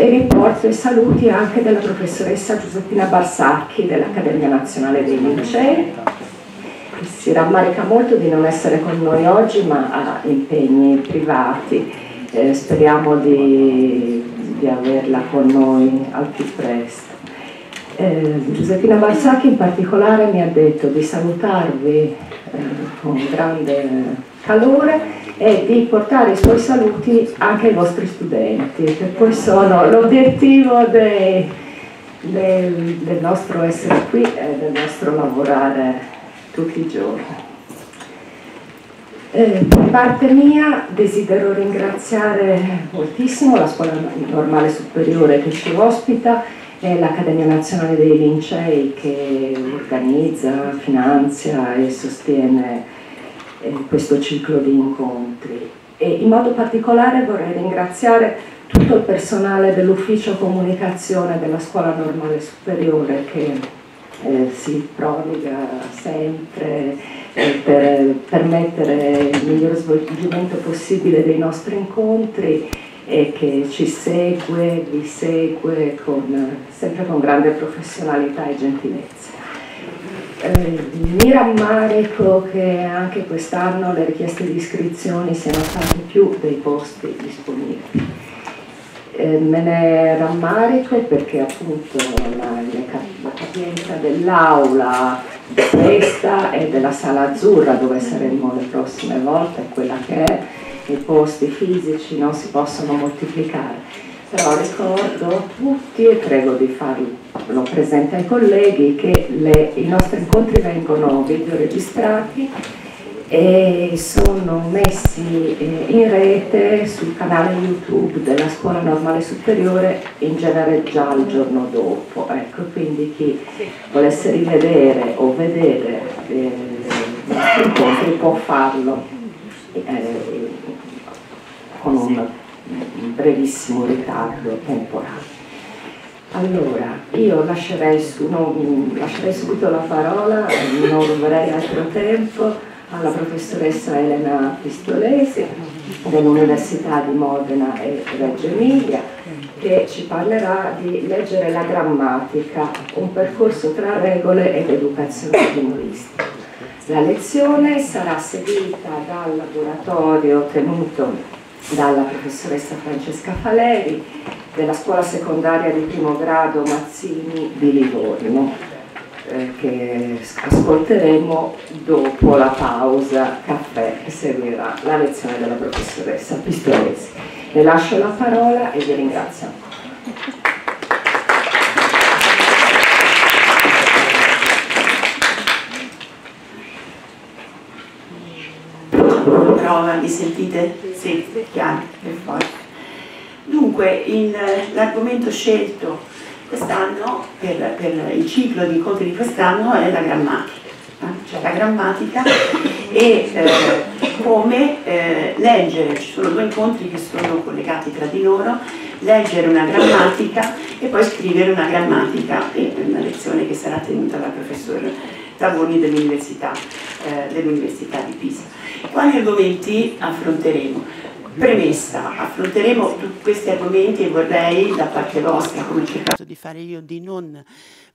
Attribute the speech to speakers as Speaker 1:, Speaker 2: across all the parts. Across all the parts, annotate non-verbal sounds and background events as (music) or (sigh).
Speaker 1: e riporto i saluti anche della professoressa Giuseppina Barsacchi dell'Accademia Nazionale dei Lincei che si rammarica molto di non essere con noi oggi ma ha impegni privati eh, speriamo di, di, averla con noi al più presto eh, Giuseppina Barsacchi in particolare mi ha detto di salutarvi eh, con grande calore e di portare i suoi saluti anche ai vostri studenti, per cui sono l'obiettivo del, del, nostro essere qui e del nostro lavorare tutti i giorni. Eh, da parte mia desidero ringraziare moltissimo la Scuola Normale Superiore che ci ospita e l'Accademia Nazionale dei Lincei che organizza, finanzia e sostiene eh, questo ciclo di incontri. E in modo particolare vorrei ringraziare tutto il personale dell'ufficio comunicazione della Scuola Normale Superiore che eh, si prodiga sempre eh, per permettere il miglior svolgimento possibile dei nostri incontri e che ci segue, vi segue con, sempre con grande professionalità e gentilezza eh, mi rammarico che anche quest'anno le richieste di iscrizioni siano state più dei posti disponibili. Eh, me ne rammarico perché appunto la, la capienza dell'aula questa e della sala azzurra dove saremo le prossime volte è quella che è, i posti fisici non si possono moltiplicare però ricordo tutti e prego di farlo presente ai colleghi che le, i nostri incontri vengono videoregistrati e sono messi eh, in rete sul canale YouTube della Scuola Normale Superiore in genere già il giorno dopo. Ecco, quindi chi volesse rivedere o vedere eh, i nostri incontri può farlo eh, con un un brevissimo ritardo temporale. Allora, io lascerei, su, no, lascerei subito la parola, non vorrei altro tempo, alla professoressa Elena Pistolesi dell'Università di Modena e Reggio Emilia che ci parlerà di leggere la grammatica, un percorso tra regole ed educazione linguistica. La lezione sarà seguita dal laboratorio tenuto dalla professoressa Francesca Faleri della scuola secondaria di primo grado Mazzini di Livorno eh, che ascolteremo dopo la pausa caffè che seguirà la lezione della professoressa Pistolesi. Le lascio la parola e vi ringrazio ancora.
Speaker 2: prova, mi sentite? Sì, chiaro per forza. Dunque, eh, l'argomento scelto quest'anno, per, per, il ciclo di incontri di quest'anno, è la grammatica, eh? cioè la grammatica e eh, come eh, leggere, ci sono due incontri che sono collegati tra di loro, leggere una grammatica e poi scrivere una grammatica, e una lezione che sarà tenuta dal professor Tavoni dell'Università eh, dell di Pisa. Quali argomenti affronteremo? Premessa, affronteremo tutti questi argomenti e vorrei da parte vostra, come cercato di fare io, di non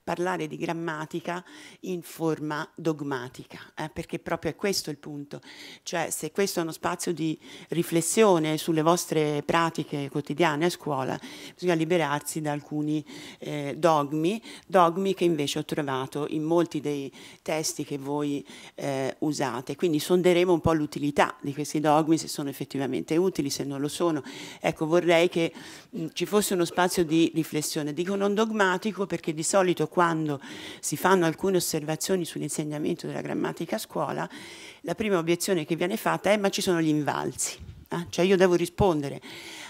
Speaker 2: parlare di grammatica in forma dogmatica, eh, perché proprio è questo il punto. Cioè, se questo è uno spazio di riflessione sulle vostre pratiche quotidiane a scuola, bisogna liberarsi da alcuni eh, dogmi, dogmi che invece ho trovato in molti dei testi che voi eh, usate. Quindi sonderemo un po' l'utilità di questi dogmi, se sono effettivamente utili, se non lo sono. Ecco, vorrei che Mm, ci fosse uno spazio di riflessione. Dico non dogmatico perché di solito quando si fanno alcune osservazioni sull'insegnamento della grammatica a scuola, la prima obiezione che viene fatta è ma ci sono gli invalsi, eh? cioè io devo rispondere.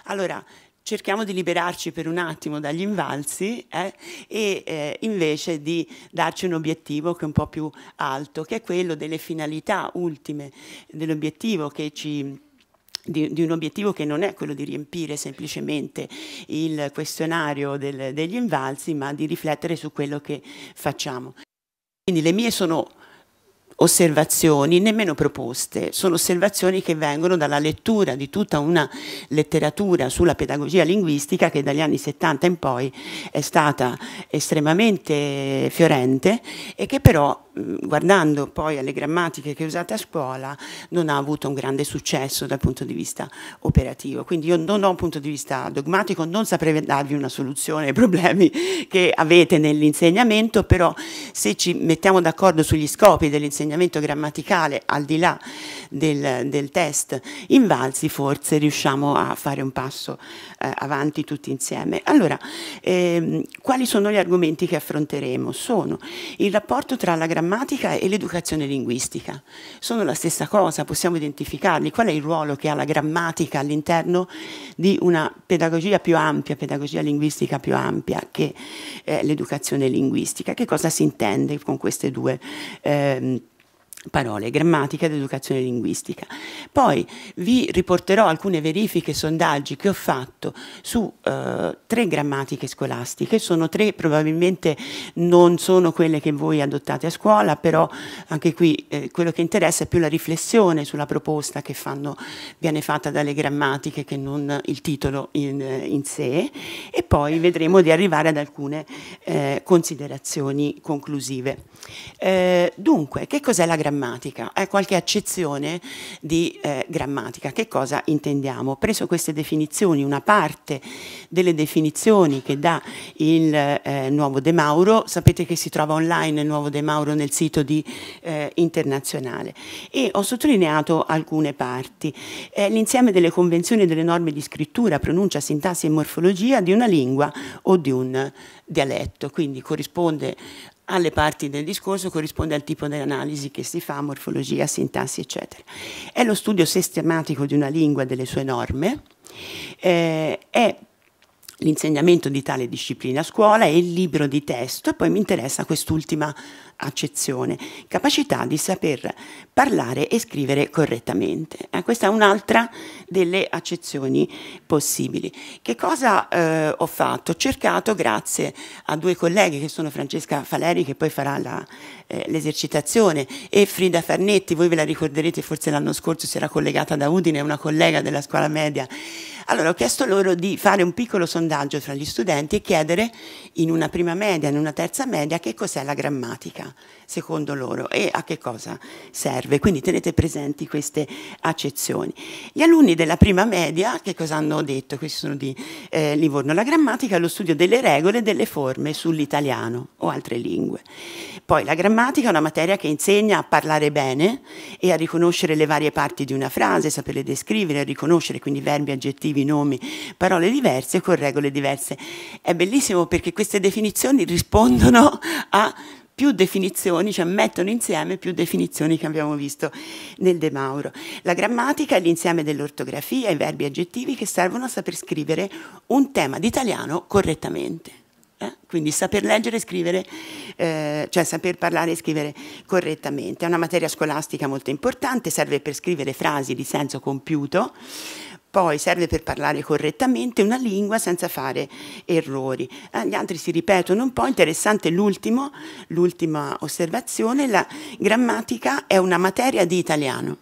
Speaker 2: Allora, cerchiamo di liberarci per un attimo dagli invalsi eh, e eh, invece di darci un obiettivo che è un po' più alto, che è quello delle finalità ultime dell'obiettivo che ci di, di, un obiettivo che non è quello di riempire semplicemente il questionario del, degli invalsi, ma di riflettere su quello che facciamo. Quindi le mie sono osservazioni, nemmeno proposte, sono osservazioni che vengono dalla lettura di tutta una letteratura sulla pedagogia linguistica che dagli anni 70 in poi è stata estremamente fiorente e che però eh, guardando poi alle grammatiche che usate a scuola, non ha avuto un grande successo dal punto di vista operativo. Quindi io non ho un punto di vista dogmatico, non saprei darvi una soluzione ai problemi che avete nell'insegnamento, però se ci mettiamo d'accordo sugli scopi dell'insegnamento grammaticale al di là del, del test Invalsi, forse riusciamo a fare un passo eh, avanti tutti insieme. Allora, ehm, quali sono gli argomenti che affronteremo? Sono il rapporto tra la grammatica grammatica e l'educazione linguistica. Sono la stessa cosa, possiamo identificarli. Qual è il ruolo che ha la grammatica all'interno di una pedagogia più ampia, pedagogia linguistica più ampia che l'educazione linguistica? Che cosa si intende con queste due? Ehm, parole, grammatica ed educazione linguistica. Poi vi riporterò alcune verifiche e sondaggi che ho fatto su eh, tre grammatiche scolastiche, sono tre, probabilmente non sono quelle che voi adottate a scuola, però anche qui eh, quello che interessa è più la riflessione sulla proposta che fanno, viene fatta dalle grammatiche che non il titolo in, in sé e poi vedremo di arrivare ad alcune eh, considerazioni conclusive. Eh, dunque, che cos'è la grammatica? grammatica, è qualche accezione di eh, grammatica. Che cosa intendiamo? Preso queste definizioni, una parte delle definizioni che dà il eh, Nuovo De Mauro, sapete che si trova online il Nuovo De Mauro nel sito di eh, internazionale e ho sottolineato alcune parti. È l'insieme delle convenzioni e delle norme di scrittura, pronuncia, sintassi e morfologia di una lingua o di un dialetto, quindi corrisponde alle parti del discorso corrisponde al tipo di analisi che si fa, morfologia, sintassi, eccetera. È lo studio sistematico di una lingua e delle sue norme, eh, è l'insegnamento di tale disciplina a scuola e il libro di testo e poi mi interessa quest'ultima accezione, capacità di saper parlare e scrivere correttamente. Eh, questa è un'altra delle accezioni possibili. Che cosa eh, ho fatto? Ho cercato, grazie a due colleghi che sono Francesca Faleri che poi farà eh, l'esercitazione eh, e Frida Farnetti, voi ve la ricorderete forse l'anno scorso si era collegata da Udine, una collega della scuola media allora ho chiesto loro di fare un piccolo sondaggio fra gli studenti e chiedere in una prima media, in una terza media, che cos'è la grammatica secondo loro e a che cosa serve. Quindi tenete presenti queste accezioni. Gli alunni della prima media che cosa hanno detto? Questi sono di eh, Livorno. La grammatica è lo studio delle regole e delle forme sull'italiano o altre lingue. Poi la grammatica è una materia che insegna a parlare bene e a riconoscere le varie parti di una frase, saperle descrivere, a riconoscere quindi verbi, aggettivi, nomi, parole diverse con regole diverse. È bellissimo perché queste definizioni rispondono a più definizioni, cioè mettono insieme più definizioni che abbiamo visto nel De Mauro. La grammatica è l'insieme dell'ortografia, i verbi e aggettivi che servono a saper scrivere un tema d'italiano correttamente. Eh? Quindi saper leggere e scrivere, eh, cioè saper parlare e scrivere correttamente. È una materia scolastica molto importante, serve per scrivere frasi di senso compiuto, poi serve per parlare correttamente una lingua senza fare errori. Eh, gli altri si ripetono un po'. Interessante l'ultimo, l'ultima osservazione, la grammatica è una materia di italiano.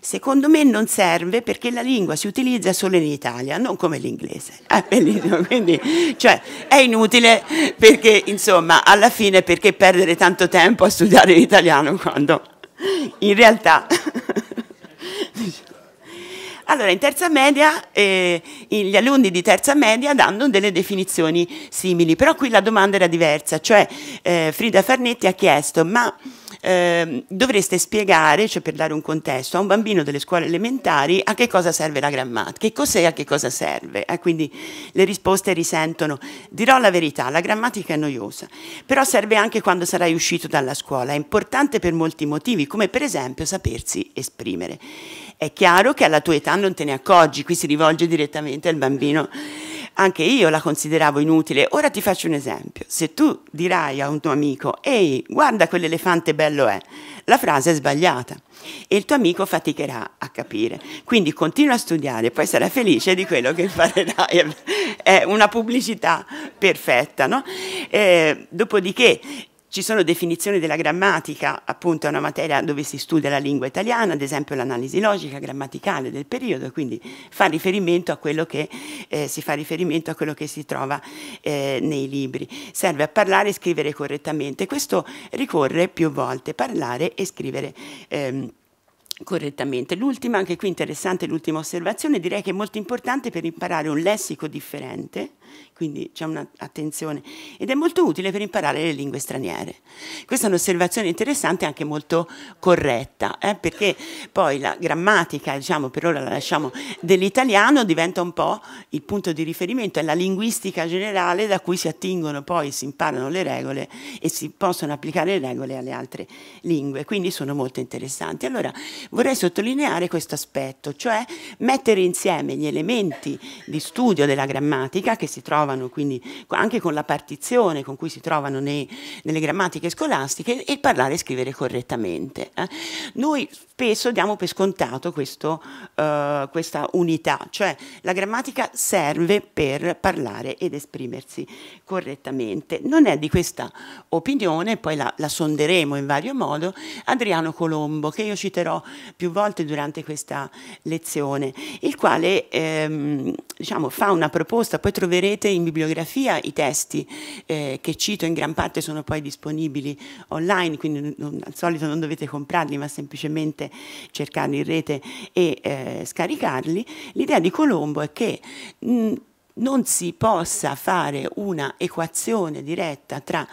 Speaker 2: Secondo me non serve perché la lingua si utilizza solo in Italia, non come l'inglese. È (laughs) eh, bellissimo, quindi cioè, è inutile perché insomma alla fine perché perdere tanto tempo a studiare l'italiano quando in realtà... (laughs) Allora, in terza media, eh, gli alunni di terza media danno delle definizioni simili, però qui la domanda era diversa, cioè eh, Frida Farnetti ha chiesto, ma eh, dovreste spiegare, cioè per dare un contesto, a un bambino delle scuole elementari a che cosa serve la grammatica, che cos'è a che cosa serve. Eh, quindi le risposte risentono. Dirò la verità, la grammatica è noiosa, però serve anche quando sarai uscito dalla scuola, è importante per molti motivi, come per esempio sapersi esprimere. È chiaro che alla tua età non te ne accorgi, qui si rivolge direttamente al bambino. Anche io la consideravo inutile. Ora ti faccio un esempio. Se tu dirai a un tuo amico, ehi, guarda quell'elefante bello è, la frase è sbagliata e il tuo amico faticherà a capire. Quindi continua a studiare, poi sarai felice di quello che imparerai. (laughs) È una pubblicità perfetta, no? Eh, dopodiché ci sono definizioni della grammatica, appunto è una materia dove si studia la lingua italiana, ad esempio l'analisi logica grammaticale del periodo, quindi fa riferimento a quello che, eh, si fa riferimento a quello che si trova eh, nei libri. Serve a parlare e scrivere correttamente. Questo ricorre più volte, parlare e scrivere ehm, correttamente. L'ultima, anche qui interessante, l'ultima osservazione, direi che è molto importante per imparare un lessico differente quindi c'è un'attenzione ed è molto utile per imparare le lingue straniere. Questa è un'osservazione interessante e anche molto corretta, eh, perché poi la grammatica, diciamo per ora la lasciamo dell'italiano, diventa un po' il punto di riferimento, è la linguistica generale da cui si attingono poi, si imparano le regole e si possono applicare le regole alle altre lingue, quindi sono molto interessanti. Allora vorrei sottolineare questo aspetto, cioè mettere insieme gli elementi di studio della grammatica che si si trovano quindi anche con la partizione con cui si trovano nei, nelle grammatiche scolastiche e parlare e scrivere correttamente. Eh. Noi spesso diamo per scontato questo, uh, questa unità, cioè la grammatica serve per parlare ed esprimersi correttamente. Non è di questa opinione, poi la, la sonderemo in vario modo, Adriano Colombo, che io citerò più volte durante questa lezione, il quale ehm, diciamo, fa una proposta, poi troveremo avete in bibliografia i testi eh, che cito, in gran parte sono poi disponibili online, quindi non, al solito non dovete comprarli, ma semplicemente cercarli in rete e eh, scaricarli. L'idea di Colombo è che mh, non si possa fare una equazione diretta tra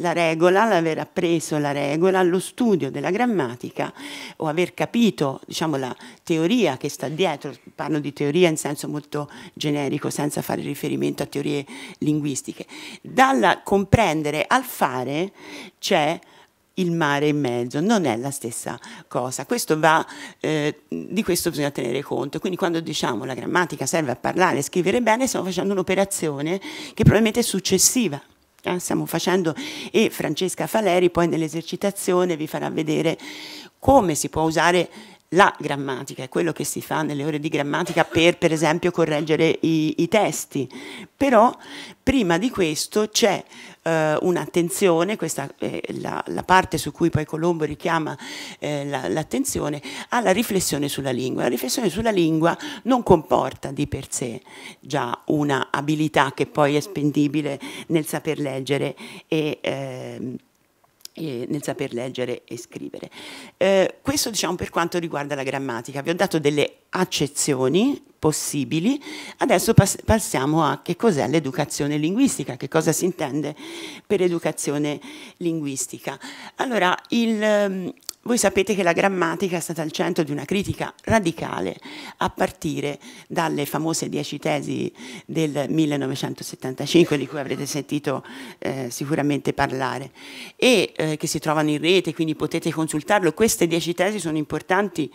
Speaker 2: la regola, l'aver appreso la regola, lo studio della grammatica o aver capito diciamo, la teoria che sta dietro, parlo di teoria in senso molto generico, senza fare riferimento a teorie linguistiche, dal comprendere al fare c'è il mare in mezzo, non è la stessa cosa. Questo va, eh, di questo bisogna tenere conto. Quindi quando diciamo la grammatica serve a parlare e scrivere bene, stiamo facendo un'operazione che probabilmente è successiva eh, stiamo facendo e Francesca Faleri poi nell'esercitazione vi farà vedere come si può usare la grammatica, è quello che si fa nelle ore di grammatica per, per esempio, correggere i, i testi. Però prima di questo c'è eh, un'attenzione, questa è la, la, parte su cui poi Colombo richiama eh, l'attenzione, alla riflessione sulla lingua. La riflessione sulla lingua non comporta di per sé già una abilità che poi è spendibile nel saper leggere e eh, nel saper leggere e scrivere. Eh, questo diciamo per quanto riguarda la grammatica, vi ho dato delle accezioni possibili, adesso passiamo a che cos'è l'educazione linguistica, che cosa si intende per educazione linguistica. Allora, il, voi sapete che la grammatica è stata al centro di una critica radicale a partire dalle famose dieci tesi del 1975 di cui avrete sentito eh, sicuramente parlare e eh, che si trovano in rete, quindi potete consultarlo. Queste dieci tesi sono importanti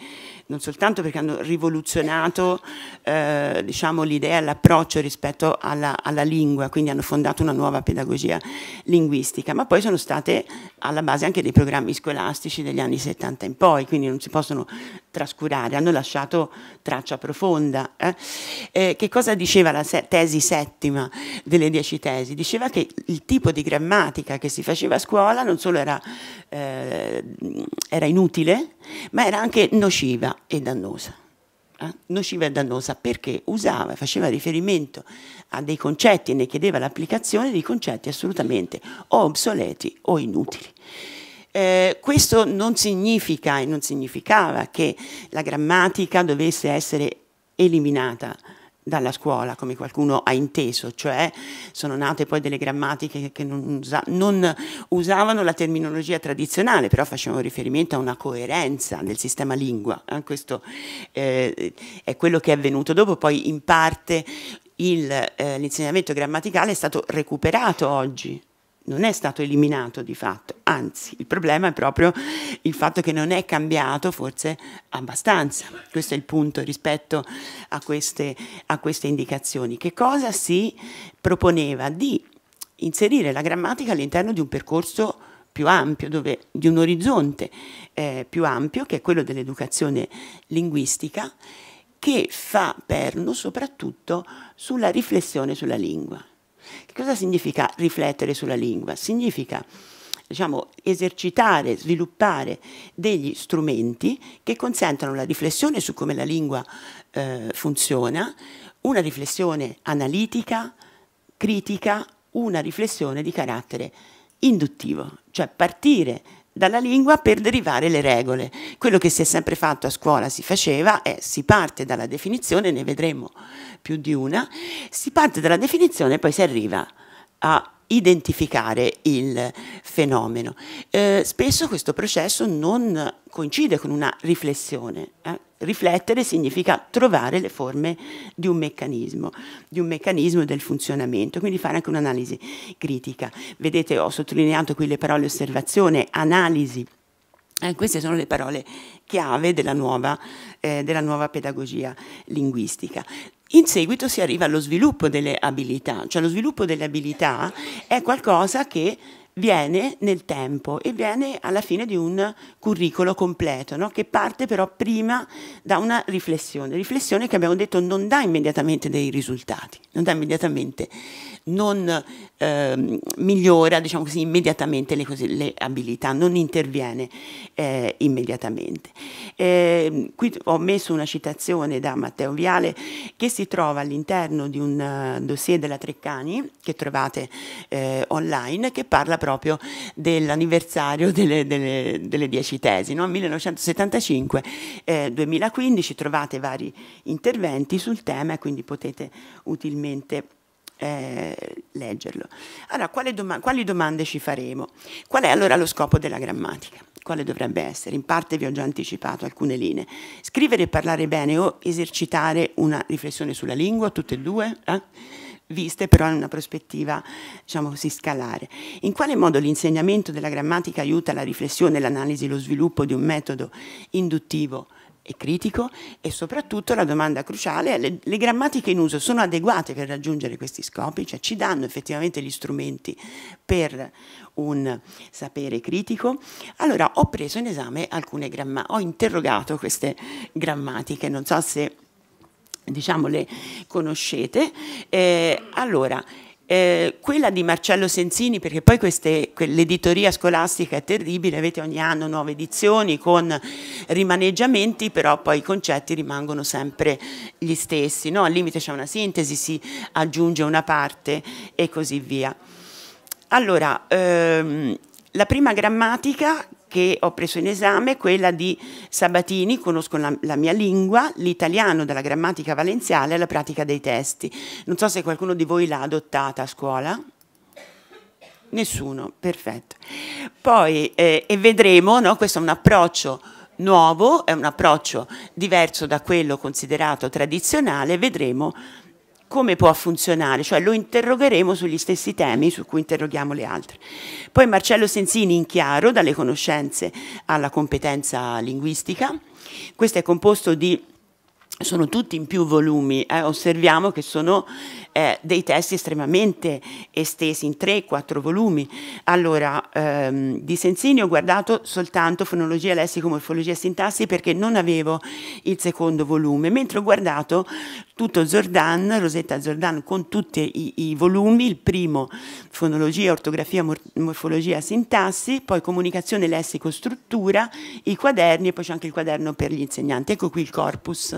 Speaker 2: non soltanto perché hanno rivoluzionato eh, diciamo, l'idea, l'approccio rispetto alla, alla, lingua, quindi hanno fondato una nuova pedagogia linguistica, ma poi sono state alla base anche dei programmi scolastici degli anni 70 in poi, quindi non si possono trascurare, hanno lasciato traccia profonda. Eh? Eh, che cosa diceva la se tesi settima delle dieci tesi? Diceva che il tipo di grammatica che si faceva a scuola non solo era, eh, era inutile, ma era anche nociva e dannosa. Eh, nociva e dannosa perché usava, faceva riferimento a dei concetti e ne chiedeva l'applicazione di concetti assolutamente o obsoleti o inutili. Eh, questo non significa e non significava che la grammatica dovesse essere eliminata dalla scuola, come qualcuno ha inteso, cioè sono nate poi delle grammatiche che non, usa non, usavano la terminologia tradizionale, però facevano riferimento a una coerenza del sistema lingua. Eh, questo eh, è quello che è avvenuto dopo, poi in parte eh, l'insegnamento eh, grammaticale è stato recuperato oggi non è stato eliminato di fatto, anzi il problema è proprio il fatto che non è cambiato forse abbastanza, questo è il punto rispetto a queste, a queste indicazioni. Che cosa si proponeva? Di inserire la grammatica all'interno di un percorso più ampio, dove, di un orizzonte eh, più ampio che è quello dell'educazione linguistica che fa perno soprattutto sulla riflessione sulla lingua. Che cosa significa riflettere sulla lingua? Significa diciamo, esercitare, sviluppare degli strumenti che consentano la riflessione su come la lingua eh, funziona, una riflessione analitica, critica, una riflessione di carattere induttivo, cioè partire dalla lingua per derivare le regole. Quello che si è sempre fatto a scuola si faceva è si parte dalla definizione, ne vedremo più di una, si parte dalla definizione e poi si arriva a identificare il fenomeno. Eh, spesso questo processo non coincide con una riflessione. Eh? Riflettere significa trovare le forme di un meccanismo, di un meccanismo del funzionamento, quindi fare anche un'analisi critica. Vedete, ho sottolineato qui le parole osservazione, analisi. Eh, queste sono le parole chiave della nuova, eh, della nuova pedagogia linguistica. In seguito si arriva allo sviluppo delle abilità, cioè lo sviluppo delle abilità è qualcosa che viene nel tempo e viene alla fine di un curriculum completo, no? che parte però prima da una riflessione, riflessione che abbiamo detto non dà immediatamente dei risultati, non dà immediatamente, non eh, migliora diciamo così, immediatamente le, cose, le, abilità, non interviene eh, immediatamente. Eh, qui ho messo una citazione da Matteo Viale che si trova all'interno di un eh, dossier della Treccani che trovate eh, online che parla proprio dell'anniversario delle, delle, delle dieci tesi. No? 1975-2015 eh, trovate vari interventi sul tema e quindi potete utilmente eh, leggerlo. Allora, doma quali domande ci faremo? Qual è allora lo scopo della grammatica? Quale dovrebbe essere? In parte vi ho già anticipato alcune linee. Scrivere e parlare bene o esercitare una riflessione sulla lingua, tutte e due? Eh? viste però in una prospettiva diciamo così scalare. In quale modo l'insegnamento della grammatica aiuta la riflessione, l'analisi, lo sviluppo di un metodo induttivo e critico e soprattutto la domanda cruciale è le, le grammatiche in uso sono adeguate per raggiungere questi scopi, cioè ci danno effettivamente gli strumenti per un sapere critico. Allora ho preso in esame alcune grammatiche, ho interrogato queste grammatiche, non so se diciamo le conoscete. Eh, allora, eh, quella di Marcello Senzini, perché poi l'editoria scolastica è terribile, avete ogni anno nuove edizioni con rimaneggiamenti, però poi i concetti rimangono sempre gli stessi, no? al limite c'è una sintesi, si aggiunge una parte e così via. Allora, ehm, la prima grammatica che ho preso in esame, quella di Sabatini, conosco la, la mia lingua, l'italiano dalla grammatica valenziale alla pratica dei testi. Non so se qualcuno di voi l'ha adottata a scuola. Nessuno, perfetto. Poi, eh, e vedremo, no? questo è un approccio nuovo, è un approccio diverso da quello considerato tradizionale, vedremo come può funzionare, cioè lo interrogheremo sugli stessi temi su cui interroghiamo le altre. Poi Marcello Sensini in chiaro, dalle conoscenze alla competenza linguistica, questo è composto di sono tutti in più volumi, eh, osserviamo che sono eh, dei testi estremamente estesi, in tre, quattro volumi. Allora, ehm, di Sensini ho guardato soltanto fonologia, lessico, morfologia e sintassi perché non avevo il secondo volume, mentre ho guardato tutto Zordan, Rosetta Zordan, con tutti i, i volumi, il primo fonologia, ortografia, mor morfologia, sintassi, poi comunicazione, lessico, struttura, i quaderni e poi c'è anche il quaderno per gli insegnanti. Ecco qui il corpus.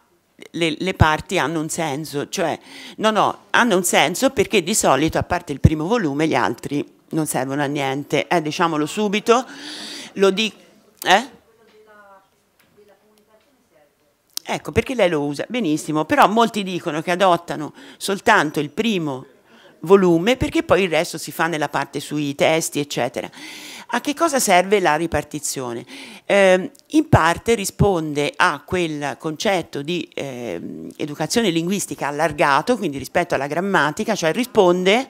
Speaker 2: le, le, parti hanno un senso, cioè no, no, hanno un senso perché di solito, a parte il primo volume, gli altri non servono a niente, eh, diciamolo subito, lo dico... Eh? Ecco, perché lei lo usa? Benissimo, però molti dicono che adottano soltanto il primo volume perché poi il resto si fa nella parte sui testi eccetera. A che cosa serve la ripartizione? Eh, in parte risponde a quel concetto di eh, educazione linguistica allargato, quindi rispetto alla grammatica, cioè risponde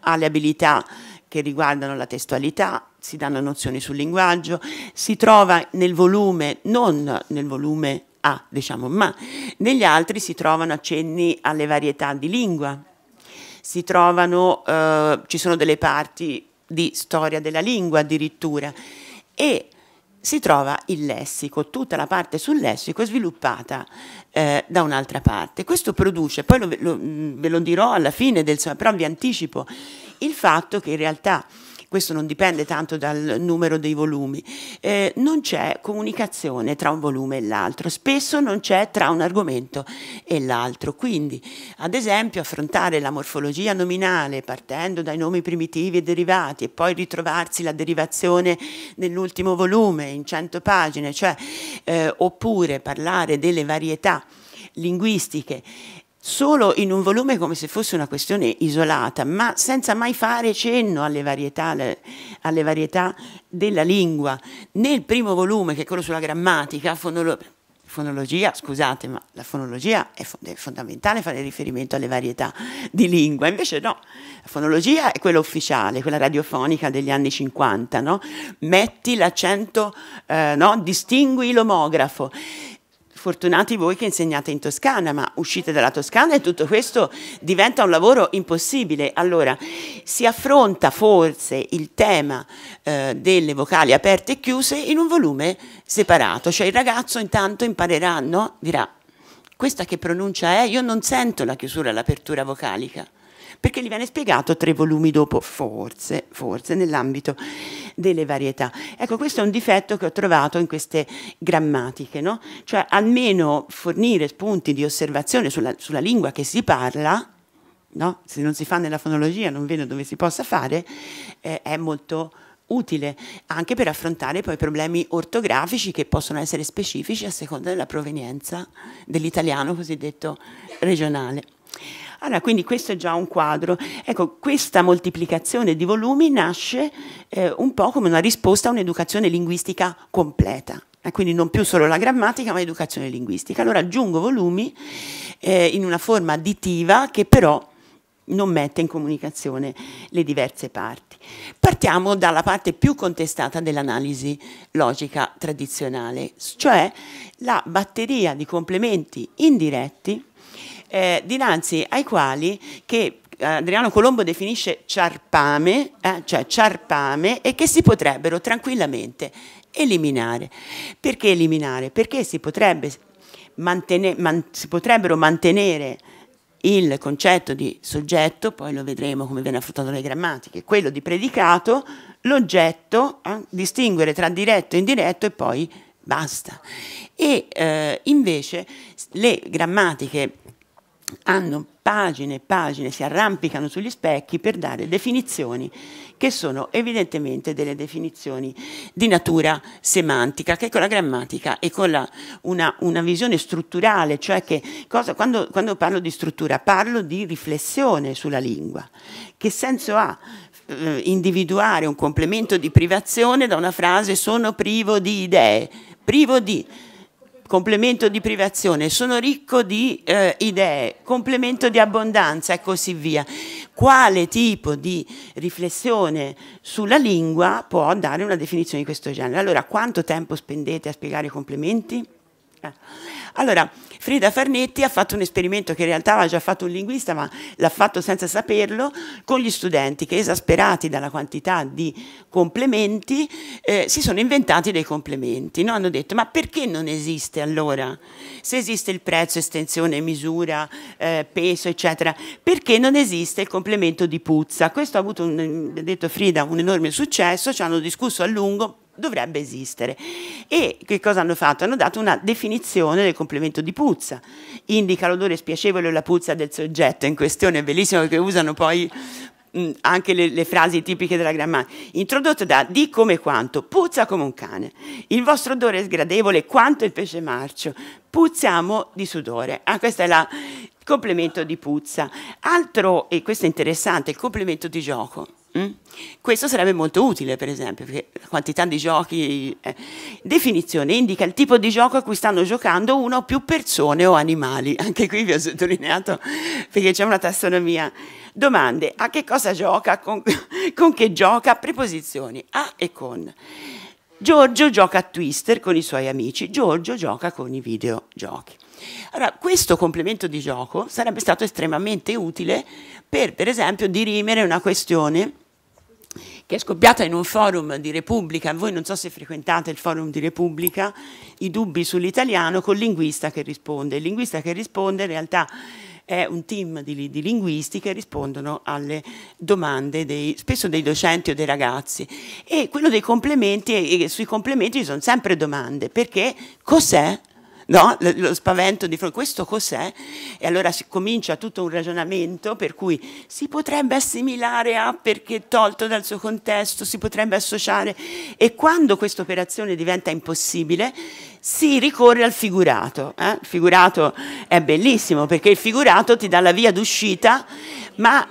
Speaker 2: alle abilità che riguardano la testualità, si danno nozioni sul linguaggio, si trova nel volume, non nel volume A, diciamo, ma negli altri si trovano accenni alle varietà di lingua, si trovano, eh, ci sono delle parti di storia della lingua addirittura e si trova il lessico, tutta la parte sul lessico è sviluppata eh, da un'altra parte. Questo produce, poi lo, lo, mm, ve lo dirò alla fine del però vi anticipo il fatto che in realtà questo non dipende tanto dal numero dei volumi, eh, non c'è comunicazione tra un volume e l'altro, spesso non c'è tra un argomento e l'altro. Quindi, ad esempio, affrontare la morfologia nominale partendo dai nomi primitivi e derivati e poi ritrovarsi la derivazione nell'ultimo volume in 100 pagine, cioè, eh, oppure parlare delle varietà linguistiche solo in un volume come se fosse una questione isolata, ma senza mai fare cenno alle varietà, alle varietà della lingua. Nel primo volume, che è quello sulla grammatica, fonolo fonologia, scusate, ma la fonologia è, fondamentale fare riferimento alle varietà di lingua, invece no, la fonologia è quella ufficiale, quella radiofonica degli anni 50, no? Metti l'accento, eh, no? Distingui l'omografo. Fortunati voi che insegnate in Toscana, ma uscite dalla Toscana e tutto questo diventa un lavoro impossibile. Allora, si affronta forse il tema eh, delle vocali aperte e chiuse in un volume separato, cioè il ragazzo intanto imparerà, no? dirà questa che pronuncia è, io non sento la chiusura, l'apertura vocalica perché gli viene spiegato tre volumi dopo, forse, forse nell'ambito delle varietà. Ecco, questo è un difetto che ho trovato in queste grammatiche, no? cioè almeno fornire spunti di osservazione sulla, sulla lingua che si parla, no? se non si fa nella fonologia non vedo dove si possa fare, eh, è molto utile anche per affrontare poi problemi ortografici che possono essere specifici a seconda della provenienza dell'italiano cosiddetto regionale. Allora, quindi questo è già un quadro. Ecco, questa moltiplicazione di volumi nasce eh, un po' come una risposta a un'educazione linguistica completa. Eh, quindi non più solo la grammatica, ma l'educazione linguistica. Allora aggiungo volumi eh, in una forma additiva che però non mette in comunicazione le diverse parti. Partiamo dalla parte più contestata dell'analisi logica tradizionale, cioè la batteria di complementi indiretti eh, dinanzi ai quali che eh, Adriano Colombo definisce ciarpame, eh, cioè ciarpame, e che si potrebbero tranquillamente eliminare. Perché eliminare? Perché si, potrebbe mantenere, man, si potrebbero mantenere il concetto di soggetto, poi lo vedremo come viene affrontato le grammatiche, quello di predicato, l'oggetto, eh, distinguere tra diretto e indiretto e poi basta. E eh, invece le grammatiche hanno pagine e pagine, si arrampicano sugli specchi per dare definizioni che sono evidentemente delle definizioni di natura semantica, che con la grammatica e con la, una, una, visione strutturale, cioè che cosa, quando, quando parlo di struttura parlo di riflessione sulla lingua. Che senso ha eh, individuare un complemento di privazione da una frase sono privo di idee, privo di complemento di privazione, sono ricco di eh, idee, complemento di abbondanza e così via. Quale tipo di riflessione sulla lingua può dare una definizione di questo genere? Allora, quanto tempo spendete a spiegare i complementi? Eh. Allora, Frida Farnetti ha fatto un esperimento che in realtà aveva già fatto un linguista, ma l'ha fatto senza saperlo, con gli studenti che esasperati dalla quantità di complementi eh, si sono inventati dei complementi. No? Hanno detto ma perché non esiste allora? Se esiste il prezzo, estensione, misura, eh, peso, eccetera, perché non esiste il complemento di puzza? Questo ha avuto, ha eh, detto Frida, un enorme successo, ci hanno discusso a lungo, dovrebbe esistere. E che cosa hanno fatto? Hanno dato una definizione del complemento di puzza. Indica l'odore spiacevole o la puzza del soggetto in questione, è bellissimo che usano poi mm, anche le, le, frasi tipiche della grammatica, introdotto da di come quanto, puzza come un cane, il vostro odore è sgradevole quanto il pesce marcio, puzziamo di sudore. Ah, questo è il complemento di puzza. Altro, e questo è interessante, il complemento di gioco. Mm? Questo sarebbe molto utile, per esempio, perché la quantità di giochi. Eh. Definizione indica il tipo di gioco a cui stanno giocando una o più persone o animali. (laughs) Anche qui vi ho sottolineato perché c'è una tassonomia. Domande: a che cosa gioca? Con, (laughs) con che gioca? Preposizioni: a e con. Giorgio gioca a Twister con i suoi amici, Giorgio gioca con i videogiochi. Allora, questo complemento di gioco sarebbe stato estremamente utile per, per esempio, dirimere una questione che è scoppiata in un forum di Repubblica, voi non so se frequentate il forum di Repubblica, i dubbi sull'italiano col linguista che risponde. Il linguista che risponde in realtà è un team di, di, linguisti che rispondono alle domande dei, spesso dei docenti o dei ragazzi e quello dei complementi e sui complementi ci sono sempre domande perché cos'è no? lo, spavento di fronte, questo cos'è? E allora si comincia tutto un ragionamento per cui si potrebbe assimilare a perché tolto dal suo contesto, si potrebbe associare e quando questa operazione diventa impossibile si ricorre al figurato. Eh? Il figurato è bellissimo perché il figurato ti dà la via d'uscita, ma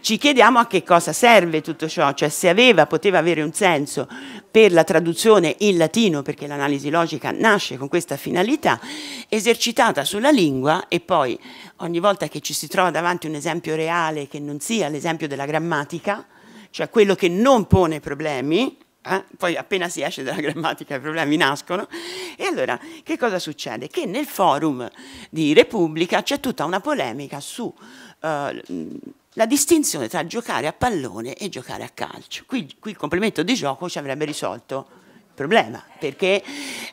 Speaker 2: ci chiediamo a che cosa serve tutto ciò, cioè se aveva, poteva avere un senso per la traduzione in latino, perché l'analisi logica nasce con questa finalità, esercitata sulla lingua e poi ogni volta che ci si trova davanti un esempio reale che non sia l'esempio della grammatica, cioè quello che non pone problemi, eh? poi appena si esce dalla grammatica i problemi nascono. E allora che cosa succede? Che nel forum di Repubblica c'è tutta una polemica su eh, la distinzione tra giocare a pallone e giocare a calcio. Qui, qui il complemento di gioco ci avrebbe risolto il problema, perché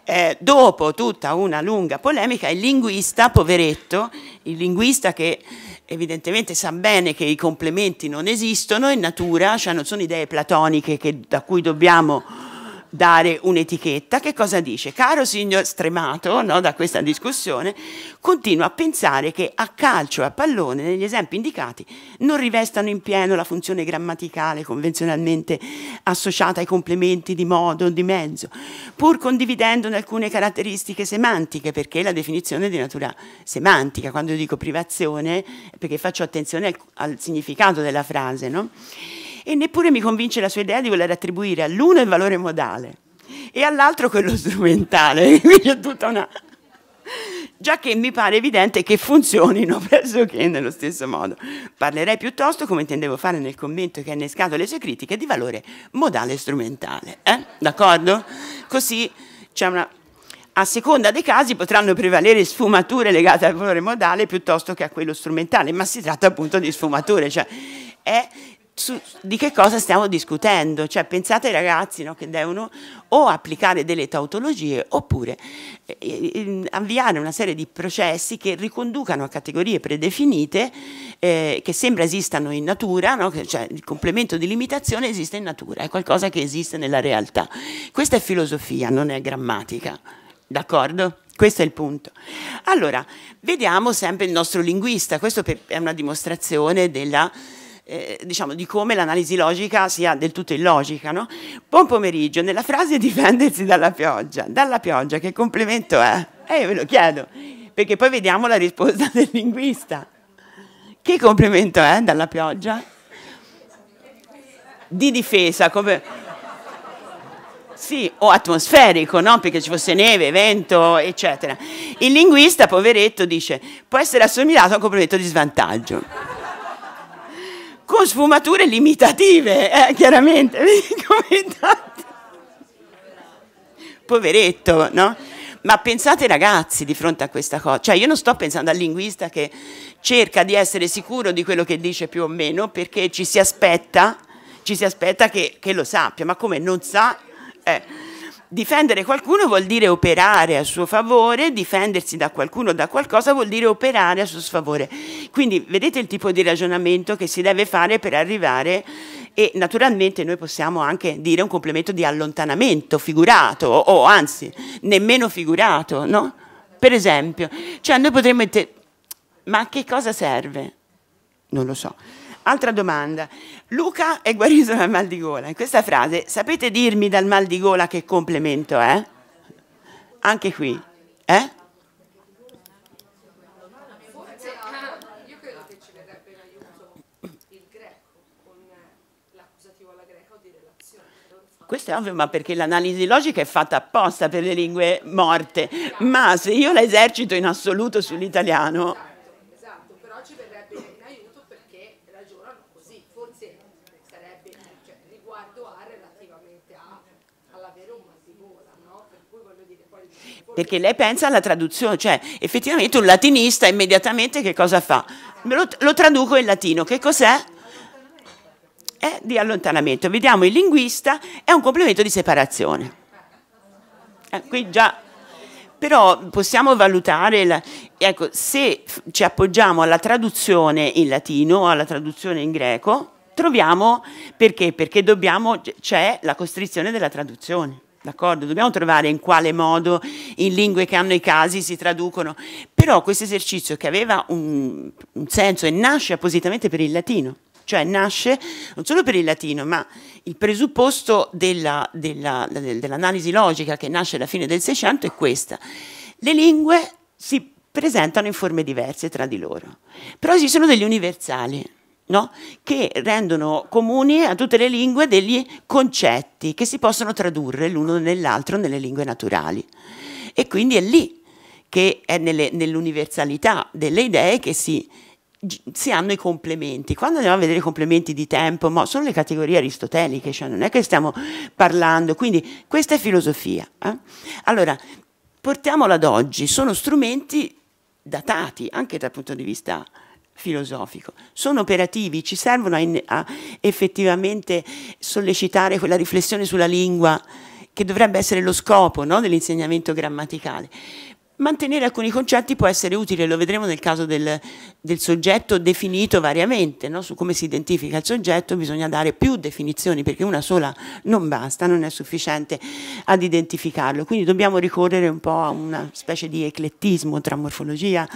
Speaker 2: eh, dopo tutta una lunga polemica il linguista, poveretto, il linguista che evidentemente sa bene che i complementi non esistono in natura, cioè non sono idee platoniche che, da cui dobbiamo dare un'etichetta, che cosa dice? Caro signor stremato no, da questa discussione, continua a pensare che a calcio e a pallone, negli esempi indicati, non rivestano in pieno la funzione grammaticale convenzionalmente associata ai complementi di modo o di mezzo, pur condividendone alcune caratteristiche semantiche, perché la definizione è di natura semantica, quando io dico privazione, perché faccio attenzione al, al significato della frase, no? e neppure mi convince la sua idea di voler attribuire all'uno il valore modale e all'altro quello (laughs) strumentale, (laughs) quindi è tutta una... (laughs) Già che mi pare evidente che funzionino pressoché nello stesso modo. Parlerei piuttosto, come intendevo fare nel commento che ha innescato le sue critiche, di valore modale e strumentale. Eh? D'accordo? Così c'è una a seconda dei casi potranno prevalere sfumature legate al valore modale piuttosto che a quello strumentale, ma si tratta appunto di sfumature, cioè è su, di che cosa stiamo discutendo, cioè pensate ai ragazzi no, che devono o applicare delle tautologie oppure eh, avviare una serie di processi che riconducano a categorie predefinite eh, che sembra esistano in natura, no? cioè, il complemento di limitazione esiste in natura, è qualcosa che esiste nella realtà. Questa è filosofia, non è grammatica, d'accordo? Questo è il punto. Allora, vediamo sempre il nostro linguista, questo è una dimostrazione della eh, diciamo, di come l'analisi logica sia del tutto illogica. No? Buon pomeriggio, nella frase difendersi dalla pioggia, dalla pioggia che complimento è? eh, io ve lo chiedo, perché poi vediamo la risposta (laughs) del linguista. Che complimento è dalla pioggia? Di difesa, come... Sì, o atmosferico, no? perché ci fosse neve, vento, eccetera. Il linguista, poveretto, dice può essere assimilato a un complemento di svantaggio con sfumature limitative, eh, chiaramente, (laughs) poveretto, no? Ma pensate ragazzi di fronte a questa cosa, cioè io non sto pensando al linguista che cerca di essere sicuro di quello che dice più o meno perché ci si aspetta, ci si aspetta che, che lo sappia, ma come non sa... Eh difendere qualcuno vuol dire operare a suo favore, difendersi da qualcuno o da qualcosa vuol dire operare a suo sfavore. Quindi vedete il tipo di ragionamento che si deve fare per arrivare e naturalmente noi possiamo anche dire un complemento di allontanamento figurato o, o anzi nemmeno figurato, no? Per esempio, cioè noi potremmo dire ma a che cosa serve? Non lo so. Altra domanda, Luca è guarito dal mal di gola. In questa frase sapete dirmi dal mal di gola che complemento è? Anche qui. Eh? Questo è ovvio, ma perché l'analisi logica è fatta apposta per le lingue morte, ma se io la esercito in assoluto sull'italiano perché lei pensa alla traduzione, cioè effettivamente un latinista immediatamente che cosa fa? Lo, lo traduco in latino, che cos'è? È di allontanamento. Vediamo il linguista, è un complemento di separazione. Eh, qui già però possiamo valutare, la, ecco, se ci appoggiamo alla traduzione in latino o alla traduzione in greco, troviamo perché? Perché dobbiamo, c'è la costrizione della traduzione d'accordo? Dobbiamo trovare in quale modo in lingue che hanno i casi si traducono, però questo esercizio che aveva un, un senso e nasce appositamente per il latino, cioè nasce non solo per il latino, ma il presupposto dell'analisi della, dell logica che nasce alla fine del Seicento è questa. Le lingue si presentano in forme diverse tra di loro, però esistono degli universali No? che rendono comuni a tutte le lingue degli concetti che si possono tradurre l'uno nell'altro nelle lingue naturali. E quindi è lì che è nell'universalità delle idee che si, si, hanno i complementi. Quando andiamo a vedere i complementi di tempo, ma sono le categorie aristoteliche, cioè non è che stiamo parlando, quindi questa è filosofia. Eh? Allora, portiamola ad oggi, sono strumenti datati anche dal punto di vista filosofico. Sono operativi, ci servono a, in, a effettivamente sollecitare quella riflessione sulla lingua che dovrebbe essere lo scopo no, dell'insegnamento grammaticale mantenere alcuni concetti può essere utile, lo vedremo nel caso del, del soggetto definito variamente, no? su come si identifica il soggetto bisogna dare più definizioni perché una sola non basta, non è sufficiente ad identificarlo, quindi dobbiamo ricorrere un po' a una specie di eclettismo tra morfologia,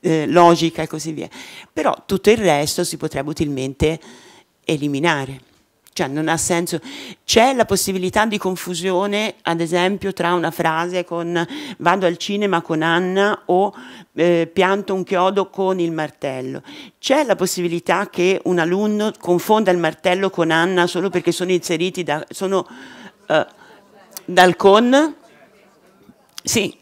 Speaker 2: eh, logica e così via, però tutto il resto si potrebbe utilmente eliminare cioè non ha senso. C'è la possibilità di confusione, ad esempio, tra una frase con vado al cinema con Anna o eh, pianto un chiodo con il martello. C'è la possibilità che un alunno confonda il martello con Anna solo perché sono inseriti da, sono, eh, dal con? Sì,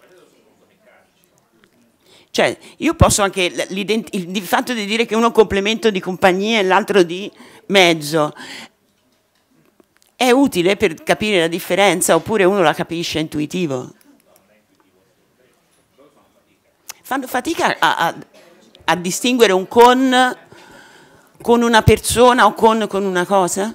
Speaker 2: cioè, io posso anche il, fatto di dire che uno è complemento di compagnia e l'altro di mezzo, è utile per capire la differenza oppure uno la capisce intuitivo? Fanno fatica a, a, a distinguere un con con una persona o con, con una cosa?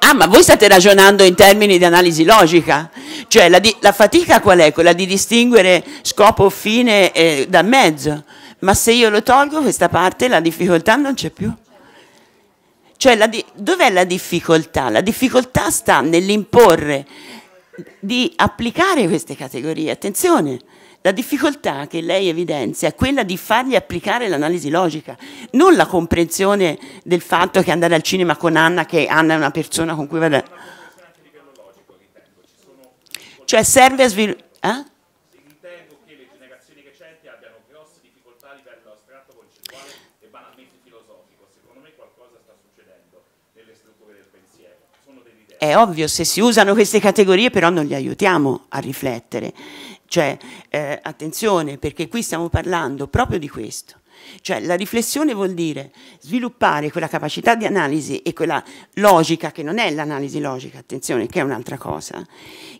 Speaker 2: Ah, ma voi state ragionando in termini di analisi logica, cioè la, di, la fatica qual è? Quella di distinguere scopo, fine eh, da mezzo ma se io lo tolgo questa parte la difficoltà non c'è più. Cioè, dov'è la difficoltà? La difficoltà sta nell'imporre di applicare queste categorie. Attenzione, la difficoltà che lei evidenzia è quella di fargli applicare l'analisi logica, non la comprensione del fatto che andare al cinema con Anna, che Anna è una persona con cui vada... Cioè serve a sviluppare... Eh? è ovvio, se si usano queste categorie però non li aiutiamo a riflettere. Cioè, eh, attenzione, perché qui stiamo parlando proprio di questo. Cioè, la riflessione vuol dire sviluppare quella capacità di analisi e quella logica, che non è l'analisi logica, attenzione, che è un'altra cosa,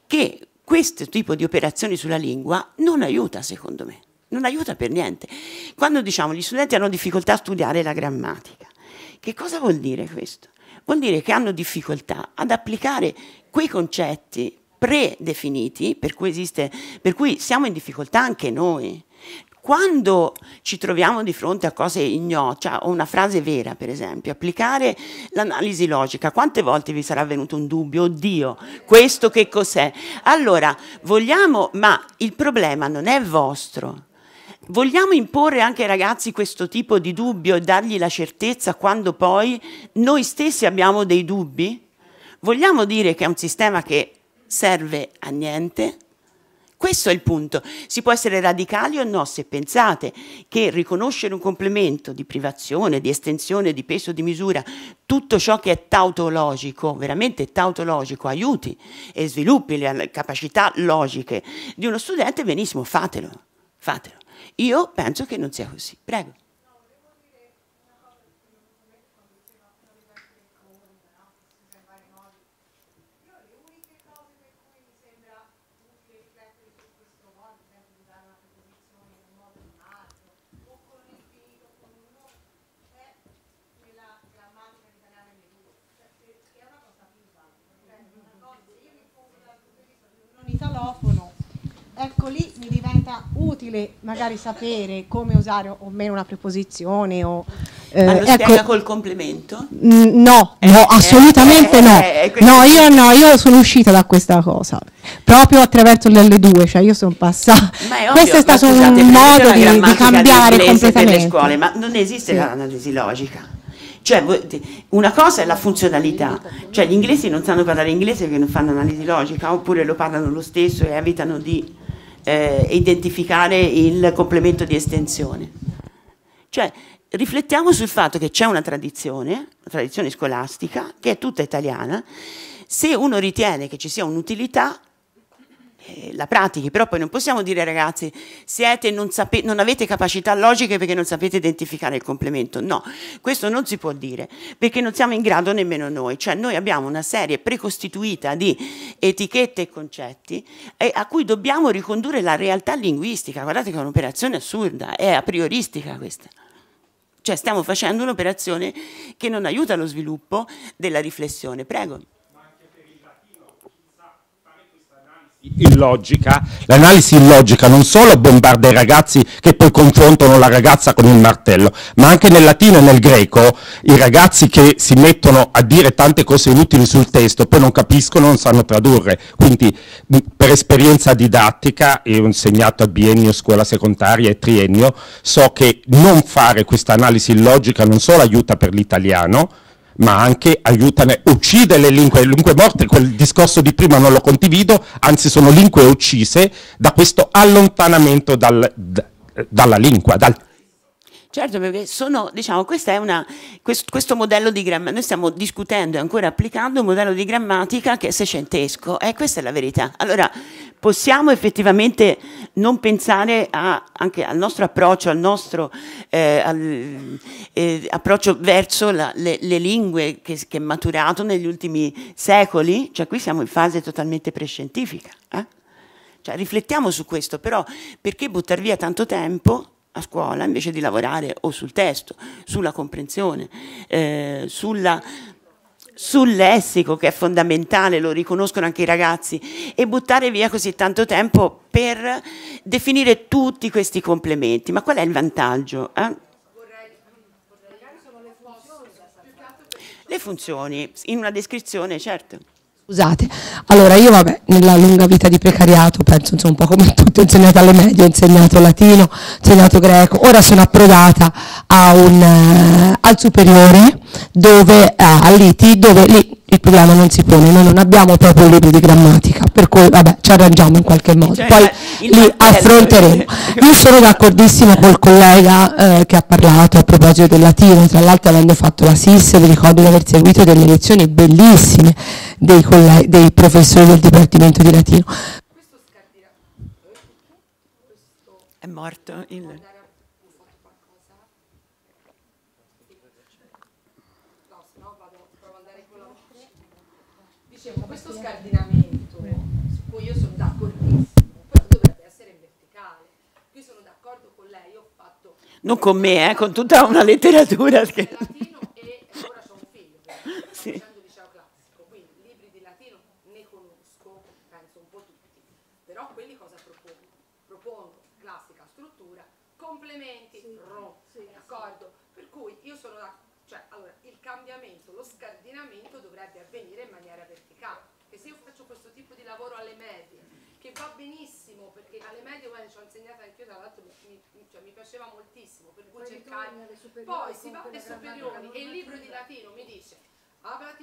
Speaker 2: che questo tipo di operazioni sulla lingua non aiuta, secondo me. Non aiuta per niente. Quando diciamo gli studenti hanno difficoltà a studiare la grammatica, che cosa vuol dire questo? vuol dire che hanno difficoltà ad applicare quei concetti predefiniti, per cui, esiste, per cui siamo in difficoltà anche noi. Quando ci troviamo di fronte a cose ignote, cioè una frase vera per esempio, applicare l'analisi logica, quante volte vi sarà venuto un dubbio, oddio, questo che cos'è? Allora, vogliamo, ma il problema non è vostro, Vogliamo imporre anche ai ragazzi questo tipo di dubbio e dargli la certezza quando poi noi stessi abbiamo dei dubbi? Vogliamo dire che è un sistema che serve a niente? Questo è il punto. Si può essere radicali o no se pensate che riconoscere un complemento di privazione, di estensione, di peso, di misura, tutto ciò che è tautologico, veramente tautologico, aiuti e sviluppi le capacità logiche di uno studente, benissimo, fatelo, fatelo. Io penso che non sia così. Prego.
Speaker 3: ecco lì mi diventa utile magari sapere come usare o meno una preposizione o eh, Ma ecco, col complemento? No, eh, no, eh, assolutamente eh, no. Eh, eh, no, io no, io sono uscita da questa cosa proprio attraverso l'L2, cioè io sono passata. Ovvio, Questo è stato scusate, un modo di, di, cambiare completamente. le
Speaker 2: scuole, ma non esiste sì. l'analisi logica. Cioè, una cosa è la funzionalità, cioè gli inglesi non sanno parlare inglese perché non fanno analisi logica, oppure lo parlano lo stesso e evitano di eh, identificare il complemento di estensione. Cioè, riflettiamo sul fatto che c'è una tradizione, una tradizione scolastica, che è tutta italiana, se uno ritiene che ci sia un'utilità, eh, la pratichi, però poi non possiamo dire ragazzi siete, non, non avete capacità logiche perché non sapete identificare il complemento, no, questo non si può dire perché non siamo in grado nemmeno noi, cioè noi abbiamo una serie precostituita di etichette e concetti eh, a cui dobbiamo ricondurre la realtà linguistica, guardate che è un'operazione assurda, è a prioristica questa. Cioè stiamo facendo un'operazione che non aiuta lo sviluppo della riflessione. Prego.
Speaker 4: illogica, l'analisi illogica non solo bombarda i ragazzi che poi confrontano la ragazza con il martello, ma anche nel latino e nel greco i ragazzi che si mettono a dire tante cose inutili sul testo poi non capiscono, non sanno tradurre. Quindi per esperienza didattica, e ho insegnato a biennio, scuola secondaria e triennio, so che non fare questa analisi illogica non solo aiuta per l'italiano, ma anche aiutane, uccide le lingue, lingue morte, quel discorso di prima non lo condivido, anzi sono lingue uccise da questo allontanamento dal, d, dalla lingua, dal
Speaker 2: Certo, perché sono, diciamo, è una, quest, questo modello di grammatica, noi stiamo discutendo e ancora applicando un modello di grammatica che è secentesco, e eh, questa è la verità. Allora, possiamo effettivamente non pensare a, anche al nostro approccio, al nostro eh, al, eh, approccio verso la, le, le, lingue che, che, è maturato negli ultimi secoli, cioè qui siamo in fase totalmente prescientifica. Eh? Cioè, riflettiamo su questo, però perché buttare via tanto tempo a scuola invece di lavorare o sul testo, sulla comprensione, eh, sulla sul lessico che è fondamentale, lo riconoscono anche i ragazzi, e buttare via così tanto tempo per definire tutti questi complementi. Ma qual è il vantaggio? Eh? Le funzioni, in una descrizione, certo. Scusate, allora io
Speaker 3: vabbè, nella lunga vita di precariato, penso insomma un po' come tutti, ho insegnato alle medie, ho insegnato latino, ho insegnato greco, ora sono approdata un, eh, al superiore, dove, eh, all'ITI, dove lì il problema non si pone, noi non abbiamo proprio libri di grammatica, per cui vabbè, ci arrangiamo in qualche modo, cioè, poi li affronteremo. (laughs) Io sono d'accordissimo col collega eh, che ha parlato a proposito del latino, tra l'altro avendo fatto la SIS vi ricordo di aver seguito delle lezioni bellissime dei, dei professori del Dipartimento di Latino.
Speaker 2: È morto il...
Speaker 3: dicevo, questo scardinamento, su cui io sono d'accordissimo, però dovrebbe essere
Speaker 2: verticale. qui sono d'accordo con lei, ho fatto... Non con me, eh, con tutta una letteratura che...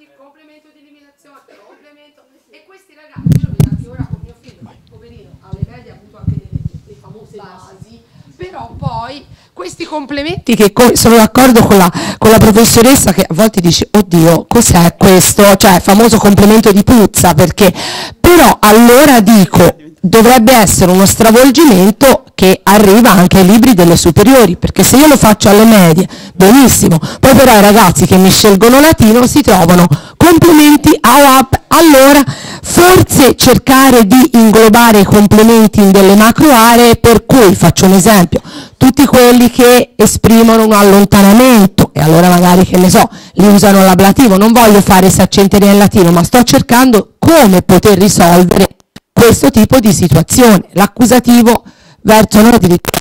Speaker 3: avanti, il eh. complemento di eliminazione, il complemento. Eh e questi ragazzi, io anche ora con mio figlio, poverino, alle medie ha avuto anche delle, le famose basi, però poi questi complementi che co sono d'accordo con, con la, professoressa che a volte dice oddio cos'è questo cioè famoso complemento di puzza perché però allora dico dovrebbe essere uno stravolgimento che arriva anche ai libri delle superiori, perché se io lo faccio alle medie, benissimo, poi però i ragazzi che mi scelgono latino si trovano complimenti, IAP, allora forse cercare di inglobare i complimenti in delle macro aree, per cui faccio un esempio, tutti quelli che esprimono un allontanamento, e allora magari che ne so, li usano l'ablativo, non voglio fare saccenteria in latino, ma sto cercando come poter risolvere questo tipo di situazione, l'accusativo verso noi addirittura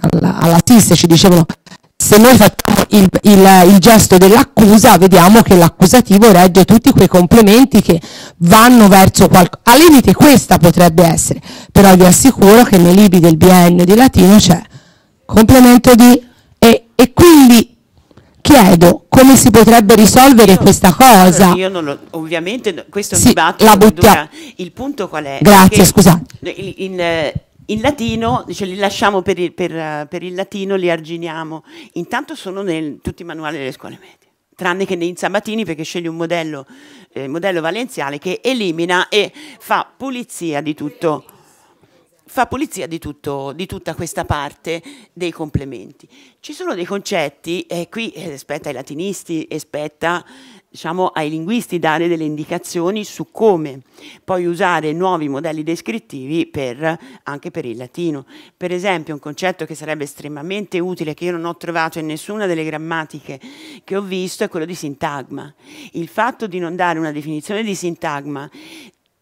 Speaker 3: alla, alla TIS ci dicevano se noi facciamo il, il, il gesto dell'accusa vediamo che l'accusativo regge tutti quei complementi che vanno verso qualcosa, a limite questa potrebbe essere, però vi assicuro che nei libri del biennio di latino c'è complemento di e, e quindi chiedo come si potrebbe risolvere io, questa cosa.
Speaker 2: io non lo, ovviamente questo è un sì, dibattito. La butta... Il punto qual è? Grazie, scusate. In, in, eh, in latino, dice, li lasciamo per il, per, per il latino, li arginiamo. Intanto sono in tutti i manuali delle scuole medie tranne che in Sabatini perché sceglie un modello, eh, modello valenziale che elimina e fa pulizia di tutto fa pulizia di, tutto, di tutta questa parte dei complementi. Ci sono dei concetti, e eh, qui eh, spetta ai latinisti e spetta diciamo, ai linguisti dare delle indicazioni su come poi usare nuovi modelli descrittivi per, anche per il latino. Per esempio un concetto che sarebbe estremamente utile, che io non ho trovato in nessuna delle grammatiche che ho visto, è quello di sintagma. Il fatto di non dare una definizione di sintagma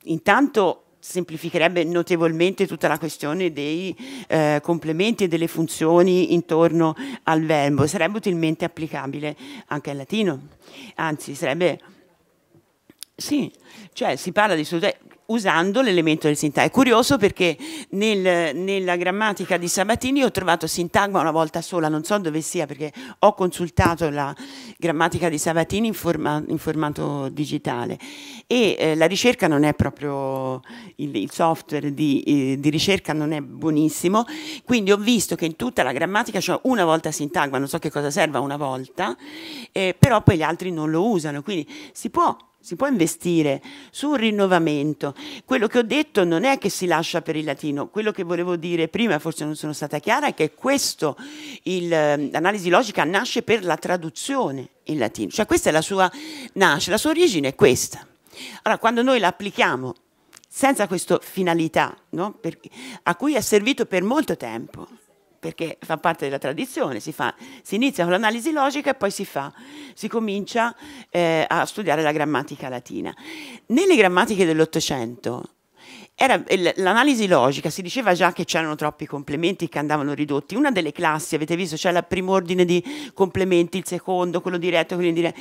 Speaker 2: intanto semplificherebbe notevolmente tutta la questione dei eh, complementi e delle funzioni intorno al verbo, sarebbe utilmente applicabile anche al latino, anzi sarebbe... Sì, cioè si parla di usando l'elemento del sintagma. È curioso perché nel, nella grammatica di Sabatini ho trovato sintagma una volta sola, non so dove sia perché ho consultato la grammatica di Sabatini in, forma, in formato digitale e eh, la ricerca non è proprio, il, il software di, eh, di, ricerca non è buonissimo, quindi ho visto che in tutta la grammatica c'è cioè una volta sintagma, non so che cosa serva una volta, eh, però poi gli altri non lo usano, quindi si può si può investire su un rinnovamento. Quello che ho detto non è che si lascia per il latino, quello che volevo dire prima, forse non sono stata chiara, è che questo, l'analisi logica nasce per la traduzione in latino, cioè questa è la sua nasce, la sua origine è questa. Allora, quando noi la applichiamo senza questa finalità, no? per, a cui è servito per molto tempo, perché fa parte della tradizione, si, fa, si inizia con l'analisi logica e poi si, fa, si comincia eh, a studiare la grammatica latina. Nelle grammatiche dell'Ottocento eh, l'analisi logica, si diceva già che c'erano troppi complementi che andavano ridotti. Una delle classi, avete visto, c'è il primo ordine di complementi, il secondo, quello diretto, quello indiretto.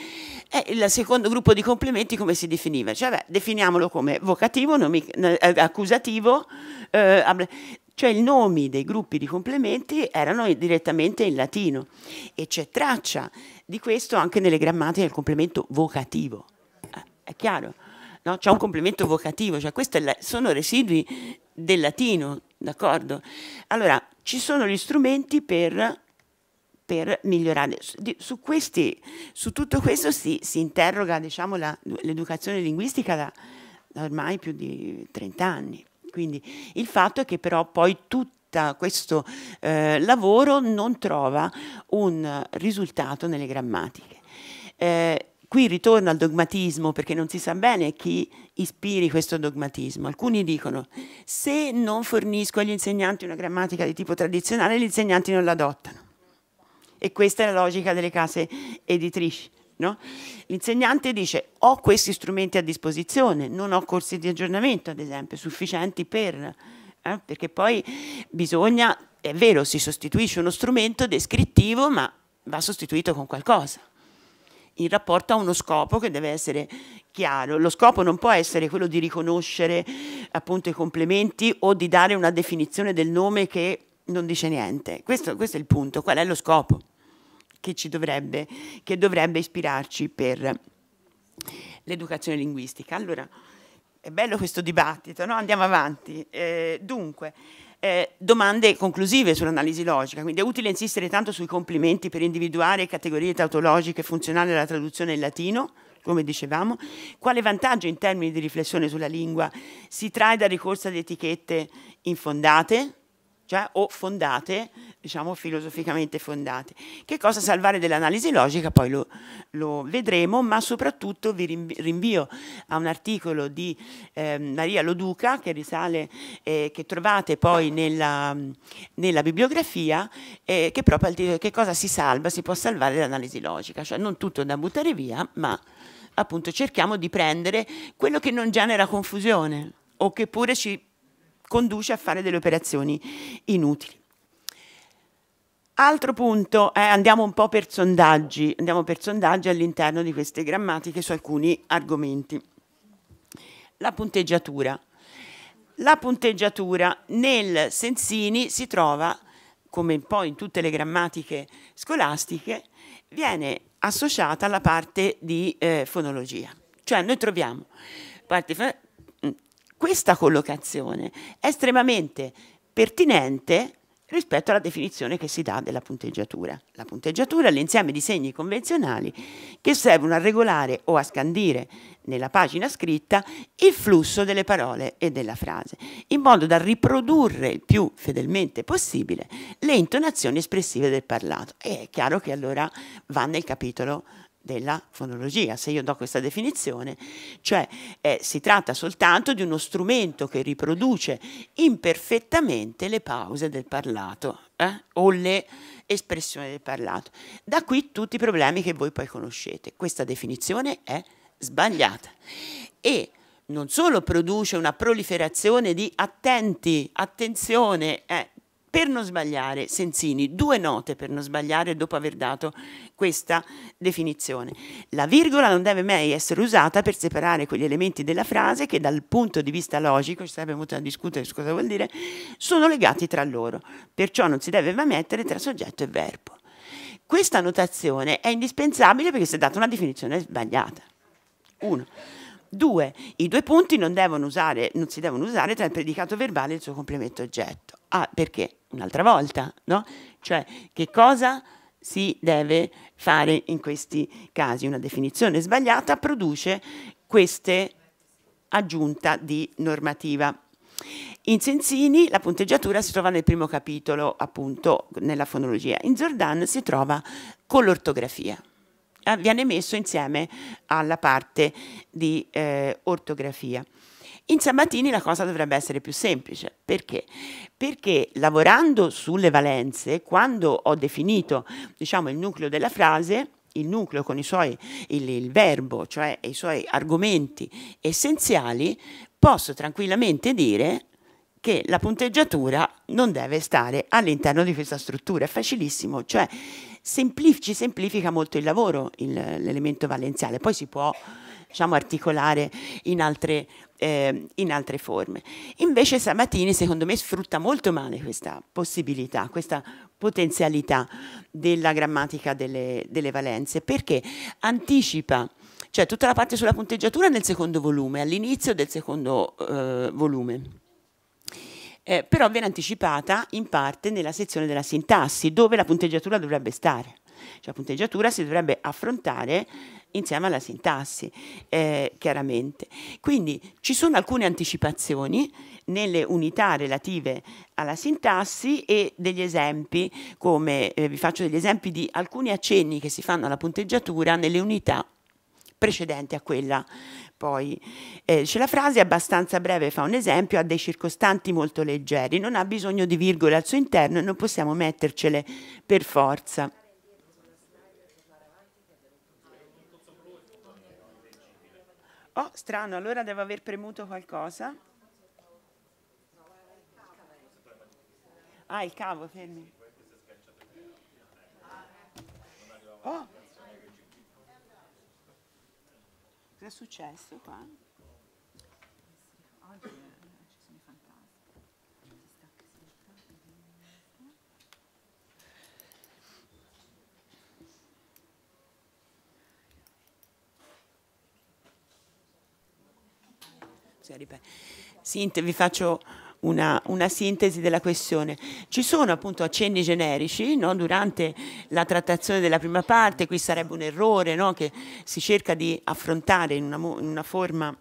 Speaker 2: E il secondo gruppo di complementi come si definiva? Cioè, beh, definiamolo come vocativo, eh, accusativo, eh, cioè i nomi dei gruppi di complementi erano direttamente in latino e c'è traccia di questo anche nelle grammatiche del complemento vocativo, eh, è chiaro? No? C'è un complemento vocativo, cioè questi sono residui del latino, d'accordo? Allora, ci sono gli strumenti per, per migliorare. Su, questi, su, tutto questo si, si interroga diciamo, l'educazione linguistica da, da ormai più di 30 anni. Quindi il fatto è che però poi tutti questo eh, lavoro non trova un risultato nelle grammatiche. Eh, qui ritorno al dogmatismo perché non si sa bene chi ispiri questo dogmatismo. Alcuni dicono se non fornisco agli insegnanti una grammatica di tipo tradizionale gli insegnanti non l'adottano. E questa è la logica delle case editrici. No? L'insegnante dice ho questi strumenti a disposizione, non ho corsi di aggiornamento ad esempio sufficienti per, eh? perché poi bisogna, è vero si sostituisce uno strumento descrittivo ma va sostituito con qualcosa in rapporto a uno scopo che deve essere chiaro. Lo scopo non può essere quello di riconoscere appunto i complementi o di dare una definizione del nome che non dice niente. Questo, questo è il punto, qual è lo scopo? che, ci dovrebbe, che dovrebbe ispirarci per l'educazione linguistica. Allora, è bello questo dibattito, no? andiamo avanti. Eh, dunque, eh, domande conclusive sull'analisi logica, quindi è utile insistere tanto sui complimenti per individuare categorie tautologiche funzionali alla traduzione in latino, come dicevamo, quale vantaggio in termini di riflessione sulla lingua si trae dal ricorso ad etichette infondate, cioè o fondate, diciamo filosoficamente fondate. Che cosa salvare dell'analisi logica poi lo, lo vedremo, ma soprattutto vi rinvio a un articolo di eh, Maria Loduca che risale, eh, che trovate poi nella, nella bibliografia, eh, che proprio al titolo che cosa si salva, si può salvare dell'analisi logica, cioè non tutto da buttare via, ma appunto cerchiamo di prendere quello che non genera confusione o che pure ci conduce a fare delle operazioni inutili. Altro punto, eh, andiamo un po' per sondaggi, andiamo per sondaggi all'interno di queste grammatiche su alcuni argomenti. La punteggiatura. La punteggiatura nel Sensini si trova, come poi in tutte le grammatiche scolastiche, viene associata alla parte di eh, fonologia. Cioè noi troviamo parte questa collocazione è estremamente pertinente rispetto alla definizione che si dà della punteggiatura. La punteggiatura è l'insieme di segni convenzionali che servono a regolare o a scandire nella pagina scritta il flusso delle parole e della frase, in modo da riprodurre il più fedelmente possibile le intonazioni espressive del parlato. E è chiaro che allora va nel capitolo della fonologia, se io do questa definizione, cioè eh, si tratta soltanto di uno strumento che riproduce imperfettamente le pause del parlato eh, o le espressioni del parlato. Da qui tutti i problemi che voi poi conoscete. Questa definizione è sbagliata e non solo produce una proliferazione di attenti, attenzione, eh, per non sbagliare, Sensini, due note per non sbagliare dopo aver dato questa definizione. La virgola non deve mai essere usata per separare quegli elementi della frase che dal punto di vista logico, ci sarebbe molto da discutere su cosa vuol dire, sono legati tra loro, perciò non si deve mai mettere tra soggetto e verbo. Questa notazione è indispensabile perché si è data una definizione sbagliata. Uno. Due, i due punti non, usare, non si devono usare tra il predicato verbale e il suo complemento oggetto. Ah, perché? un'altra volta, no? Cioè, che cosa si deve fare in questi casi? Una definizione sbagliata produce questa aggiunta di normativa. In Sensini la punteggiatura si trova nel primo capitolo, appunto, nella fonologia. In Zordan si trova con l'ortografia. Eh, viene messo insieme alla parte di eh, ortografia. In Sabatini la cosa dovrebbe essere più semplice, perché? Perché lavorando sulle valenze, quando ho definito diciamo, il nucleo della frase, il nucleo con suoi, il, il verbo, cioè i suoi argomenti essenziali, posso tranquillamente dire che la punteggiatura non deve stare all'interno di questa struttura, è facilissimo, cioè semplif ci semplifica molto il lavoro l'elemento valenziale, poi si può diciamo, articolare in altre eh, in altre forme. Invece Sabatini secondo me sfrutta molto male questa possibilità, questa potenzialità della grammatica delle, delle valenze, perché anticipa cioè tutta la parte sulla punteggiatura nel secondo volume, all'inizio del secondo eh, volume. Eh, però viene anticipata in parte nella sezione della sintassi, dove la punteggiatura dovrebbe stare cioè la punteggiatura si dovrebbe affrontare insieme alla sintassi, eh, chiaramente. Quindi ci sono alcune anticipazioni nelle unità relative alla sintassi e degli esempi, come eh, vi faccio degli esempi di alcuni accenni che si fanno alla punteggiatura nelle unità precedenti a quella poi eh, c'è la frase abbastanza breve, fa un esempio, ha dei circostanti molto leggeri, non ha bisogno di virgole al suo interno e non possiamo mettercele per forza. Oh, strano, allora devo aver premuto qualcosa. Ah, il cavo, fermi. Oh. Cosa è successo qua? Cioè, sint vi faccio una, una, sintesi della questione. Ci sono appunto accenni generici no? durante la trattazione della prima parte, qui sarebbe un errore no? che si cerca di affrontare in una, in una forma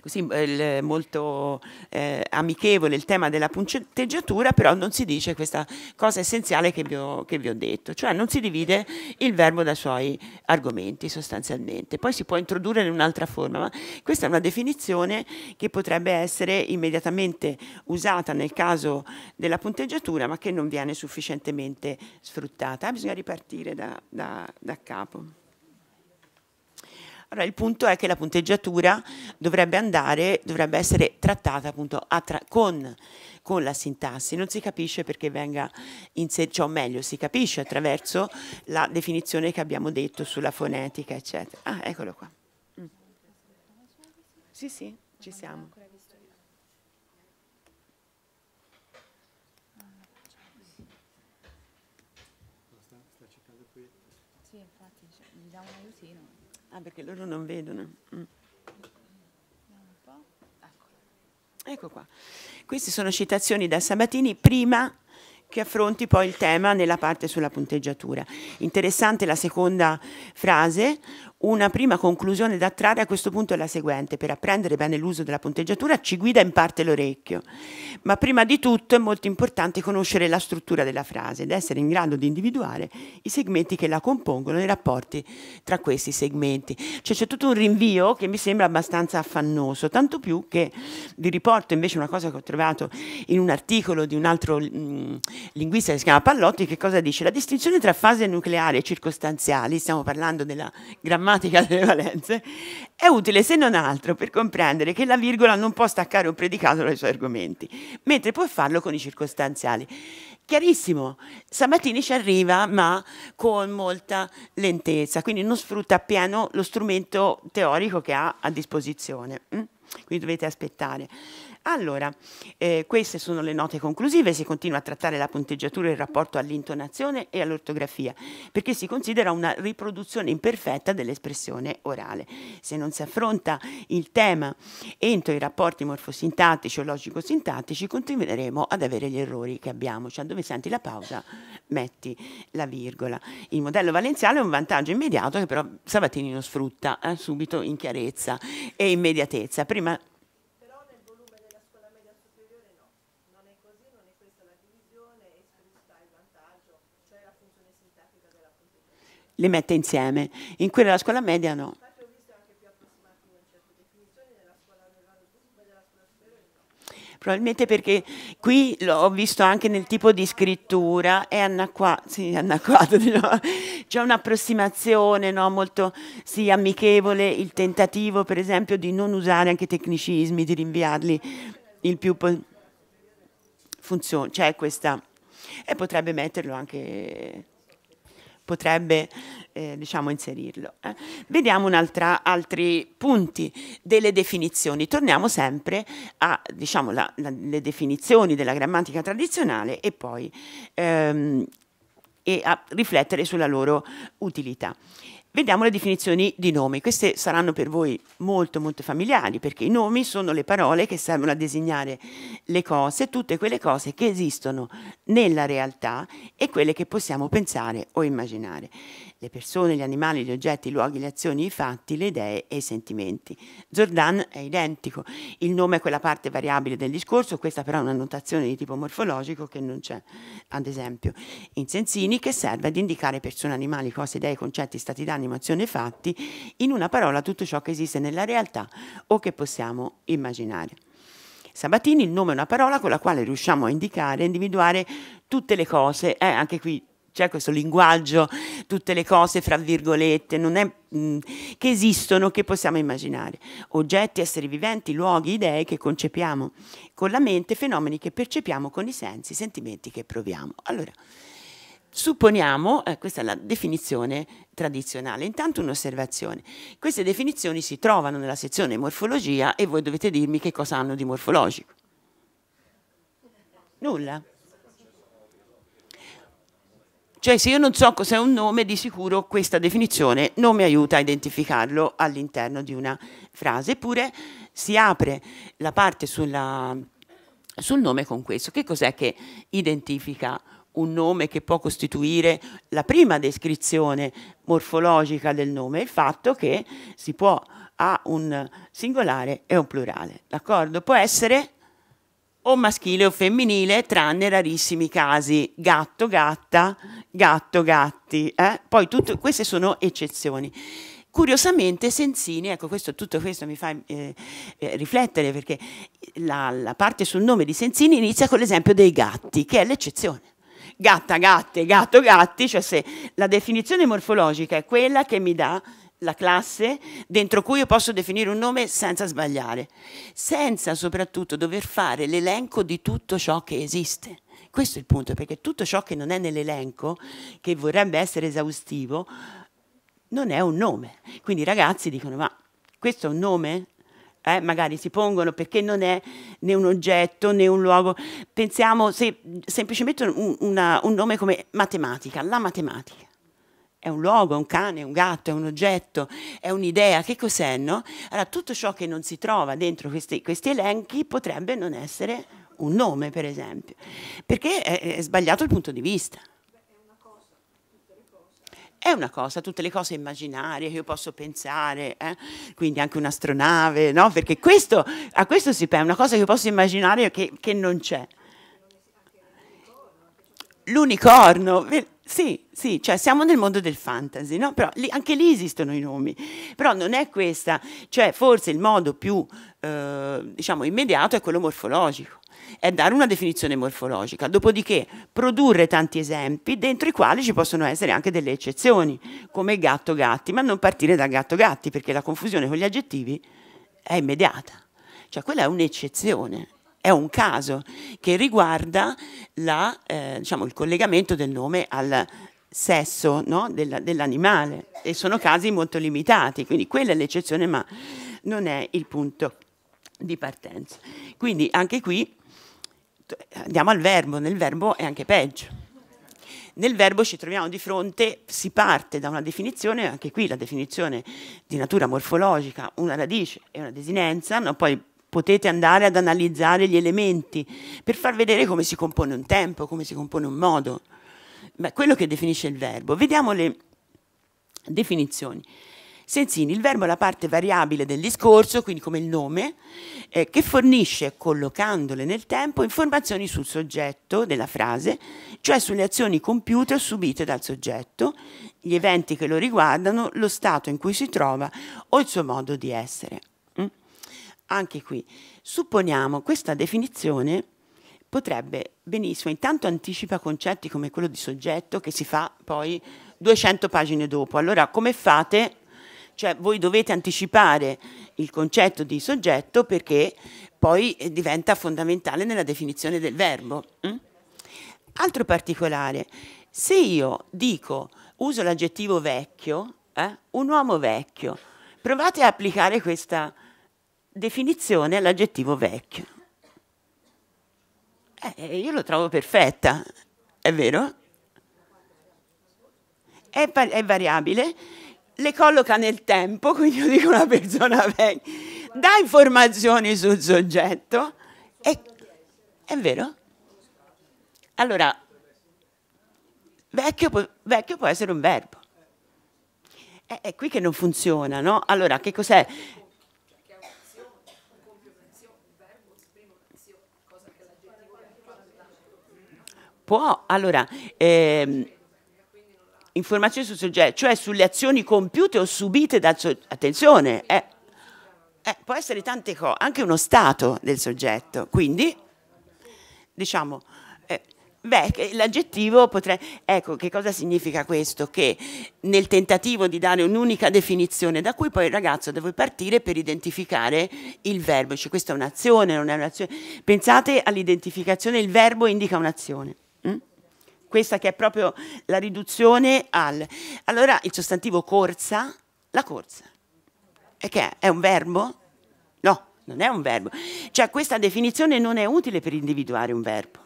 Speaker 2: così eh, molto eh, amichevole il tema della punteggiatura, però non si dice questa cosa essenziale che vi, ho, che vi, ho, detto, cioè non si divide il verbo dai suoi argomenti sostanzialmente. Poi si può introdurre in un'altra forma, ma questa è una definizione che potrebbe essere immediatamente usata nel caso della punteggiatura, ma che non viene sufficientemente sfruttata. Eh, bisogna ripartire da, da, da capo. Allora il punto è che la punteggiatura dovrebbe andare, dovrebbe essere trattata appunto tra- con, con, la sintassi, non si capisce perché venga inserita, cioè, o meglio si capisce attraverso la definizione che abbiamo detto sulla fonetica eccetera. Ah, eccolo qua. Mm. Sì, sì, ci siamo. Ah, perché loro non vedono. Mm. Ecco qua. Queste sono citazioni da Sabatini prima che affronti poi il tema nella parte sulla punteggiatura. Interessante la seconda frase, una prima conclusione da trarre a questo punto è la seguente, per apprendere bene l'uso della punteggiatura ci guida in parte l'orecchio, ma prima di tutto è molto importante conoscere la struttura della frase ed essere in grado di individuare i segmenti che la compongono e i rapporti tra questi segmenti. Cioè c'è tutto un rinvio che mi sembra abbastanza affannoso, tanto più che vi riporto invece una cosa che ho trovato in un articolo di un altro mh, mm, linguista che si chiama Pallotti che cosa dice? La distinzione tra fase nucleare e circostanziali, stiamo parlando della grammatica, matematica (laughs) delle valenze, è utile se non altro per comprendere che la virgola non può staccare un predicato dai suoi argomenti, mentre può farlo con i circostanziali. Chiarissimo, Sabatini ci arriva ma con molta lentezza, quindi non sfrutta appieno lo strumento teorico che ha a disposizione, mm? quindi dovete aspettare. Allora, eh, queste sono le note conclusive, si continua a trattare la punteggiatura in rapporto all'intonazione e all'ortografia, perché si considera una riproduzione imperfetta dell'espressione orale. Se non si affronta il tema entro i rapporti morfosintattici o logico-sintattici, continueremo ad avere gli errori che abbiamo, cioè dove senti la pausa metti la virgola. Il modello valenziale è un vantaggio immediato che però Sabatini lo sfrutta eh, subito in chiarezza e immediatezza. Prima le mette insieme, in quella della scuola media no. probabilmente perché qui l'ho visto anche nel tipo di scrittura, è anacquato, sì, anacquato (laughs) diciamo. c'è un'approssimazione no? molto sì, amichevole, il tentativo per esempio di non usare anche tecnicismi, di rinviarli il più possibile. Funziona, c'è cioè questa, e potrebbe metterlo anche potrebbe eh, diciamo inserirlo. Eh. Vediamo altri punti delle definizioni. Torniamo sempre alle diciamo, definizioni della grammatica tradizionale e poi ehm, e a riflettere sulla loro utilità. Vediamo le definizioni di nomi. Queste saranno per voi molto molto familiari perché i nomi sono le parole che servono a designare le cose, tutte quelle cose che esistono nella realtà e quelle che possiamo pensare o immaginare le persone, gli animali, gli oggetti, i luoghi, le azioni, i fatti, le idee e i sentimenti. Jordan è identico, il nome è quella parte variabile del discorso, questa però è una notazione di tipo morfologico che non c'è, ad esempio, in Sensini che serve ad indicare persone, animali, cose, idee, concetti, stati d'animo, azioni e fatti, in una parola tutto ciò che esiste nella realtà o che possiamo immaginare. Sabatini, il nome è una parola con la quale riusciamo a indicare, a individuare tutte le cose, eh, anche qui c'è questo linguaggio, tutte le cose fra virgolette, è, mh, mm, che esistono, che possiamo immaginare. Oggetti, esseri viventi, luoghi, idee che concepiamo con la mente, fenomeni che percepiamo con i sensi, sentimenti che proviamo. Allora, supponiamo, eh, questa è la definizione tradizionale, intanto un'osservazione. Queste definizioni si trovano nella sezione morfologia e voi dovete dirmi che cosa hanno di morfologico. Nulla. Cioè se io non so cos'è un nome, di sicuro questa definizione non mi aiuta a identificarlo all'interno di una frase. Eppure si apre la parte sulla, sul nome con questo. Che cos'è che identifica un nome che può costituire la prima descrizione morfologica del nome, il fatto che si può ha un singolare e un plurale, d'accordo? Può essere o maschile o femminile, tranne rarissimi casi gatto, gatta, gatto, gatti. Eh? Poi tutto, queste sono eccezioni. Curiosamente Sensini, ecco questo, tutto questo mi fa eh, eh, riflettere perché la, la parte sul nome di Sensini inizia con l'esempio dei gatti, che è l'eccezione gatta, gatte, gatto, gatti, cioè se la definizione morfologica è quella che mi dà la classe dentro cui io posso definire un nome senza sbagliare, senza soprattutto dover fare l'elenco di tutto ciò che esiste. Questo è il punto, perché tutto ciò che non è nell'elenco, che vorrebbe essere esaustivo, non è un nome. Quindi i ragazzi dicono, ma questo è un nome? Eh, magari si pongono perché non è né un oggetto né un luogo. Pensiamo se, semplicemente un, una, un nome come matematica, la matematica è un luogo, è un cane, è un gatto, è un oggetto, è un'idea, che cos'è, no? Allora, tutto ciò che non si trova dentro questi, questi elenchi potrebbe non essere un nome, per esempio, perché è, è sbagliato il punto di vista è una cosa, tutte le cose immaginarie che io posso pensare, eh? quindi anche un'astronave, no? Perché questo, a questo si pensa, è una cosa che io posso immaginare che, che non c'è l'unicorno, sì, sì, cioè siamo nel mondo del fantasy, no? Però lì, anche lì esistono i nomi, però non è questa, cioè forse il modo più, eh, diciamo, immediato è quello morfologico, è dare una definizione morfologica, dopodiché produrre tanti esempi dentro i quali ci possono essere anche delle eccezioni, come gatto-gatti, ma non partire da gatto-gatti perché la confusione con gli aggettivi è immediata, cioè quella è un'eccezione è un caso che riguarda la, eh, diciamo, il collegamento del nome al sesso no? dell'animale e sono casi molto limitati, quindi quella è l'eccezione ma non è il punto di partenza. Quindi anche qui andiamo al verbo, nel verbo è anche peggio. Nel verbo ci troviamo di fronte, si parte da una definizione, anche qui la definizione di natura morfologica, una radice e una desinenza, no? poi potete andare ad analizzare gli elementi per far vedere come si compone un tempo, come si compone un modo. Ma quello che definisce il verbo. Vediamo le definizioni. Sensini, il verbo è la parte variabile del discorso, quindi come il nome, eh, che fornisce, collocandole nel tempo, informazioni sul soggetto della frase, cioè sulle azioni compiute o subite dal soggetto, gli eventi che lo riguardano, lo stato in cui si trova o il suo modo di essere anche qui, supponiamo questa definizione potrebbe benissimo, intanto anticipa concetti come quello di soggetto che si fa poi 200 pagine dopo. Allora come fate? Cioè voi dovete anticipare il concetto di soggetto perché poi diventa fondamentale nella definizione del verbo. Mm? Altro particolare, se io dico, uso l'aggettivo vecchio, eh, un uomo vecchio, provate a applicare questa definizione all'aggettivo vecchio. Eh, io lo trovo perfetta, è vero? È, è, variabile, le colloca nel tempo, quindi io dico una persona vecchia, dà informazioni sul soggetto, è, è vero? Allora, vecchio, vecchio, può essere un verbo. È, è qui che non funziona, no? Allora, che cos'è? può. Allora, ehm, informazioni sul soggetto, cioè sulle azioni compiute o subite dal soggetto. Attenzione, eh, eh, può essere tante cose, anche uno stato del soggetto. Quindi, diciamo, eh, beh, l'aggettivo potrebbe... Ecco, che cosa significa questo? Che nel tentativo di dare un'unica definizione da cui poi il ragazzo deve partire per identificare il verbo. Cioè, questa è un'azione, non è un'azione. Pensate all'identificazione, il verbo indica un'azione questa che è proprio la riduzione al... Allora il sostantivo corsa, la corsa, e che è? è un verbo? No, non è un verbo. Cioè questa definizione non è utile per individuare un verbo.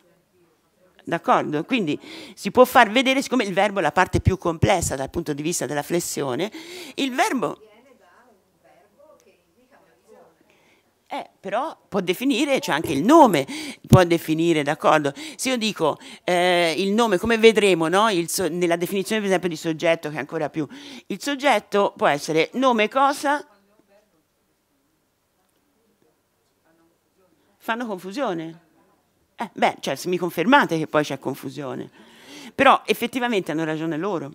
Speaker 2: D'accordo? Quindi si può far vedere, siccome il verbo è la parte più complessa dal punto di vista della flessione, il verbo Eh, però può definire, c'è cioè anche il nome, può definire, d'accordo? Se io dico eh, il nome, come vedremo no? so nella definizione per esempio di soggetto, che è ancora più, il soggetto può essere nome cosa? Fanno confusione? Eh, beh, cioè se mi confermate che poi c'è confusione. Però effettivamente hanno ragione loro,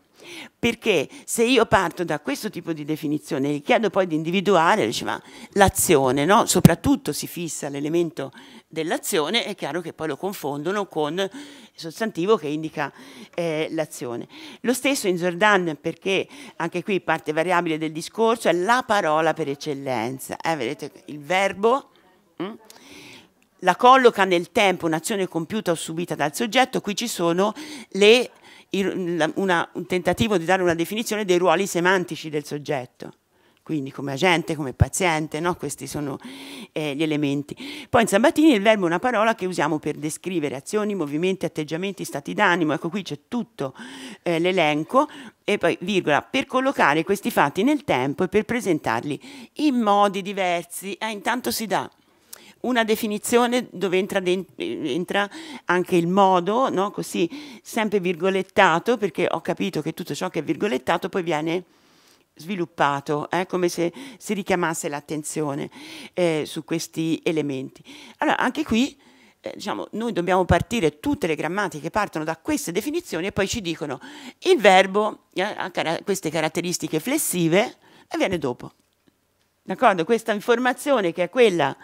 Speaker 2: perché se io parto da questo tipo di definizione e chiedo poi di individuare, diceva, l'azione, no? soprattutto si fissa l'elemento dell'azione, è chiaro che poi lo confondono con il sostantivo che indica eh, l'azione. Lo stesso in Jordan, perché anche qui parte variabile del discorso, è la parola per eccellenza. Eh, vedete, il verbo... Mh? Hm? la colloca nel tempo un'azione compiuta o subita dal soggetto, qui ci sono le, una, un tentativo di dare una definizione dei ruoli semantici del soggetto quindi come agente, come paziente, no? questi sono eh, gli elementi. Poi in Sabatini il verbo è una parola che usiamo per descrivere azioni, movimenti, atteggiamenti, stati d'animo, ecco qui c'è tutto eh, l'elenco e poi virgola, per collocare questi fatti nel tempo e per presentarli in modi diversi, eh, intanto si dà una definizione dove entra, dentro, entra anche il modo, no? così sempre virgolettato, perché ho capito che tutto ciò che è virgolettato poi viene sviluppato, eh? come se si richiamasse l'attenzione eh, su questi elementi. Allora, anche qui eh, diciamo, noi dobbiamo partire, tutte le grammatiche partono da queste definizioni e poi ci dicono il verbo eh, ha queste caratteristiche flessive e viene dopo. D'accordo? Questa informazione che è quella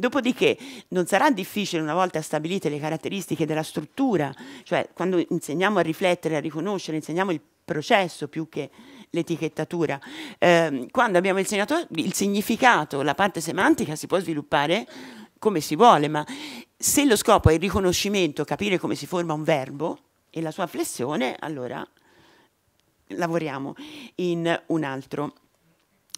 Speaker 2: Dopodiché non sarà difficile una volta stabilite le caratteristiche della struttura, cioè quando insegniamo a riflettere, a riconoscere, insegniamo il processo più che l'etichettatura. Eh, quando abbiamo insegnato il significato, la parte semantica si può sviluppare come si vuole, ma se lo scopo è il riconoscimento, capire come si forma un verbo e la sua flessione, allora lavoriamo in un altro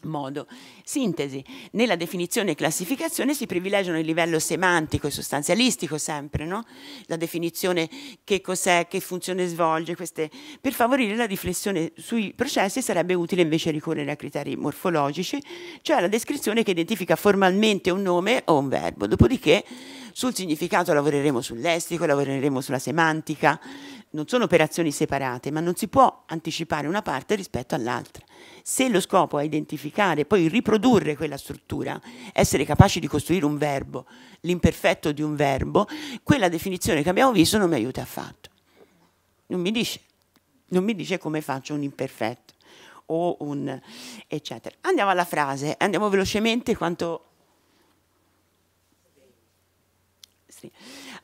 Speaker 2: modo. Sintesi. Nella definizione e classificazione si privilegiano il livello semantico e sostanzialistico sempre, no? la definizione che cos'è, che funzione svolge, queste. per favorire la riflessione sui processi sarebbe utile invece ricorrere a criteri morfologici, cioè la descrizione che identifica formalmente un nome o un verbo, dopodiché sul significato lavoreremo sul lessico, lavoreremo sulla semantica, non sono operazioni separate, ma non si può anticipare una parte rispetto all'altra se lo scopo è identificare, poi riprodurre quella struttura, essere capaci di costruire un verbo, l'imperfetto di un verbo, quella definizione che abbiamo visto non mi aiuta affatto. Non mi dice, non mi dice come faccio un imperfetto o un eccetera. Andiamo alla frase, andiamo velocemente quanto...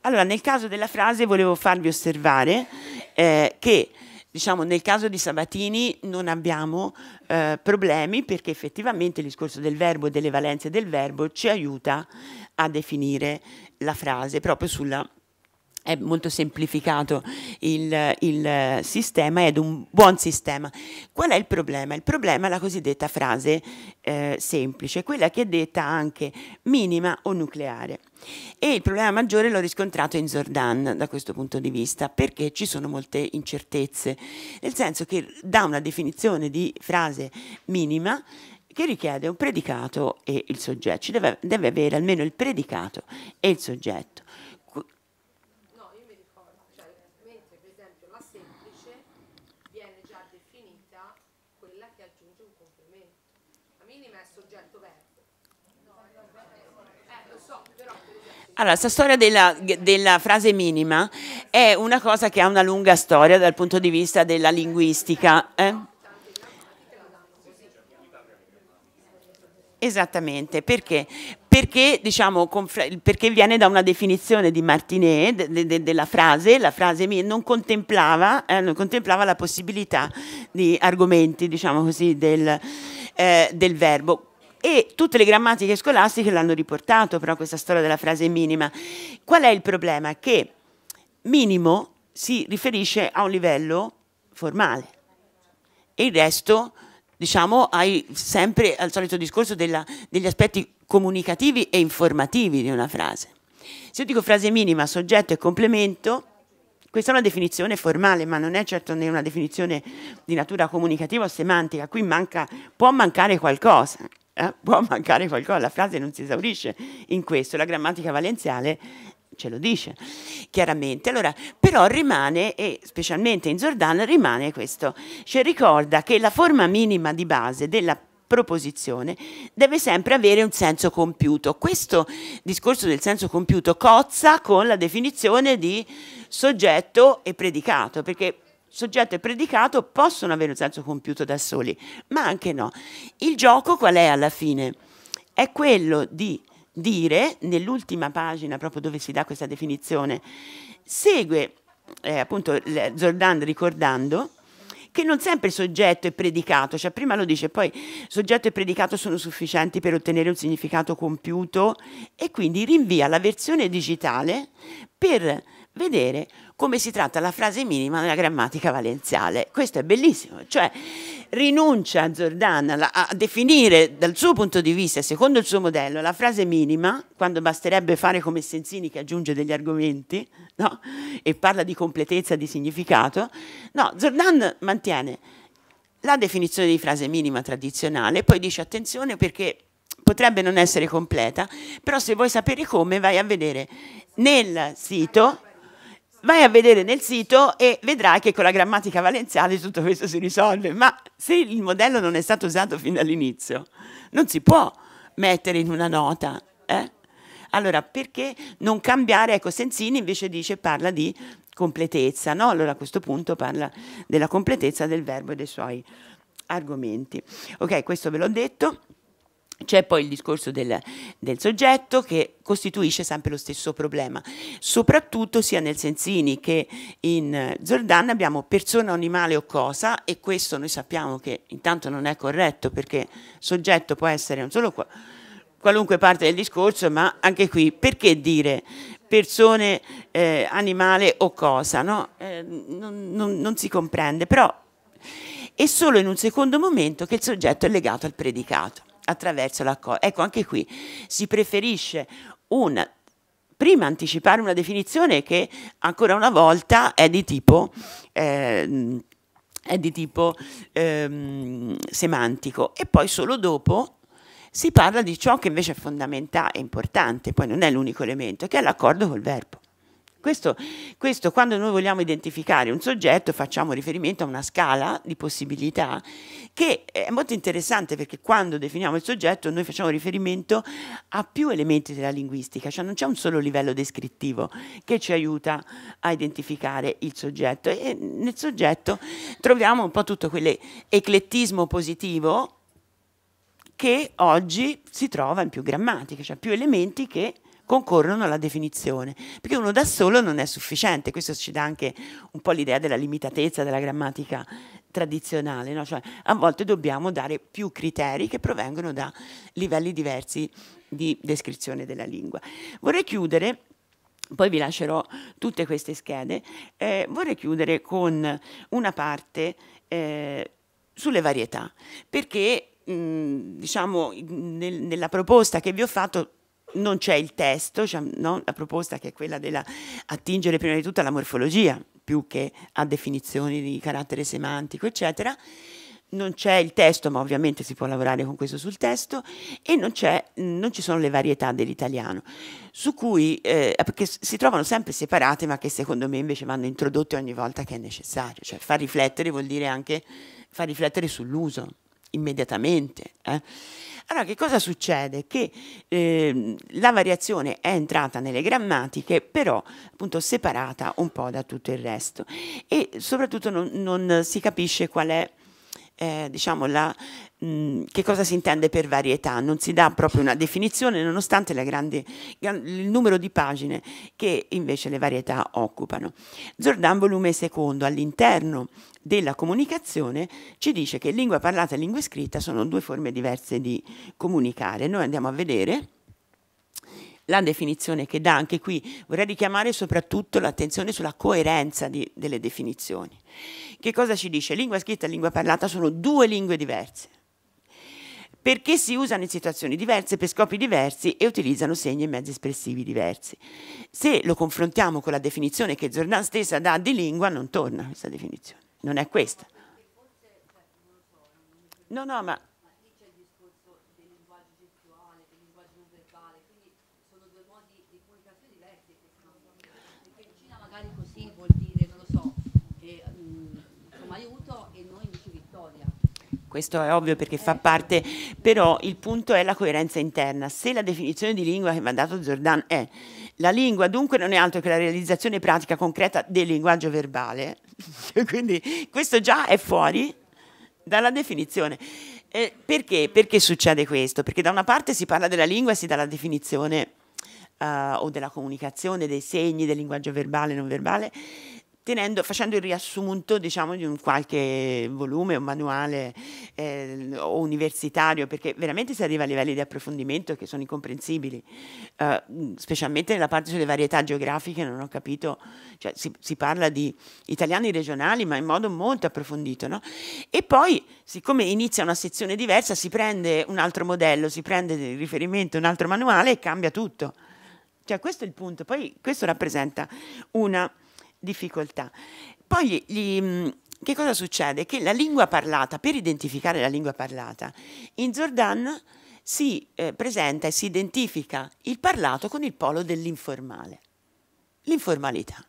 Speaker 2: Allora, nel caso della frase volevo farvi osservare eh, che diciamo, nel caso di Sabatini non abbiamo eh, problemi perché effettivamente il discorso del verbo e delle valenze del verbo ci aiuta a definire la frase proprio sulla è molto semplificato il, il eh, sistema ed un buon sistema. Qual è il problema? Il problema è la cosiddetta frase eh, semplice, quella che è detta anche minima o nucleare. E il problema maggiore l'ho riscontrato in Zordan da questo punto di vista, perché ci sono molte incertezze, nel senso che dà una definizione di frase minima che richiede un predicato e il soggetto, ci deve, deve avere almeno il predicato e il soggetto. Allora, questa storia della, della, frase minima è una cosa che ha una lunga storia dal punto di vista della linguistica. Eh? Esattamente, perché? Perché, diciamo, perché, viene da una definizione di Martinet della de, de frase, la frase non contemplava, eh, non contemplava la possibilità di argomenti, diciamo così, del, eh, del verbo e tutte le grammatiche scolastiche l'hanno riportato però questa storia della frase minima. Qual è il problema? Che minimo si riferisce a un livello formale e il resto diciamo hai sempre al solito discorso della, degli aspetti comunicativi e informativi di una frase. Se io dico frase minima, soggetto e complemento, questa è una definizione formale, ma non è certo né una definizione di natura comunicativa o semantica, qui manca, può mancare qualcosa eh, (laughs) può mancare qualcosa, la frase non si esaurisce in questo, la grammatica valenziale ce lo dice chiaramente. Allora, però rimane, e specialmente in Giordano, rimane questo, cioè ricorda che la forma minima di base della proposizione deve sempre avere un senso compiuto. Questo discorso del senso compiuto cozza con la definizione di soggetto e predicato, perché soggetto e predicato possono avere un senso compiuto da soli, ma anche no. Il gioco qual è alla fine? È quello di dire, nell'ultima pagina proprio dove si dà questa definizione, segue eh, appunto Zordan ricordando che non sempre soggetto e predicato, cioè prima lo dice, poi soggetto e predicato sono sufficienti per ottenere un significato compiuto e quindi rinvia la versione digitale per vedere come si tratta la frase minima nella grammatica valenziale. Questo è bellissimo, cioè rinuncia Zordana a definire dal suo punto di vista, secondo il suo modello, la frase minima, quando basterebbe fare come Sensini che aggiunge degli argomenti no? e parla di completezza di significato, no, Zordan mantiene la definizione di frase minima tradizionale, poi dice attenzione perché potrebbe non essere completa, però se vuoi sapere come vai a vedere nel sito vai a vedere nel sito e vedrai che con la grammatica valenziale tutto questo si risolve, ma se il modello non è stato usato fin dall'inizio, non si può mettere in una nota. Eh? Allora, perché non cambiare? Ecco, Sensini invece dice, parla di completezza, no? Allora a questo punto parla della completezza del verbo e dei suoi argomenti. Ok, questo ve l'ho detto. C'è poi il discorso del, del, soggetto che costituisce sempre lo stesso problema, soprattutto sia nel Sensini che in Zordana abbiamo persona, animale o cosa e questo noi sappiamo che intanto non è corretto perché soggetto può essere non solo qualunque parte del discorso ma anche qui perché dire persone, eh, animale o cosa, no? eh, non, non, non si comprende però è solo in un secondo momento che il soggetto è legato al predicato attraverso l'accordo. Ecco, anche qui si preferisce un prima anticipare una definizione che ancora una volta è di tipo, eh, è di tipo eh, semantico e poi solo dopo si parla di ciò che invece è fondamentale e importante, poi non è l'unico elemento, che è l'accordo col verbo. Questo, questo, quando noi vogliamo identificare un soggetto facciamo riferimento a una scala di possibilità che è molto interessante perché quando definiamo il soggetto noi facciamo riferimento a più elementi della linguistica, cioè non c'è un solo livello descrittivo che ci aiuta a identificare il soggetto e nel soggetto troviamo un po' tutto quell'eclettismo positivo che oggi si trova in più grammatica, cioè più elementi che concorrono alla definizione, perché uno da solo non è sufficiente, questo ci dà anche un po' l'idea della limitatezza della grammatica tradizionale, no? cioè, a volte dobbiamo dare più criteri che provengono da livelli diversi di descrizione della lingua. Vorrei chiudere poi vi lascerò tutte queste schede. Eh, vorrei chiudere con una parte eh, sulle varietà, perché diciamo nel, nella proposta che vi ho fatto non c'è il testo, cioè, no? la proposta che è quella di attingere prima di tutto alla morfologia, più che a definizioni di carattere semantico, eccetera. Non c'è il testo, ma ovviamente si può lavorare con questo sul testo, e non, non ci sono le varietà dell'italiano, su cui eh, si trovano sempre separate, ma che secondo me invece vanno introdotte ogni volta che è necessario. Cioè far riflettere vuol dire anche far riflettere sull'uso immediatamente. Eh? Allora che cosa succede? Che eh, la variazione è entrata nelle grammatiche, però appunto separata un po' da tutto il resto e soprattutto non, non si capisce qual è eh, diciamo, la, mh, mm, che cosa si intende per varietà, non si dà proprio una definizione nonostante grande, il numero di pagine che invece le varietà occupano. Zordan, volume secondo, all'interno della comunicazione ci dice che lingua parlata e lingua scritta sono due forme diverse di comunicare. Noi andiamo a vedere la definizione che dà anche qui. Vorrei richiamare soprattutto l'attenzione sulla coerenza di, delle definizioni. Che cosa ci dice? Lingua scritta e lingua parlata sono due lingue diverse perché si usano in situazioni diverse, per scopi diversi e utilizzano segni e mezzi espressivi diversi. Se lo confrontiamo con la definizione che Zordan stessa dà di lingua, non torna questa definizione, non è questa. No, no, ma questo è ovvio perché fa parte, però il punto è la coerenza interna. Se la definizione di lingua che mi ha dato Giordano è la lingua dunque non è altro che la realizzazione pratica concreta del linguaggio verbale, (laughs) quindi questo già è fuori dalla definizione. Eh, perché? perché? succede questo? Perché da una parte si parla della lingua e si dà la definizione uh, o della comunicazione, dei segni, del linguaggio verbale e non verbale, tenendo, facendo il riassunto diciamo, di un qualche volume o manuale eh, o universitario, perché veramente si arriva a livelli di approfondimento che sono incomprensibili, uh, specialmente nella parte sulle varietà geografiche, non ho capito, cioè, si, si, parla di italiani regionali, ma in modo molto approfondito. No? E poi, siccome inizia una sezione diversa, si prende un altro modello, si prende di riferimento un altro manuale e cambia tutto. Cioè, questo è il punto. Poi questo rappresenta una difficoltà. Poi gli, mm, che cosa succede? Che la lingua parlata, per identificare la lingua parlata, in Zordan si eh, presenta e si identifica il parlato con il polo dell'informale, l'informalità.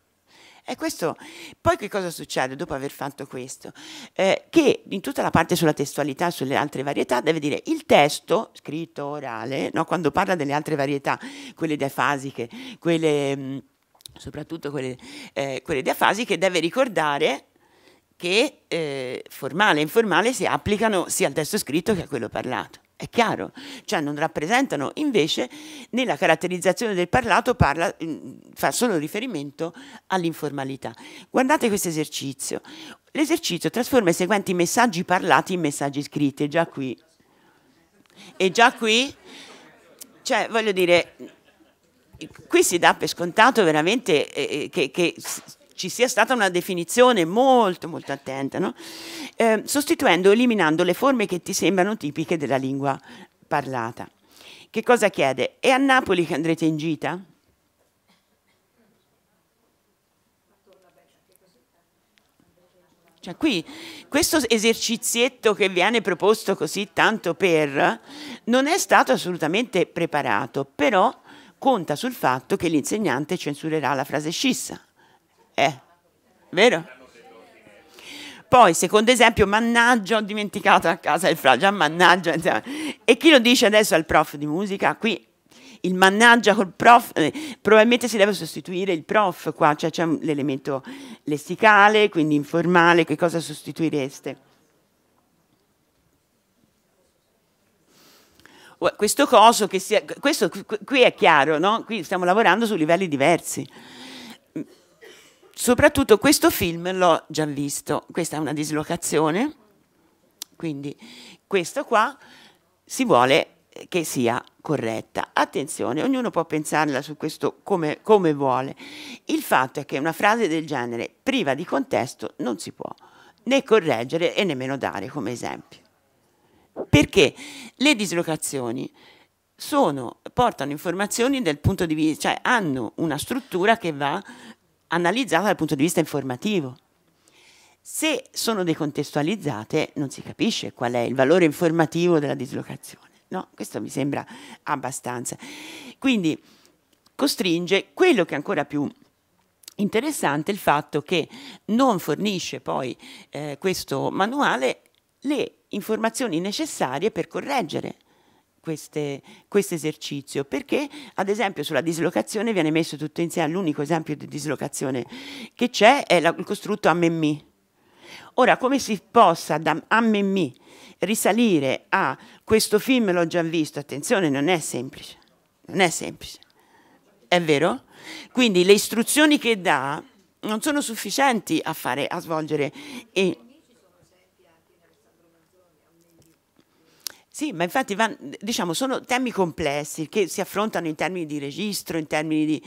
Speaker 2: E questo, poi che cosa succede dopo aver fatto questo? Eh, che in tutta la parte sulla testualità, sulle altre varietà, deve dire il testo, scritto, orale, no? quando parla delle altre varietà, quelle defasiche, quelle... Mh, mm, soprattutto quelle, eh, quelle diafasiche, deve ricordare che eh, formale e informale si applicano sia al testo scritto che a quello parlato. È chiaro, cioè non rappresentano invece nella caratterizzazione del parlato, parla, mm, fa solo riferimento all'informalità. Guardate questo esercizio. L'esercizio trasforma i seguenti messaggi parlati in messaggi scritti, e già qui. E già qui, cioè voglio dire, qui si dà per scontato veramente eh, eh che, che ci sia stata una definizione molto molto attenta, no? eh, sostituendo eliminando le forme che ti sembrano tipiche della lingua parlata. Che cosa chiede? È a Napoli che andrete in gita? Cioè qui questo esercizietto che viene proposto così tanto per non è stato assolutamente preparato, però conta sul fatto che l'insegnante censurerà la frase scissa. Eh, vero? Poi, secondo esempio, mannaggia, ho dimenticato a casa il fragia, mannaggia. Insomma. E chi lo dice adesso al prof di musica? Qui il mannaggia col prof, eh, probabilmente si deve sostituire il prof qua, cioè c'è l'elemento lessicale, quindi informale, che cosa sostituireste? questo coso che sia, questo qui è chiaro, no? qui stiamo lavorando su livelli diversi. Soprattutto questo film l'ho già visto, questa è una dislocazione, quindi questo qua si vuole che sia corretta. Attenzione, ognuno può pensarla su questo come, come vuole. Il fatto è che una frase del genere priva di contesto non si può né correggere e nemmeno dare come esempio. Perché le dislocazioni sono, portano informazioni dal punto di vista, cioè hanno una struttura che va analizzata dal punto di vista informativo. Se sono decontestualizzate non si capisce qual è il valore informativo della dislocazione. No, questo mi sembra abbastanza. Quindi costringe quello che è ancora più interessante il fatto che non fornisce poi eh, questo manuale le informazioni necessarie per correggere questo esercizio perché ad esempio sulla dislocazione viene messo tutto insieme l'unico esempio di dislocazione che c'è è la, il costrutto ammi ora come si possa da ammi risalire a questo film l'ho già visto attenzione non è semplice non è semplice è vero? quindi le istruzioni che dà non sono sufficienti a, fare, a svolgere e, Sì, ma infatti van, diciamo, sono temi complessi che si affrontano in termini di registro, in termini di,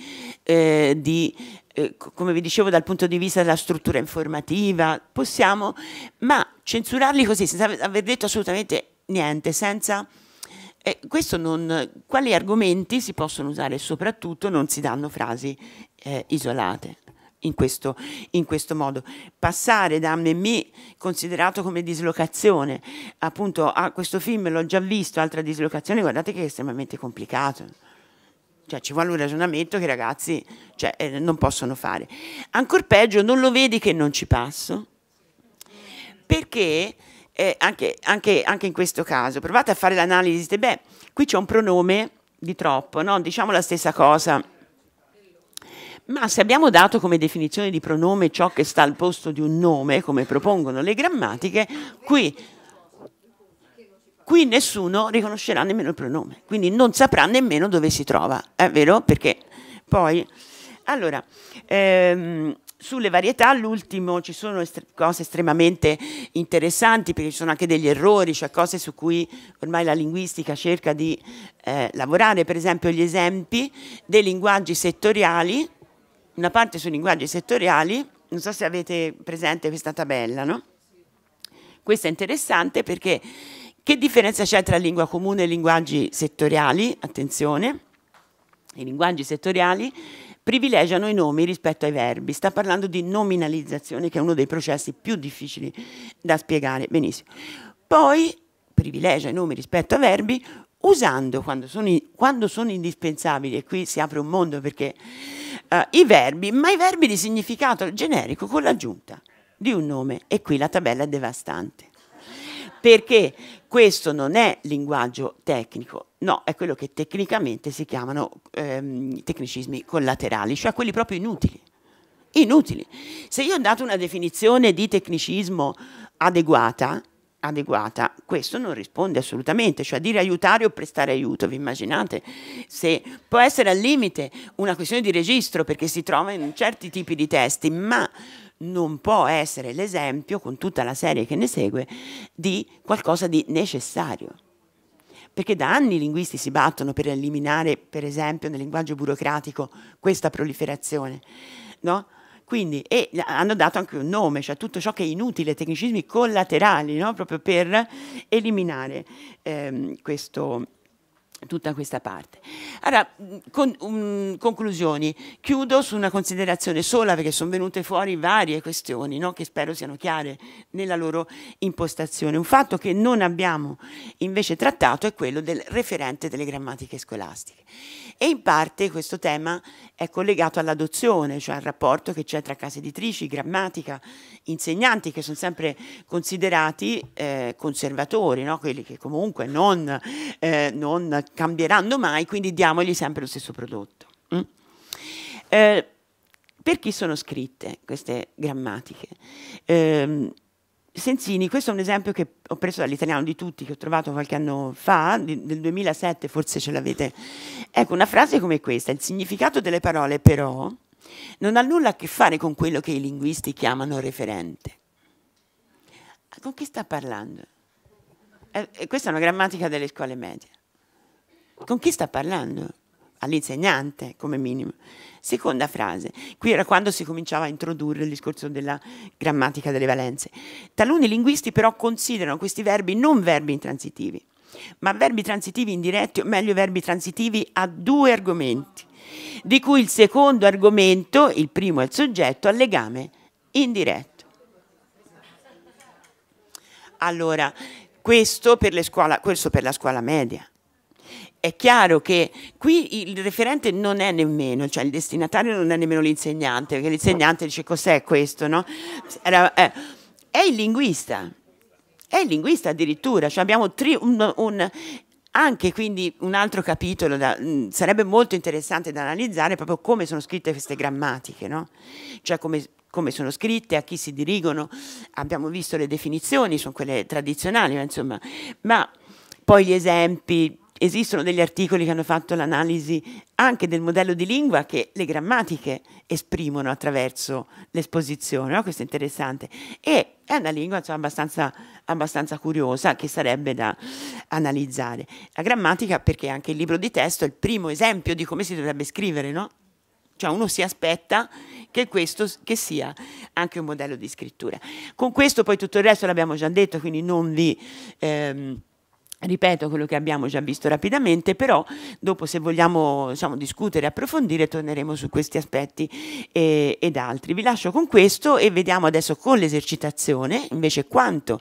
Speaker 2: eh, di eh, come vi dicevo, dal punto di vista della struttura informativa, possiamo, ma censurarli così, senza aver detto assolutamente niente, senza... Eh, non, quali argomenti si possono usare e soprattutto non si danno frasi eh, isolate in questo, in questo, modo. Passare da me, me considerato come dislocazione, appunto a questo film l'ho già visto, altra dislocazione, guardate che è estremamente complicato. Cioè ci vuole un ragionamento che i ragazzi cioè, eh, non possono fare. Ancora peggio, non lo vedi che non ci passo, perché eh, anche, anche, anche, in questo caso, provate a fare l'analisi, beh, qui c'è un pronome di troppo, no? diciamo la stessa cosa ma se abbiamo dato come definizione di pronome ciò che sta al posto di un nome, come propongono le grammatiche, qui, qui nessuno riconoscerà nemmeno il pronome, quindi non saprà nemmeno dove si trova, è vero? Perché poi... Allora, ehm, sulle varietà, l'ultimo, ci sono est cose estremamente interessanti perché ci sono anche degli errori, cioè cose su cui ormai la linguistica cerca di eh, lavorare, per esempio gli esempi dei linguaggi settoriali una parte sui linguaggi settoriali, non so se avete presente questa tabella, no? Questa è interessante perché che differenza c'è tra lingua comune e linguaggi settoriali? Attenzione, i linguaggi settoriali privilegiano i nomi rispetto ai verbi. Sta parlando di nominalizzazione, che è uno dei processi più difficili da spiegare. Benissimo. Poi privilegia i nomi rispetto ai verbi usando quando sono, quando sono indispensabili, e qui si apre un mondo perché uh, i verbi, ma i verbi di significato generico con l'aggiunta di un nome. E qui la tabella è devastante. Perché questo non è linguaggio tecnico, no, è quello che tecnicamente si chiamano ehm, tecnicismi collaterali, cioè quelli proprio inutili. Inutili. Se io ho dato una definizione di tecnicismo adeguata, adeguata. Questo non risponde assolutamente, cioè dire aiutare o prestare aiuto, vi immaginate? Se può essere al limite una questione di registro perché si trova in certi tipi di testi, ma non può essere l'esempio, con tutta la serie che ne segue, di qualcosa di necessario. Perché da anni i linguisti si battono per eliminare, per esempio, nel linguaggio burocratico questa proliferazione, no? Quindi, e hanno dato anche un nome, cioè tutto ciò che è inutile, tecnicismi collaterali, no? proprio per eliminare ehm, questo tutta questa parte. Allora, con, um, conclusioni, chiudo su una considerazione sola perché sono venute fuori varie questioni no? che spero siano chiare nella loro impostazione. Un fatto che non abbiamo invece trattato è quello del referente delle grammatiche scolastiche. E in parte questo tema è collegato all'adozione, cioè al rapporto che c'è tra case editrici, grammatica, insegnanti che sono sempre considerati eh, conservatori, no? quelli che comunque non, eh, non, cambieranno mai, quindi diamogli sempre lo stesso prodotto. Mm? Eh, per chi sono scritte queste grammatiche? Eh, Senzini, questo è un esempio che ho preso dall'italiano di tutti, che ho trovato qualche anno fa, nel 2007 forse ce l'avete. Ecco, una frase come questa, il significato delle parole però non ha nulla a che fare con quello che i linguisti chiamano referente. Ah, con chi sta parlando? Eh, eh, questa è una grammatica delle scuole medie. Con chi sta parlando? all'insegnante come minimo. Seconda frase, qui era quando si cominciava a introdurre il discorso della grammatica delle valenze. Taluni linguisti però considerano questi verbi non verbi intransitivi, ma verbi transitivi indiretti, o meglio verbi transitivi a due argomenti, di cui il secondo argomento, il primo è il soggetto, ha legame indiretto. Allora, questo per, scuola, questo per la scuola media è chiaro che qui il referente non è nemmeno, cioè il destinatario non è nemmeno l'insegnante, perché l'insegnante dice cos'è questo, no? Era, eh, è il linguista, è il linguista addirittura, cioè abbiamo tri, un, un, anche quindi un altro capitolo, da, mh, mm, sarebbe molto interessante da analizzare proprio come sono scritte queste grammatiche, no? Cioè come come sono scritte, a chi si dirigono, abbiamo visto le definizioni, sono quelle tradizionali, ma insomma, ma poi gli esempi, esistono degli articoli che hanno fatto l'analisi anche del modello di lingua che le grammatiche esprimono attraverso l'esposizione, no? questo è interessante. E è una lingua insomma, abbastanza, abbastanza, curiosa che sarebbe da analizzare. La grammatica, perché anche il libro di testo è il primo esempio di come si dovrebbe scrivere, no? Cioè uno si aspetta che questo che sia anche un modello di scrittura. Con questo poi tutto il resto l'abbiamo già detto, quindi non vi... Ehm, Ripeto quello che abbiamo già visto rapidamente, però dopo se vogliamo diciamo, discutere e approfondire torneremo su questi aspetti e, eh, ed altri. Vi lascio con questo e vediamo adesso con l'esercitazione invece quanto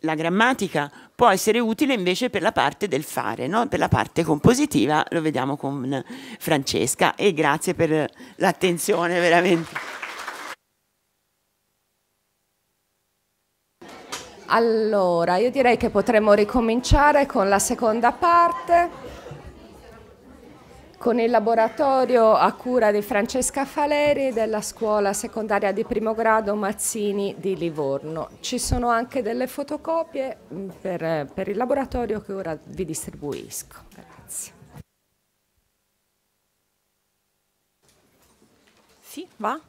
Speaker 2: la grammatica può essere utile invece per la parte del fare, no? per la parte compositiva, lo vediamo con Francesca e grazie per l'attenzione veramente.
Speaker 1: Allora, io direi che potremmo ricominciare con la seconda parte, con il laboratorio a cura di Francesca Faleri della scuola secondaria di primo grado Mazzini di Livorno. Ci sono anche delle fotocopie mm, per, per il laboratorio che ora vi distribuisco. Grazie.
Speaker 5: Sì, va?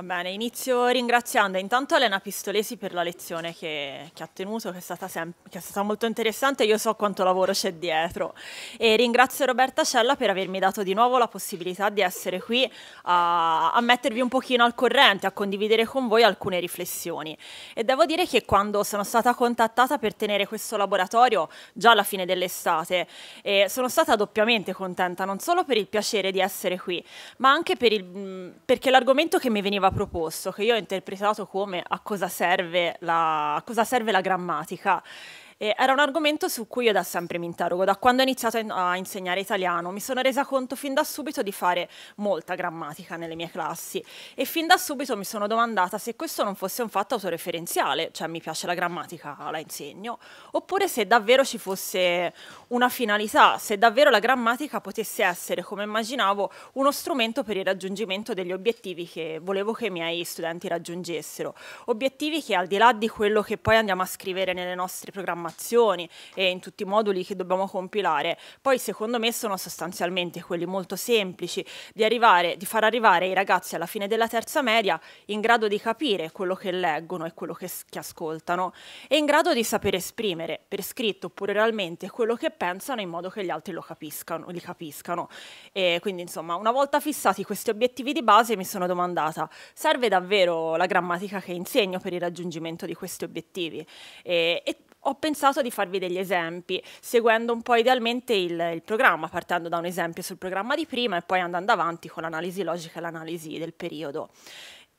Speaker 5: Va bene, inizio ringraziando intanto Elena Pistolesi per la lezione che, che ha tenuto, che è, stata che è stata molto interessante, io so quanto lavoro c'è dietro. E ringrazio Roberta Cella per avermi dato di nuovo la possibilità di essere qui a, a mettervi un pochino al corrente, a condividere con voi alcune riflessioni. E devo dire che quando sono stata contattata per tenere questo laboratorio, già alla fine dell'estate, eh, sono stata doppiamente contenta, non solo per il piacere di essere qui, ma anche per il, perché l'argomento che mi veniva aveva proposto, che io ho interpretato come a cosa serve la, cosa serve la grammatica. Eh, era un argomento su cui io da sempre mi interrogo. Da quando ho iniziato a insegnare italiano mi sono resa conto fin da subito di fare molta grammatica nelle mie classi e fin da subito mi sono domandata se questo non fosse un fatto autoreferenziale, cioè mi piace la grammatica, la insegno, oppure se davvero ci fosse una finalità, se davvero la grammatica potesse essere, come immaginavo, uno strumento per il raggiungimento degli obiettivi che volevo che i miei studenti raggiungessero, obiettivi che al di là di quello che poi andiamo a scrivere nelle nostre programmazioni, programmazioni e in tutti i moduli che dobbiamo compilare, poi secondo me sono sostanzialmente quelli molto semplici di, arrivare, di far arrivare i ragazzi alla fine della terza media in grado di capire quello che leggono e quello che, che ascoltano e in grado di saper esprimere per scritto oppure realmente quello che pensano in modo che gli altri lo capiscano, li capiscano. E quindi insomma una volta fissati questi obiettivi di base mi sono domandata serve davvero la grammatica che insegno per il raggiungimento di questi obiettivi? E, e ho pensato di farvi degli esempi, seguendo un po' idealmente il, il, programma, partendo da un esempio sul programma di prima e poi andando avanti con l'analisi logica e l'analisi del periodo.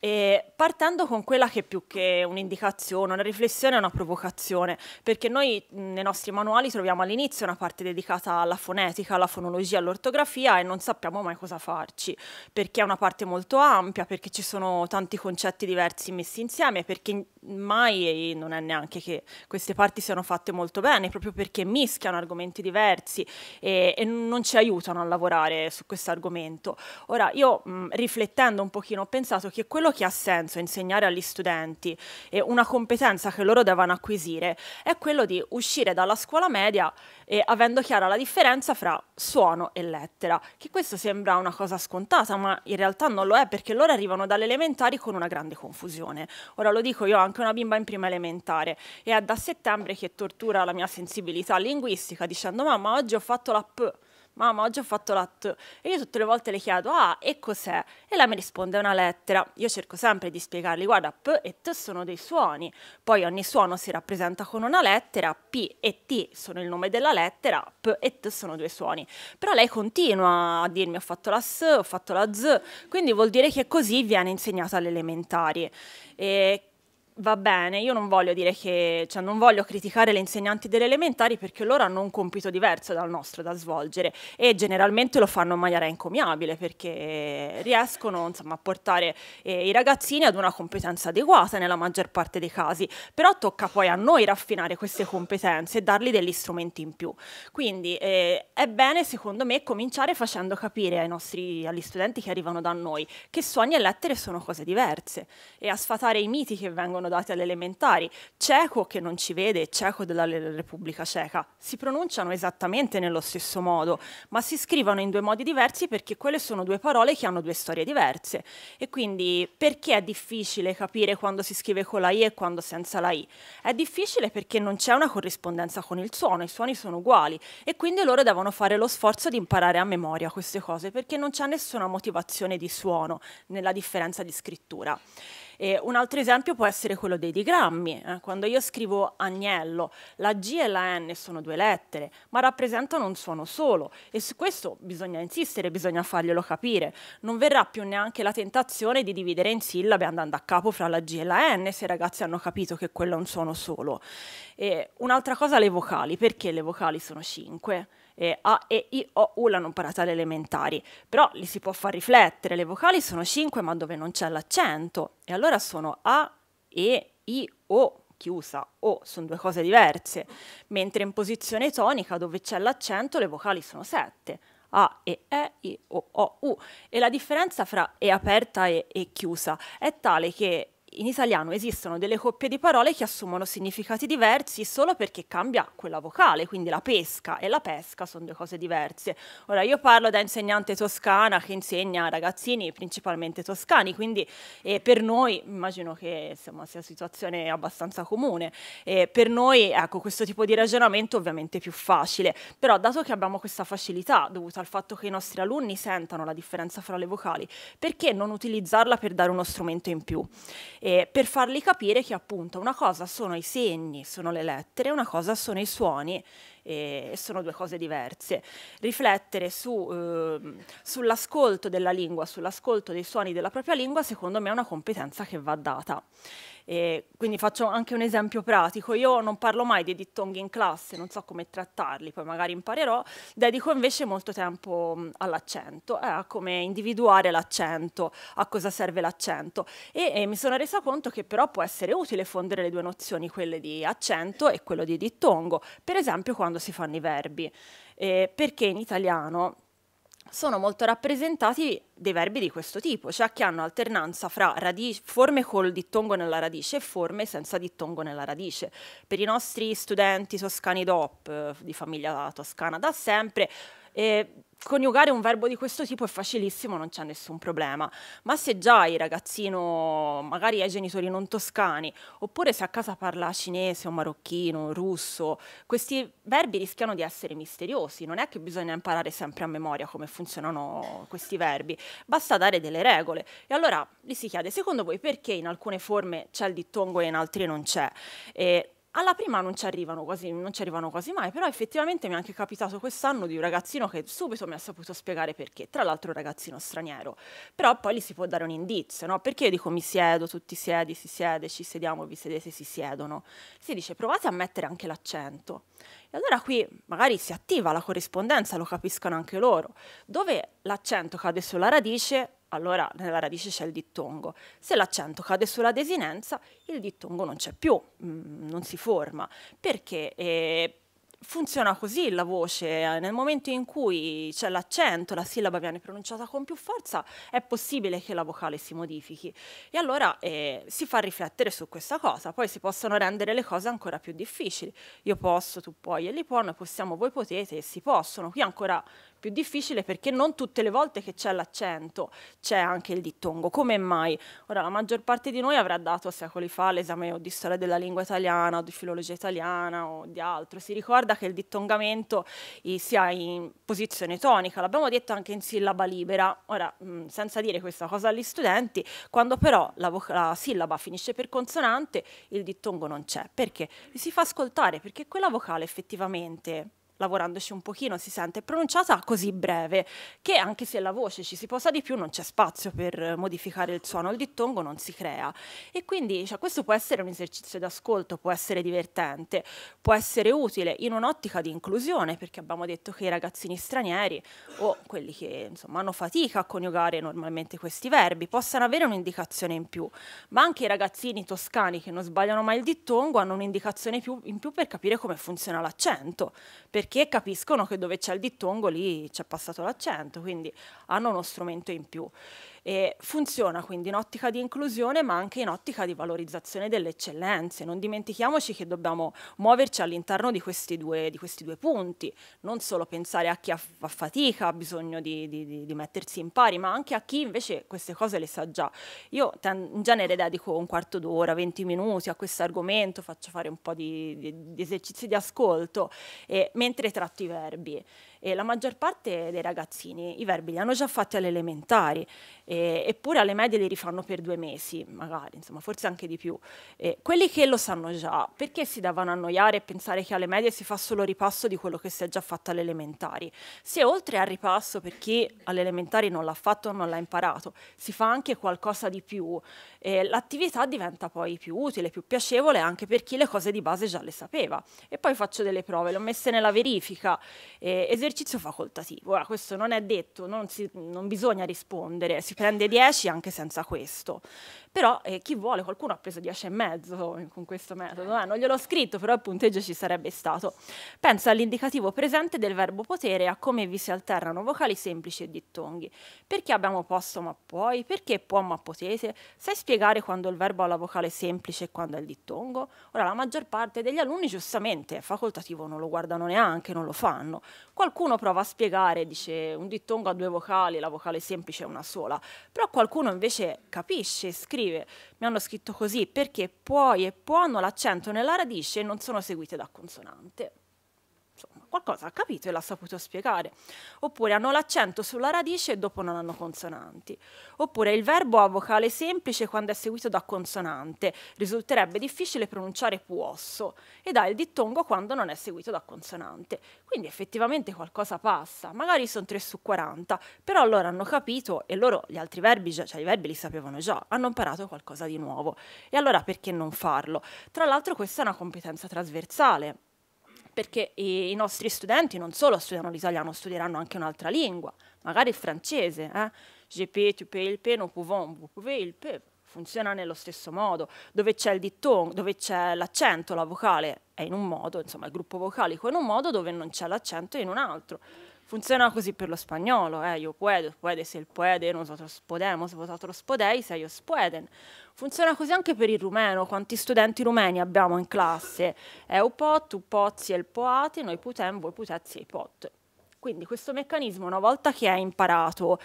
Speaker 5: E partendo con quella che più che un'indicazione, una riflessione è una provocazione, perché noi nei nostri manuali troviamo all'inizio una parte dedicata alla fonetica, alla fonologia, all'ortografia e non sappiamo mai cosa farci, perché è una parte molto ampia, perché ci sono tanti concetti diversi messi insieme, perché mai non è neanche che queste parti siano fatte molto bene, proprio perché mischiano argomenti diversi e, e non ci aiutano a lavorare su questo argomento. Ora, io mh, riflettendo un pochino ho pensato che quello solo che ha senso insegnare agli studenti e una competenza che loro devono acquisire è quello di uscire dalla scuola media e avendo chiara la differenza fra suono e lettera, che questo sembra una cosa scontata, ma in realtà non lo è perché loro arrivano dalle elementari con una grande confusione. Ora lo dico io, ho anche una bimba in prima elementare e è da settembre che tortura la mia sensibilità linguistica dicendo mamma oggi ho fatto la P mamma oggi ho fatto l'atto e io tutte le volte le chiedo ah e cos'è? E lei mi risponde una lettera, io cerco sempre di spiegargli guarda p e t sono dei suoni, poi ogni suono si rappresenta con una lettera, p e t sono il nome della lettera, p e t sono due suoni, però lei continua a dirmi ho fatto la s, ho fatto la z, quindi vuol dire che così viene insegnata alle elementari. E va bene, io non voglio dire che, cioè non voglio criticare le insegnanti delle elementari perché loro hanno un compito diverso dal nostro da svolgere e generalmente lo fanno in maniera encomiabile perché riescono insomma, a portare eh, i ragazzini ad una competenza adeguata nella maggior parte dei casi, però tocca poi a noi raffinare queste competenze e dargli degli strumenti in più. Quindi eh, è bene secondo me cominciare facendo capire ai nostri, agli studenti che arrivano da noi che sogni e lettere sono cose diverse e a sfatare i miti che vengono dati alle elementari, ceco che non ci vede, ceco della Repubblica Ceca, si pronunciano esattamente nello stesso modo, ma si scrivono in due modi diversi perché quelle sono due parole che hanno due storie diverse. E quindi perché è difficile capire quando si scrive con la I e quando senza la I? È difficile perché non c'è una corrispondenza con il suono, i suoni sono uguali e quindi loro devono fare lo sforzo di imparare a memoria queste cose perché non c'è nessuna motivazione di suono nella differenza di scrittura. Eh, un altro esempio può essere quello dei digrammi. Eh. Quando io scrivo agnello, la G e la N sono due lettere, ma rappresentano un suono solo e su questo bisogna insistere, bisogna farglielo capire. Non verrà più neanche la tentazione di dividere in sillabe andando a capo fra la G e la N se i ragazzi hanno capito che quello è un suono solo. Eh, un'altra cosa le vocali, perché le vocali sono cinque? eh, A, E, I, O, U l'hanno imparata alle elementari, però li si può far riflettere, le vocali sono 5 ma dove non c'è l'accento e allora sono A, E, I, O chiusa o sono due cose diverse, mentre in posizione tonica dove c'è l'accento le vocali sono 7. A, E, E, I, O, O, U. E la differenza fra E aperta e, e chiusa è tale che in italiano esistono delle coppie di parole che assumono significati diversi solo perché cambia quella vocale, quindi la pesca e la pesca sono due cose diverse. Ora io parlo da insegnante toscana che insegna a ragazzini principalmente toscani, quindi eh, per noi immagino che insomma, sia una situazione abbastanza comune. Eh, per noi ecco, questo tipo di ragionamento ovviamente è più facile, però dato che abbiamo questa facilità dovuta al fatto che i nostri alunni sentano la differenza fra le vocali, perché non utilizzarla per dare uno strumento in più? Eh, eh, per fargli capire che appunto una cosa sono i segni, sono le lettere, una cosa sono i suoni e sono due cose diverse. Riflettere su, eh, sull'ascolto della lingua, sull'ascolto dei suoni della propria lingua, secondo me è una competenza che va data. E quindi faccio anche un esempio pratico, io non parlo mai di dittonghi in classe, non so come trattarli, poi magari imparerò, dedico invece molto tempo mm, all'accento, eh, a come individuare l'accento, a cosa serve l'accento e, e mi sono resa conto che però può essere utile fondere le due nozioni, quelle di accento e quello di dittongo, per esempio quando si fanno i verbi. Eh, perché in italiano sono molto rappresentati dei verbi di questo tipo, cioè che hanno alternanza fra radice, forme col dittongo nella radice e forme senza dittongo nella radice. Per i nostri studenti toscani DOP eh, di famiglia toscana da sempre, e coniugare un verbo di questo tipo è facilissimo, non c'è nessun problema. Ma se già il ragazzino magari ha i genitori non toscani, oppure se a casa parla cinese o marocchino, russo, questi verbi rischiano di essere misteriosi. Non è che bisogna imparare sempre a memoria come funzionano questi verbi, basta dare delle regole. E allora gli si chiede, secondo voi perché in alcune forme c'è il dittongo e in altre non c'è? E alla prima non ci arrivano quasi, non ci arrivano quasi mai, però effettivamente mi è anche capitato quest'anno di un ragazzino che subito mi ha saputo spiegare perché, tra l'altro un ragazzino straniero, però poi gli si può dare un indizio, no? Perché io dico mi siedo, tutti siedi, si siede, ci sediamo, vi sedete, si siedono. Si dice provate a mettere anche l'accento. E allora qui magari si attiva la corrispondenza, lo capiscono anche loro. Dove l'accento cade sulla radice, allora nella radice c'è il dittongo. Se l'accento cade sulla desinenza, il dittongo non c'è più, mm, non si forma, perché eh, funziona così la voce, nel momento in cui c'è l'accento, la sillaba viene pronunciata con più forza, è possibile che la vocale si modifichi e allora eh, si fa riflettere su questa cosa, poi si possono rendere le cose ancora più difficili, io posso, tu puoi e li può, possiamo, voi potete e si possono, qui ancora più difficile perché non tutte le volte che c'è l'accento c'è anche il dittongo. Come mai? Ora, la maggior parte di noi avrà dato secoli fa l'esame o di storia della lingua italiana o di filologia italiana o di altro. Si ricorda che il dittongamento sia in posizione tonica, l'abbiamo detto anche in sillaba libera. Ora, mh, senza dire questa cosa agli studenti, quando però la, la sillaba finisce per consonante, il dittongo non c'è. Perché? Si fa ascoltare, perché quella vocale effettivamente lavorandoci un pochino, si sente pronunciata così breve che anche se la voce ci si posa di più non c'è spazio per modificare il suono, il dittongo non si crea. E quindi cioè, questo può essere un esercizio d'ascolto, può essere divertente, può essere utile in un'ottica di inclusione, perché abbiamo detto che i ragazzini stranieri o quelli che insomma, hanno fatica a coniugare normalmente questi verbi possano avere un'indicazione in più, ma anche i ragazzini toscani che non sbagliano mai il dittongo hanno un'indicazione in più per capire come funziona l'accento, perché perché capiscono che dove c'è il dittongo lì c'è passato l'accento, quindi hanno uno strumento in più. E funziona quindi in ottica di inclusione ma anche in ottica di valorizzazione delle eccellenze. Non dimentichiamoci che dobbiamo muoverci all'interno di, questi due, di questi due punti, non solo pensare a chi fa fatica, ha bisogno di, di, di, mettersi in pari, ma anche a chi invece queste cose le sa già. Io in genere dedico un quarto d'ora, 20 minuti a questo argomento, faccio fare un po' di, esercizi di ascolto, e, mentre tratto i verbi e la maggior parte dei ragazzini i verbi li hanno già fatti alle elementari, eh, eppure alle medie li rifanno per due mesi, magari, insomma, forse anche di più. Eh, quelli che lo sanno già, perché si davano a annoiare e pensare che alle medie si fa solo ripasso di quello che si è già fatto alle elementari? Se oltre al ripasso, per chi alle elementari non l'ha fatto o non l'ha imparato, si fa anche qualcosa di più, eh, l'attività diventa poi più utile, più piacevole anche per chi le cose di base già le sapeva. E poi faccio delle prove, le ho messe nella verifica, eh, esercizio facoltativo. Ora, questo non è detto, non, si, non bisogna rispondere, si prende 10 anche senza questo. Però eh, chi vuole, qualcuno ha preso 10 e mezzo con questo metodo, eh, non ho scritto, però il punteggio ci sarebbe stato. Pensa all'indicativo presente del verbo potere e a come vi si alternano vocali semplici e dittonghi. Perché abbiamo posto ma poi? Perché può ma potete? Sai spiegare quando il verbo ha la vocale semplice e quando è il dittongo? Ora, la maggior parte degli alunni, giustamente, è facoltativo, non lo guardano neanche, non lo fanno. Qualcuno qualcuno prova a spiegare, dice un dittongo ha due vocali, la vocale semplice è una sola, però qualcuno invece capisce, scrive, mi hanno scritto così perché puoi e può hanno l'accento nella radice e non sono seguite da consonante insomma, qualcosa ha capito e l'ha saputo spiegare. Oppure hanno l'accento sulla radice e dopo non hanno consonanti. Oppure il verbo ha vocale semplice quando è seguito da consonante. Risulterebbe difficile pronunciare puosso. Ed ha il dittongo quando non è seguito da consonante. Quindi effettivamente qualcosa passa. Magari sono 3 su 40, però loro hanno capito e loro gli altri verbi, cioè i verbi li sapevano già, hanno imparato qualcosa di nuovo. E allora perché non farlo? Tra l'altro questa è una competenza trasversale perché i, nostri studenti non solo studiano l'italiano, studieranno anche un'altra lingua, magari il francese. Eh? Je peux, tu peux, il peut, nous pouvons, vous pouvez, il peut. Funziona nello stesso modo, dove c'è il dittongo, dove c'è l'accento, la vocale è in un modo, insomma il gruppo vocalico è in un modo, dove non c'è l'accento è in un altro. Funziona così per lo spagnolo, eh? io puedo, puede, se il puede, nosotros podemos, vosotros podeis, ellos pueden. Funziona così anche per il rumeno, quanti studenti rumeni abbiamo in classe? Eupot, tu pozzi e il poati, noi putem, voi putezzi e i pot. Quindi questo meccanismo, una volta che è imparato,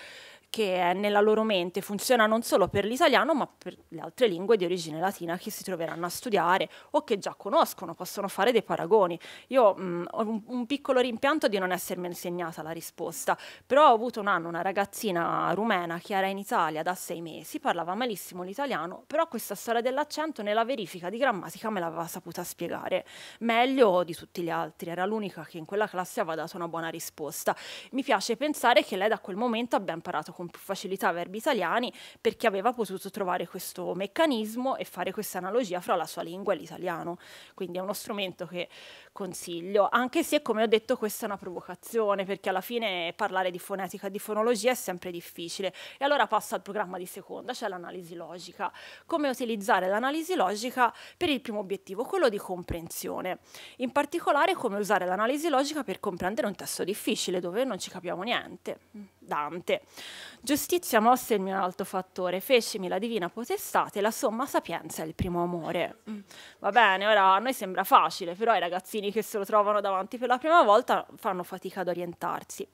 Speaker 5: che nella loro mente funziona non solo per l'italiano, ma per le altre lingue di origine latina che si troveranno a studiare o che già conoscono, possono fare dei paragoni. Io mh, ho un, un, piccolo rimpianto di non essermi insegnata la risposta, però ho avuto un anno una ragazzina rumena che era in Italia da sei mesi, parlava malissimo l'italiano, però questa storia dell'accento nella verifica di grammatica me l'aveva saputa spiegare meglio di tutti gli altri, era l'unica che in quella classe aveva dato una buona risposta. Mi piace pensare che lei da quel momento abbia imparato con con più facilità verbi italiani perché aveva potuto trovare questo meccanismo e fare questa analogia fra la sua lingua e l'italiano. Quindi è uno strumento che consiglio, anche se come ho detto questa è una provocazione, perché alla fine parlare di fonetica e di fonologia è sempre difficile. E allora passo al programma di seconda, cioè l'analisi logica. Come utilizzare l'analisi logica per il primo obiettivo, quello di comprensione. In particolare come usare l'analisi logica per comprendere un testo difficile dove non ci capiamo niente. Dante. Giustizia mosse il mio alto fattore, fecimi la divina potestate, la somma sapienza è il primo amore. Mm. Va bene, ora a noi sembra facile, però ai ragazzini bambini che se lo trovano davanti per la prima volta fanno fatica ad orientarsi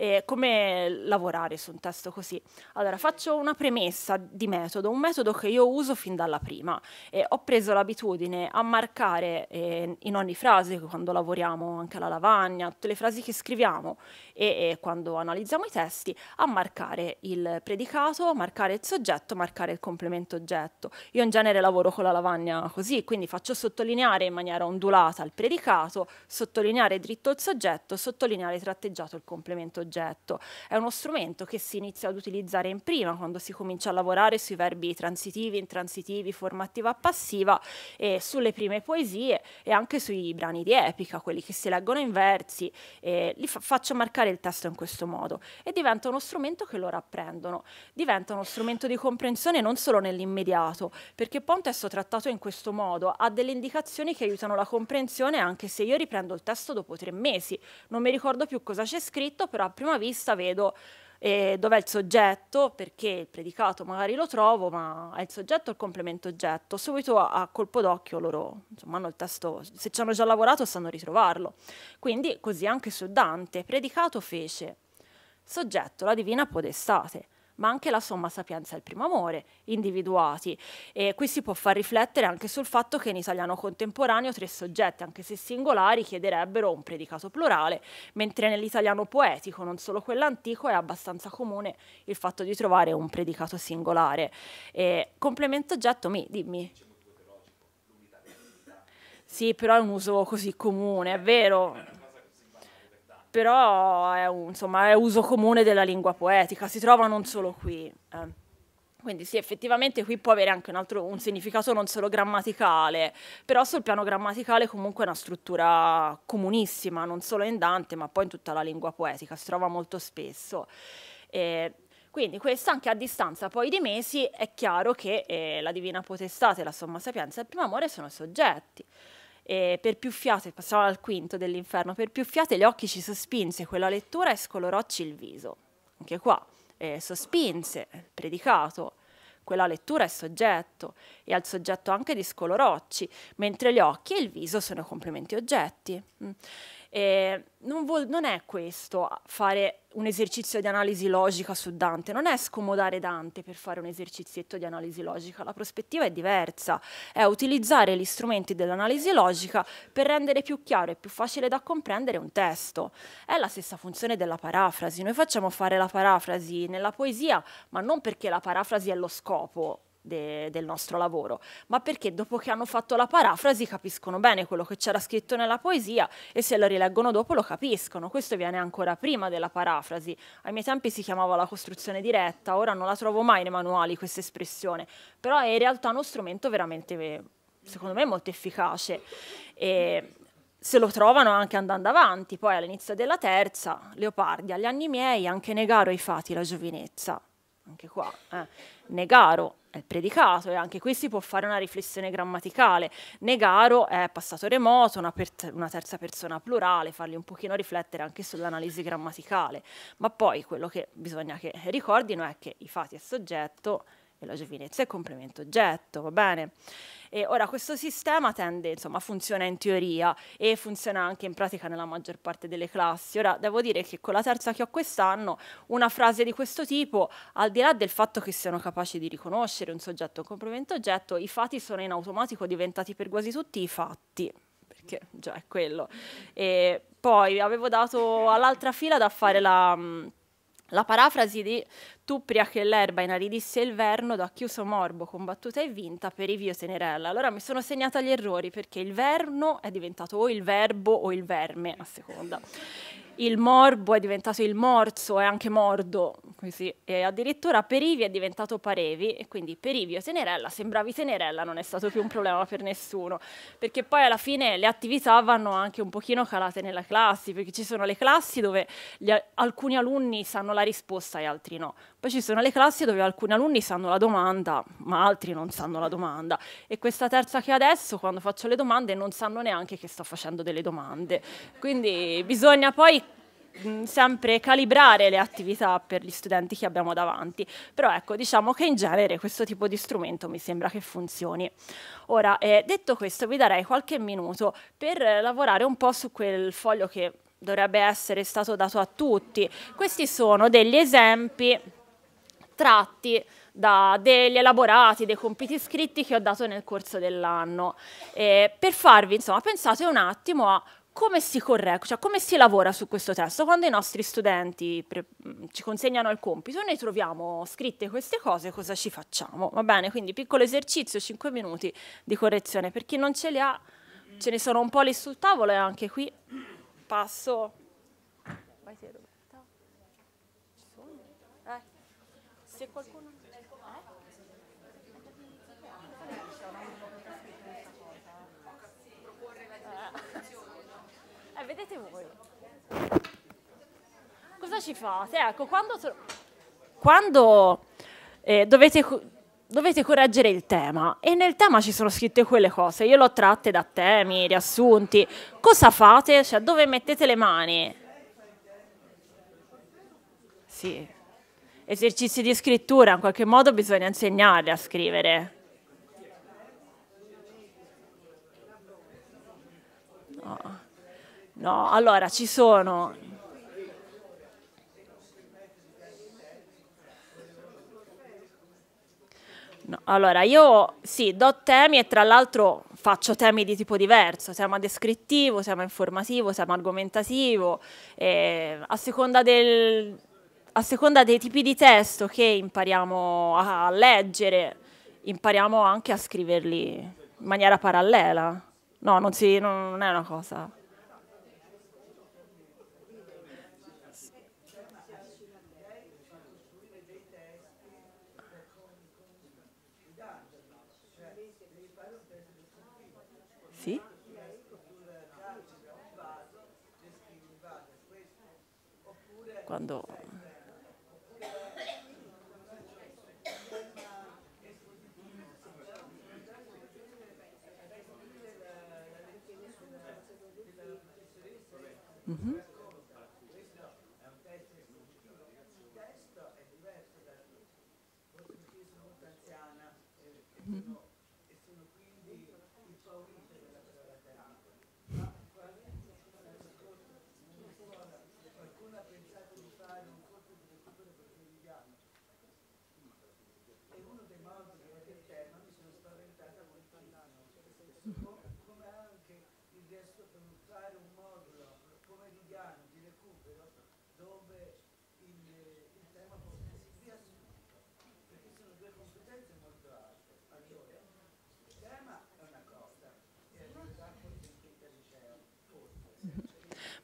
Speaker 5: eh, come lavorare su un testo così. Allora, faccio una premessa di metodo, un metodo che io uso fin dalla prima. Eh, ho preso l'abitudine a marcare eh, in ogni frase, quando lavoriamo anche alla lavagna, tutte le frasi che scriviamo e, e quando analizziamo i testi, a marcare il predicato, marcare il soggetto, marcare il complemento oggetto. Io in genere lavoro con la lavagna così, quindi faccio sottolineare in maniera ondulata il predicato, sottolineare dritto il soggetto, sottolineare tratteggiato il complemento oggetto soggetto. È uno strumento che si inizia ad utilizzare in prima, quando si comincia a lavorare sui verbi transitivi, intransitivi, formativa, passiva, e sulle prime poesie e anche sui brani di epica, quelli che si leggono in versi, li fa- faccio marcare il testo in questo modo e diventa uno strumento che loro apprendono. Diventa uno strumento di comprensione non solo nell'immediato, perché poi un testo trattato in questo modo ha delle indicazioni che aiutano la comprensione anche se io riprendo il testo dopo tre mesi. Non mi ricordo più cosa c'è scritto, però prima vista vedo eh, dov'è il soggetto, perché il predicato magari lo trovo, ma è il soggetto o il complemento oggetto. Subito a, a colpo d'occhio loro insomma, hanno il testo, se ci hanno già lavorato sanno ritrovarlo. Quindi così anche su Dante, predicato fece, soggetto la divina podestate ma anche la somma sapienza e il primo amore individuati. E qui si può far riflettere anche sul fatto che in italiano contemporaneo tre soggetti, anche se singolari, chiederebbero un predicato plurale, mentre nell'italiano poetico, non solo quello antico, è abbastanza comune il fatto di trovare un predicato singolare. E complemento oggetto, mi, dimmi. Sì, però è un uso così comune, è vero? però è, un, insomma, è, uso comune della lingua poetica, si trova non solo qui. Eh. Quindi sì, effettivamente qui può avere anche un, altro, un significato non solo grammaticale, però sul piano grammaticale comunque è una struttura comunissima, non solo in Dante, ma poi in tutta la lingua poetica, si trova molto spesso. Eh, quindi questo anche a distanza poi di mesi è chiaro che eh, la Divina potestà, e la Somma Sapienza e il Primo Amore sono soggetti. E per più fiate, passava al quinto dell'inferno, per più fiate gli occhi ci sospinse quella lettura e scolorocci il viso. Anche qua, eh, sospinse, predicato, quella lettura è soggetto e al soggetto anche di scolorocci, mentre gli occhi e il viso sono complementi oggetti. Mm. Eh, non, vo- non è questo fare un esercizio di analisi logica su Dante, non è scomodare Dante per fare un esercizietto di analisi logica, la prospettiva è diversa, è utilizzare gli strumenti dell'analisi logica per rendere più chiaro e più facile da comprendere un testo. È la stessa funzione della parafrasi, noi facciamo fare la parafrasi nella poesia, ma non perché la parafrasi è lo scopo, de, del nostro lavoro, ma perché dopo che hanno fatto la parafrasi capiscono bene quello che c'era scritto nella poesia e se lo rileggono dopo lo capiscono. Questo viene ancora prima della parafrasi. Ai miei tempi si chiamava la costruzione diretta, ora non la trovo mai nei manuali questa espressione, però è in realtà uno strumento veramente, secondo me, molto efficace. E, se lo trovano anche andando avanti. Poi all'inizio della terza, Leopardi, agli anni miei, anche negaro ai fati la giovinezza anche qua, eh, negaro è il predicato e anche qui si può fare una riflessione grammaticale. Negaro è passato remoto, una, una, terza persona plurale, farli un pochino riflettere anche sull'analisi grammaticale. Ma poi quello che bisogna che ricordino è che i fatti e soggetto e la giovinezza è complemento oggetto, va bene? E ora questo sistema tende, insomma, funziona in teoria e funziona anche in pratica nella maggior parte delle classi. Ora devo dire che con la terza che ho quest'anno, una frase di questo tipo, al di là del fatto che siano capaci di riconoscere un soggetto, complemento oggetto, i fatti sono in automatico diventati per quasi tutti i fatti perché già è quello. E poi avevo dato all'altra fila da fare la, la parafrasi di tu pria che l'erba inaridisse il verno, da chiuso morbo, combattuta e vinta, per i vio tenerella. Allora mi sono segnata gli errori perché il verno è diventato o il verbo o il verme, a seconda. Il morbo è diventato il morso e anche mordo, così. E addirittura perivi è diventato parevi, e quindi perivio tenerella, sembravi tenerella, non è stato più un problema per nessuno. Perché poi alla fine le attività vanno anche un pochino calate nella classi, perché ci sono le classi dove gli, alcuni alunni sanno la risposta e altri no poi ci sono le classi dove alcuni alunni sanno la domanda, ma altri non sanno la domanda. E questa terza che adesso, quando faccio le domande, non sanno neanche che sto facendo delle domande. Quindi bisogna poi sempre calibrare le attività per gli studenti che abbiamo davanti. Però ecco, diciamo che in genere questo tipo di strumento mi sembra che funzioni. Ora, eh, detto questo, vi darei qualche minuto per lavorare un po' su quel foglio che dovrebbe essere stato dato a tutti. Questi sono degli esempi tratti da degli elaborati, dei compiti scritti che ho dato nel corso dell'anno. Eh, per farvi, insomma, pensate un attimo a come si corregge, cioè come si lavora su questo testo. Quando i nostri studenti mm, ci consegnano il compito, noi troviamo scritte queste cose, cosa ci facciamo? Va bene, quindi piccolo esercizio, 5 minuti di correzione. Per chi non ce li ha, ce ne sono un po' lì sul tavolo e anche qui passo... Vai, se qualcuno... Eh? Eh, vedete voi. Cosa ci fate? Ecco, quando, quando eh, dovete, dovete correggere il tema e nel tema ci sono scritte quelle cose, io l'ho tratte da temi, riassunti, cosa fate? Cioè dove mettete le mani? Sì esercizi di scrittura, in qualche modo bisogna insegnarle a scrivere. No, no allora ci sono... No, allora, io sì, do temi e tra l'altro faccio temi di tipo diverso, tema descrittivo, tema informativo, tema argomentativo, eh, a seconda del, a seconda dei tipi di testo che impariamo a leggere, impariamo anche a scriverli in maniera parallela. No, non, si, non è una cosa. Quando Mm-hmm.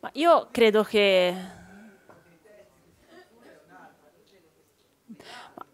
Speaker 5: Ma io credo che...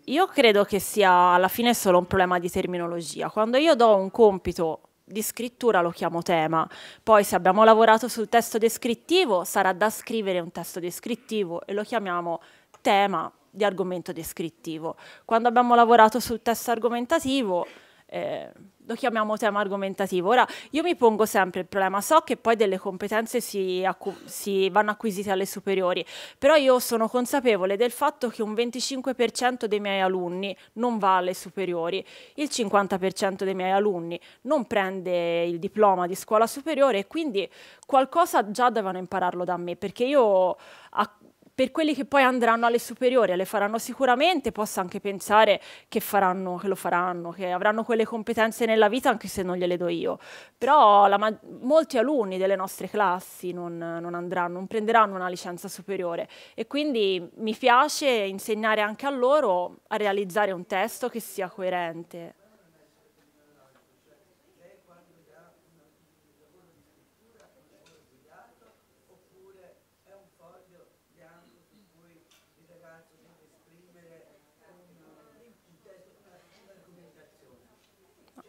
Speaker 5: Io credo che sia alla fine solo un problema di terminologia. Quando io do un compito di scrittura lo chiamo tema, poi se abbiamo lavorato sul testo descrittivo sarà da scrivere un testo descrittivo e lo chiamiamo tema di argomento descrittivo. Quando abbiamo lavorato sul testo argomentativo eh, lo chiamiamo tema argomentativo. Ora, io mi pongo sempre il problema, so che poi delle competenze si, si vanno acquisite alle superiori, però io sono consapevole del fatto che un 25% dei miei alunni non va alle superiori, il 50% dei miei alunni non prende il diploma di scuola superiore e quindi qualcosa già devono impararlo da me, perché io a per quelli che poi andranno alle superiori, le faranno sicuramente, posso anche pensare che, faranno, che lo faranno, che avranno quelle competenze nella vita anche se non gliele do io. Però la, molti alunni delle nostre classi non, non, andranno, non prenderanno una licenza superiore e quindi mi piace insegnare anche a loro a realizzare un testo che sia coerente.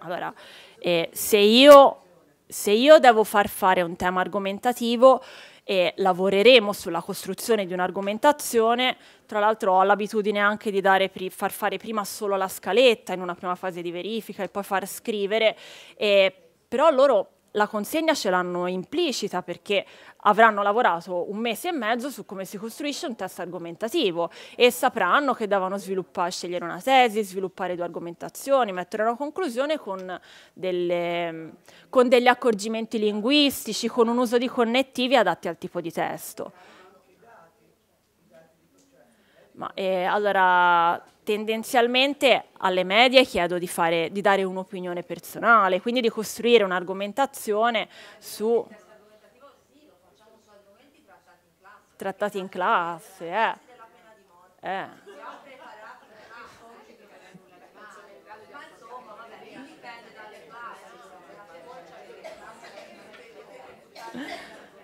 Speaker 5: Allora, eh, se, io, se io devo far fare un tema argomentativo e eh, lavoreremo sulla costruzione di un'argomentazione. Tra l'altro ho l'abitudine anche di far fare prima solo la scaletta in una prima fase di verifica e poi far scrivere, e, eh, però loro la consegna ce l'hanno implicita perché avranno lavorato un mese e mezzo su come si costruisce un test argomentativo e sapranno che devono sviluppare, scegliere una tesi, sviluppare due argomentazioni, mettere una conclusione con, delle, con degli accorgimenti linguistici, con un uso di connettivi adatti al tipo di testo. Ma, eh, allora, tendenzialmente alle medie chiedo di, fare, di dare un'opinione personale, quindi di costruire un'argomentazione su... lo facciamo su argomenti Trattati in classe, eh. eh.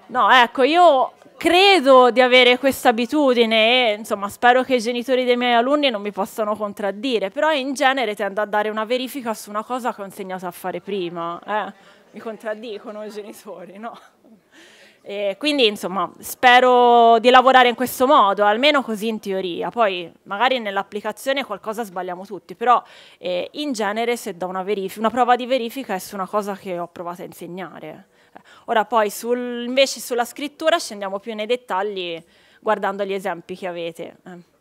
Speaker 5: No, ecco, io credo di avere questa abitudine e insomma spero che i genitori dei miei alunni non mi possano contraddire, però in genere tendo a dare una verifica su una cosa che ho insegnato a fare prima, eh. mi contraddicono i genitori, no? E quindi insomma spero di lavorare in questo modo, almeno così in teoria, poi magari nell'applicazione qualcosa sbagliamo tutti, però eh, in genere se do una, una prova di verifica è su una cosa che ho provato a insegnare. Ora poi sul, invece sulla scrittura scendiamo più nei dettagli guardando gli esempi che avete. Eh.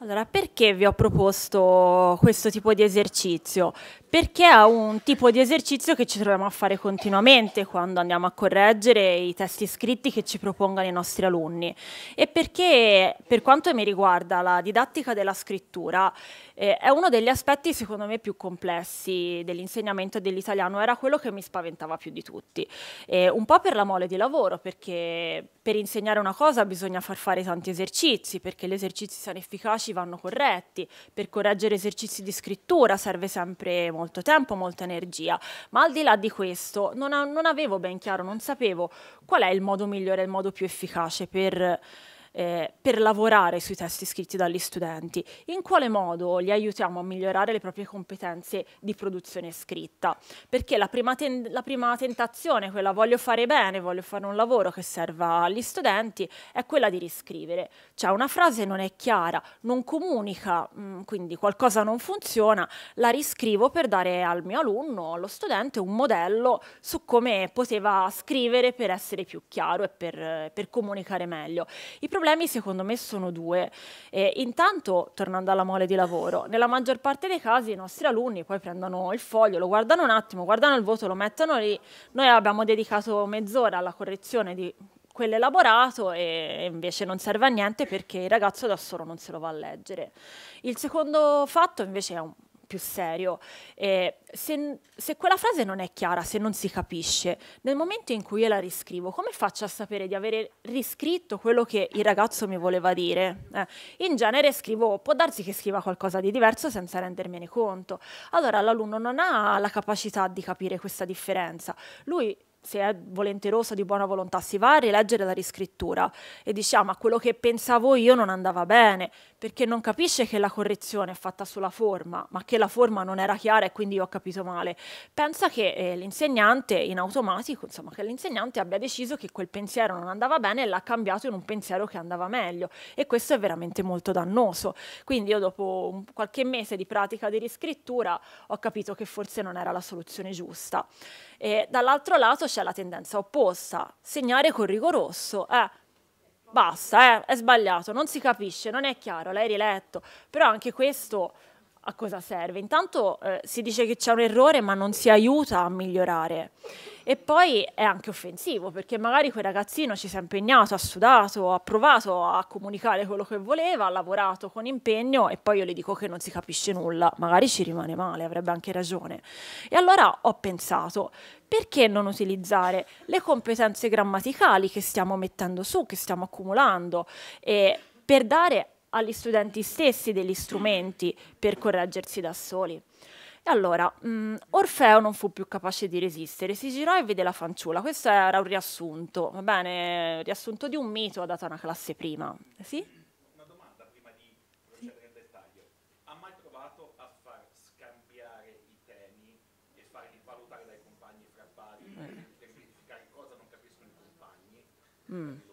Speaker 5: Allora, perché vi ho proposto questo tipo di esercizio? perché è un tipo di esercizio che ci troviamo a fare continuamente quando andiamo a correggere i testi scritti che ci propongono i nostri alunni e perché per quanto mi riguarda la didattica della scrittura eh, è uno degli aspetti secondo me più complessi dell'insegnamento dell'italiano, era quello che mi spaventava più di tutti, eh, un po' per la mole di lavoro perché per insegnare una cosa bisogna far fare tanti esercizi perché gli esercizi siano efficaci vanno corretti, per correggere esercizi di scrittura serve sempre molto tempo, molta energia, ma al di là di questo non, non avevo ben chiaro, non sapevo qual è il modo migliore, il modo più efficace per eh, per lavorare sui testi scritti dagli studenti? In quale modo li aiutiamo a migliorare le proprie competenze di produzione scritta? Perché la prima, la prima tentazione, quella voglio fare bene, voglio fare un lavoro che serva agli studenti, è quella di riscrivere. Cioè una frase non è chiara, non comunica, mh, mm, quindi qualcosa non funziona, la riscrivo per dare al mio alunno, allo studente, un modello su come poteva scrivere per essere più chiaro e per, per comunicare meglio. I problemi problemi secondo me sono due. Eh, intanto, tornando alla mole di lavoro, nella maggior parte dei casi i nostri alunni poi prendono il foglio, lo guardano un attimo, guardano il voto, lo mettono lì. Noi abbiamo dedicato mezz'ora alla correzione di quell'elaborato e invece non serve a niente perché il ragazzo da solo non se lo va a leggere. Il secondo fatto invece è un più serio. Eh, se, se, quella frase non è chiara, se non si capisce, nel momento in cui io la riscrivo, come faccio a sapere di avere riscritto quello che il ragazzo mi voleva dire? Eh, in genere scrivo, può darsi che scriva qualcosa di diverso senza rendermene conto. Allora l'alunno non ha la capacità di capire questa differenza. Lui se è volenterosa, di buona volontà, si va a rileggere la riscrittura e diciamo, ah, ma quello che pensavo io non andava bene, perché non capisce che la correzione è fatta sulla forma, ma che la forma non era chiara e quindi io ho capito male. Pensa che eh, l'insegnante in automatico, insomma, che l'insegnante abbia deciso che quel pensiero non andava bene e l'ha cambiato in un pensiero che andava meglio e questo è veramente molto dannoso. Quindi io dopo un, qualche mese di pratica di riscrittura ho capito che forse non era la soluzione giusta. E dall'altro lato c'è la tendenza opposta, segnare con rigoroso, eh, basta, eh, è sbagliato, non si capisce, non è chiaro, l'hai riletto, però anche questo a cosa serve? Intanto eh, si dice che c'è un errore ma non si aiuta a migliorare. E poi è anche offensivo perché magari quel ragazzino ci si è impegnato, ha sudato, ha provato a comunicare quello che voleva, ha lavorato con impegno e poi io le dico che non si capisce nulla, magari ci rimane male, avrebbe anche ragione. E allora ho pensato, perché non utilizzare le competenze grammaticali che stiamo mettendo su, che stiamo accumulando, e per dare agli studenti stessi degli strumenti per correggersi da soli? allora, mh, mm, Orfeo non fu più capace di resistere, si girò e vide la fanciulla. Questo era un riassunto, va bene, riassunto di un mito dato a una classe prima. Sì? Una domanda
Speaker 4: prima di procedere nel dettaglio. Ha mai provato a far scambiare i temi e farli valutare dai compagni fra pari eh. per mm. verificare cosa non capiscono i
Speaker 5: compagni? Mm.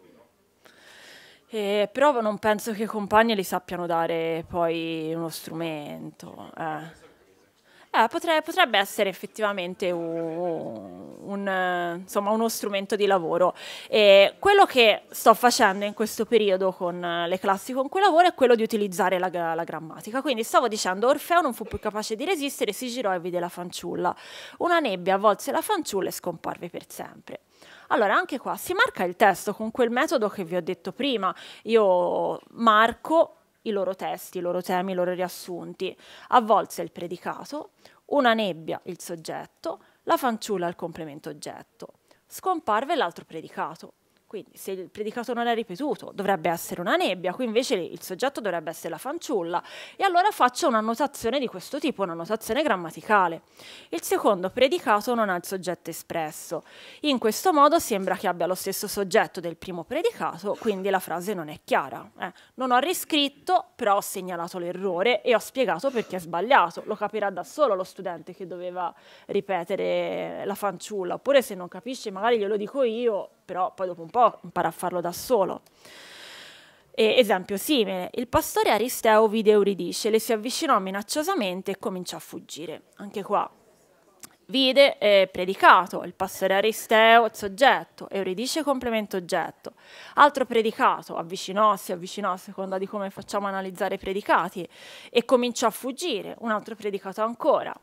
Speaker 5: Eh, però non penso che i compagni li sappiano dare poi uno strumento. Eh. Eh, ah, potrebbe, potrebbe essere effettivamente un, un, insomma, uno strumento di lavoro. E quello che sto facendo in questo periodo con le classi con cui lavoro è quello di utilizzare la, la grammatica. Quindi stavo dicendo, Orfeo non fu più capace di resistere, si girò e vide la fanciulla. Una nebbia avvolse la fanciulla e scomparve per sempre. Allora, anche qua si marca il testo con quel metodo che vi ho detto prima. Io marco i loro testi, i loro temi, i loro riassunti, avvolse il predicato, una nebbia il soggetto, la fanciulla il complemento oggetto. Scomparve l'altro predicato, quindi se il predicato non è ripetuto dovrebbe essere una nebbia, qui invece il soggetto dovrebbe essere la fanciulla. E allora faccio una notazione di questo tipo, una notazione grammaticale. Il secondo predicato non ha il soggetto espresso. In questo modo sembra che abbia lo stesso soggetto del primo predicato, quindi la frase non è chiara. Eh, non ho riscritto, però ho segnalato l'errore e ho spiegato perché è sbagliato. Lo capirà da solo lo studente che doveva ripetere la fanciulla, oppure se non capisce magari glielo dico io però poi dopo un po' impara a farlo da solo. E esempio simile, il pastore Aristeo vide Euridice, le si avvicinò minacciosamente e cominciò a fuggire. Anche qua vide eh, predicato, il pastore Aristeo soggetto, Euridice complemento oggetto. Altro predicato, avvicinò, si avvicinò a seconda di come facciamo analizzare i predicati e cominciò a fuggire, un altro predicato ancora.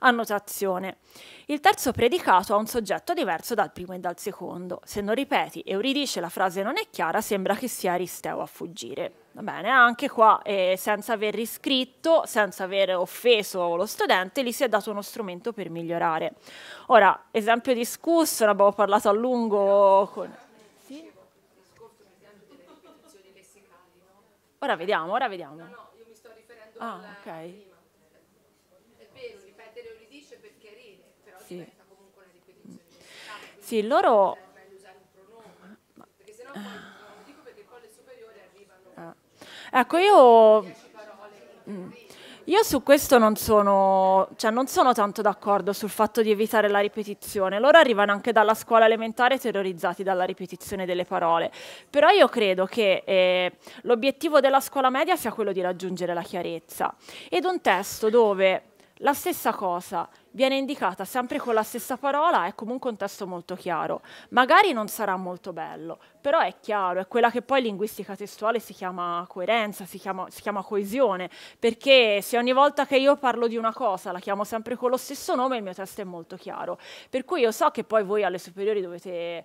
Speaker 5: Annotazione. Il terzo predicato ha un soggetto diverso dal primo e dal secondo. Se non ripeti e Euridice la frase non è chiara, sembra che sia Aristeo a fuggire. Va bene, anche qua, eh, senza aver riscritto, senza aver offeso lo studente, gli si è dato uno strumento per migliorare. Ora, esempio discusso, ne abbiamo parlato a lungo con... Sì? Ora vediamo, ora vediamo. No, no, io mi sto riferendo ah, alla okay. prima. Sì, loro... perché ah. poi dico le superiori arrivano... Ecco, io... Mm, io su questo non sono, cioè non sono tanto d'accordo sul fatto di evitare la ripetizione. Loro arrivano anche dalla scuola elementare terrorizzati dalla ripetizione delle parole. Però io credo che eh, l'obiettivo della scuola media sia quello di raggiungere la chiarezza. Ed un testo dove la stessa cosa viene indicata sempre con la stessa parola è comunque un testo molto chiaro. Magari non sarà molto bello, però è chiaro, è quella che poi in linguistica testuale si chiama coerenza, si chiama, si chiama, coesione, perché se ogni volta che io parlo di una cosa la chiamo sempre con lo stesso nome, il mio testo è molto chiaro. Per cui io so che poi voi alle superiori dovete...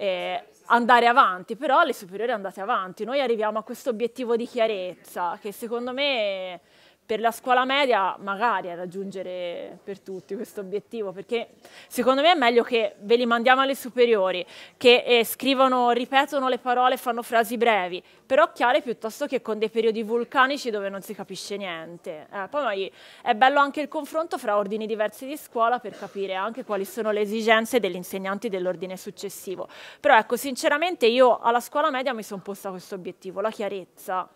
Speaker 5: Eh, andare avanti, però alle superiori andate avanti, noi arriviamo a questo obiettivo di chiarezza che secondo me per la scuola media magari a raggiungere per tutti questo obiettivo, perché secondo me è meglio che ve li mandiamo alle superiori, che eh, scrivono, ripetono le parole, fanno frasi brevi, però chiare piuttosto che con dei periodi vulcanici dove non si capisce niente. Eh, poi è bello anche il confronto fra ordini diversi di scuola per capire anche quali sono le esigenze degli insegnanti dell'ordine successivo. Però ecco, sinceramente io alla scuola media mi sono posta questo obiettivo, la chiarezza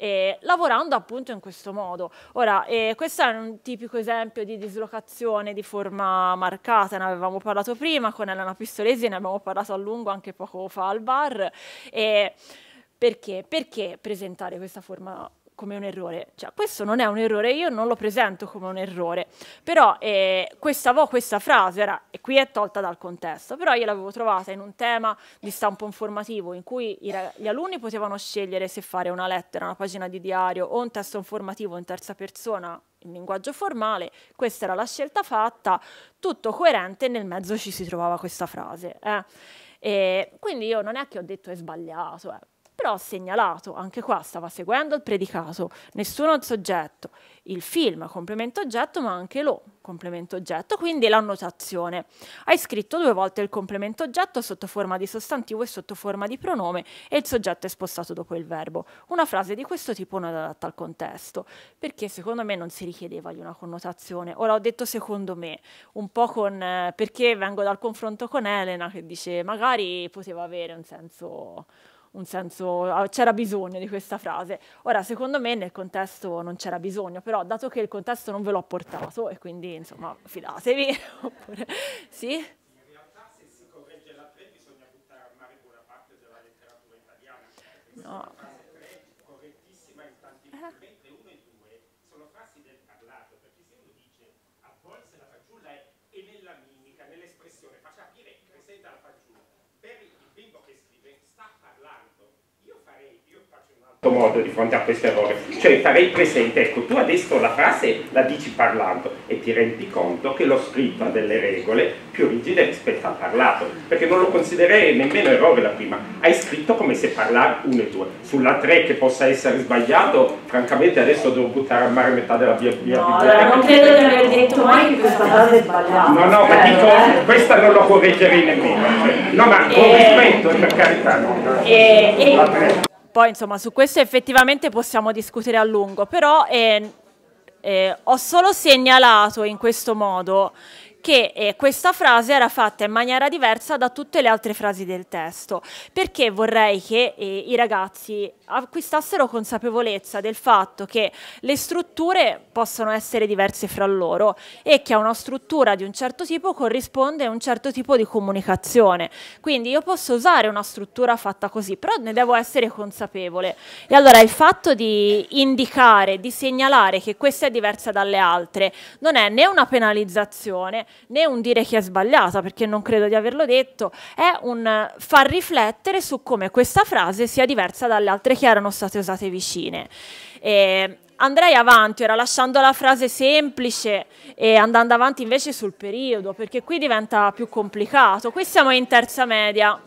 Speaker 5: eh, lavorando appunto in questo modo. Ora, eh, questo è un tipico esempio di dislocazione di forma marcata, ne avevamo parlato prima con Elena Pistolesi, ne abbiamo parlato a lungo anche poco fa al bar. Eh, perché? Perché presentare questa forma come un errore. Cioè, questo non è un errore, io non lo presento come un errore. Però eh, questa, vo, questa frase era, e qui è tolta dal contesto, però io l'avevo trovata in un tema di stampo informativo in cui gli alunni potevano scegliere se fare una lettera, una pagina di diario o un testo informativo in terza persona in linguaggio formale, questa era la scelta fatta, tutto coerente, nel mezzo ci si trovava questa frase. Eh. quindi io non è che ho detto è sbagliato, eh però ha segnalato, anche qua stava seguendo il predicato, nessuno il soggetto, il film complemento oggetto ma anche lo complemento oggetto, quindi l'annotazione. Hai scritto due volte il complemento oggetto sotto forma di sostantivo e sotto forma di pronome e il soggetto è spostato dopo il verbo. Una frase di questo tipo non è adatta al contesto, perché secondo me non si richiedeva di una connotazione. Ora ho detto secondo me, un po' con eh, perché vengo dal confronto con Elena che dice magari poteva avere un senso un senso, ah, c'era bisogno di questa frase. Ora, secondo me nel contesto non c'era bisogno, però dato che il contesto non ve l'ho portato e quindi insomma fidatevi, (laughs) oppure sì? Cioè, no.
Speaker 4: modo di fronte a questo errore, cioè farei presente, ecco tu adesso la frase la dici parlando e ti rendi conto che l'ho scritto ha delle regole più rigide rispetto al parlato, perché non lo considererei nemmeno errore la prima, hai scritto come se parlare uno e due, sulla tre che possa essere sbagliato, francamente adesso devo buttare a mare metà della mia, mia no, allora non credo di aver
Speaker 5: detto mai che questa frase è sbagliata. No, no, ma dico, eh,
Speaker 4: eh. questa non la correggerei nemmeno, cioè. no ma con eh. rispetto per carità. No. E,
Speaker 5: e... Poi insomma su questo effettivamente possiamo discutere a lungo, però eh, eh, ho solo segnalato in questo modo che eh, questa frase era fatta in maniera diversa da tutte le altre frasi del testo, perché vorrei che eh, i ragazzi acquistassero consapevolezza del fatto che le strutture possono essere diverse fra loro e che a una struttura di un certo tipo corrisponde un certo tipo di comunicazione. Quindi io posso usare una struttura fatta così, però ne devo essere consapevole. E allora il fatto di indicare, di segnalare che questa è diversa dalle altre, non è né una penalizzazione, né un dire che è sbagliata, perché non credo di averlo detto, è un far riflettere su come questa frase sia diversa dalle altre che erano state usate vicine. E andrei avanti ora lasciando la frase semplice e andando avanti invece sul periodo, perché qui diventa più complicato. Qui siamo in terza media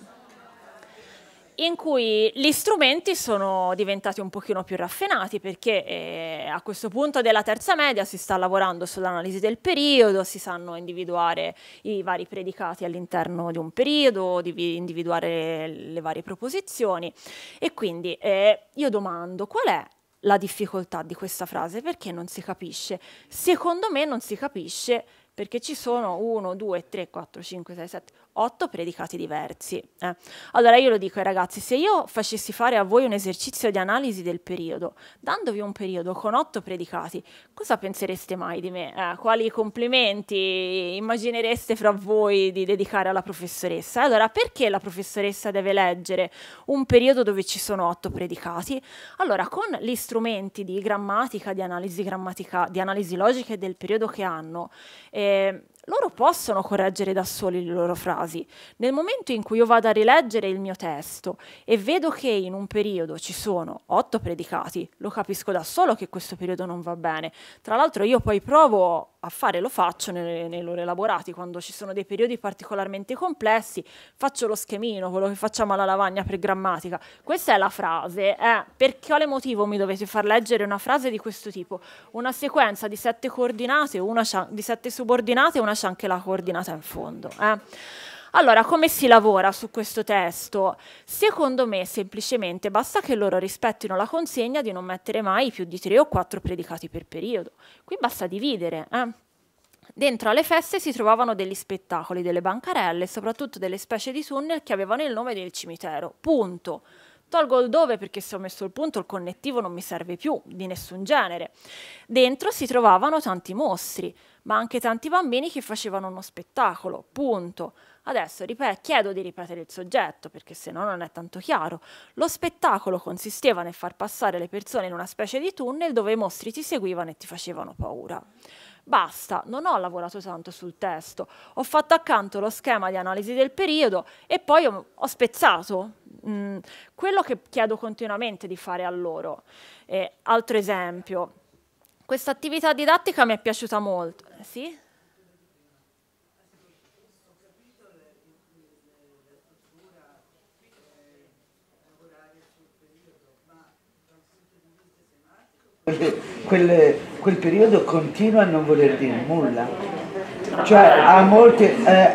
Speaker 5: in cui gli strumenti sono diventati un pochino più raffinati perché eh, a questo punto della terza media si sta lavorando sull'analisi del periodo, si sanno individuare i vari predicati all'interno di un periodo, di individuare le varie proposizioni e quindi eh, io domando qual è la difficoltà di questa frase perché non si capisce? Secondo me non si capisce perché ci sono 1, 2, 3, 4, 5, 6, 7, otto predicati diversi. Eh. Allora io lo dico ai ragazzi, se io facessi fare a voi un esercizio di analisi del periodo, dandovi un periodo con otto predicati, cosa pensereste mai di me? Eh, quali complimenti immaginereste fra voi di dedicare alla professoressa? Allora perché la professoressa deve leggere un periodo dove ci sono otto predicati? Allora con gli strumenti di grammatica, di analisi, grammatica, di analisi logica e del periodo che hanno, eh, loro possono correggere da soli le loro frasi. Nel momento in cui io vado a rileggere il mio testo e vedo che in un periodo ci sono otto predicati, lo capisco da solo che questo periodo non va bene. Tra l'altro io poi provo a fare, lo faccio nei, nei loro elaborati, quando ci sono dei periodi particolarmente complessi, faccio lo schemino, quello che facciamo alla lavagna per grammatica. Questa è la frase, eh, per quale motivo mi dovete far leggere una frase di questo tipo? Una sequenza di sette coordinate, una di sette subordinate, una ma c'è anche la coordinata in fondo. Eh. Allora, come si lavora su questo testo? Secondo me, semplicemente, basta che loro rispettino la consegna di non mettere mai più di tre o quattro predicati per periodo. Qui basta dividere. Eh. Dentro alle feste si trovavano degli spettacoli, delle bancarelle, soprattutto delle specie di tunnel che avevano il nome del cimitero. Punto. Tolgo il dove perché se ho messo il punto il connettivo non mi serve più, di nessun genere. Dentro si trovavano tanti mostri, ma anche tanti bambini che facevano uno spettacolo, punto. Adesso chiedo di ripetere il soggetto, perché se no non è tanto chiaro. Lo spettacolo consisteva nel far passare le persone in una specie di tunnel dove i mostri ti seguivano e ti facevano paura. Basta, non ho lavorato tanto sul testo, ho fatto accanto lo schema di analisi del periodo e poi ho, ho spezzato, mh, mm, quello che chiedo continuamente di fare a loro. Eh, altro esempio, questa attività didattica mi è piaciuta molto. Eh, sì?
Speaker 6: Quel, quel, periodo continua a non voler dire nulla. Cioè, a molti, eh,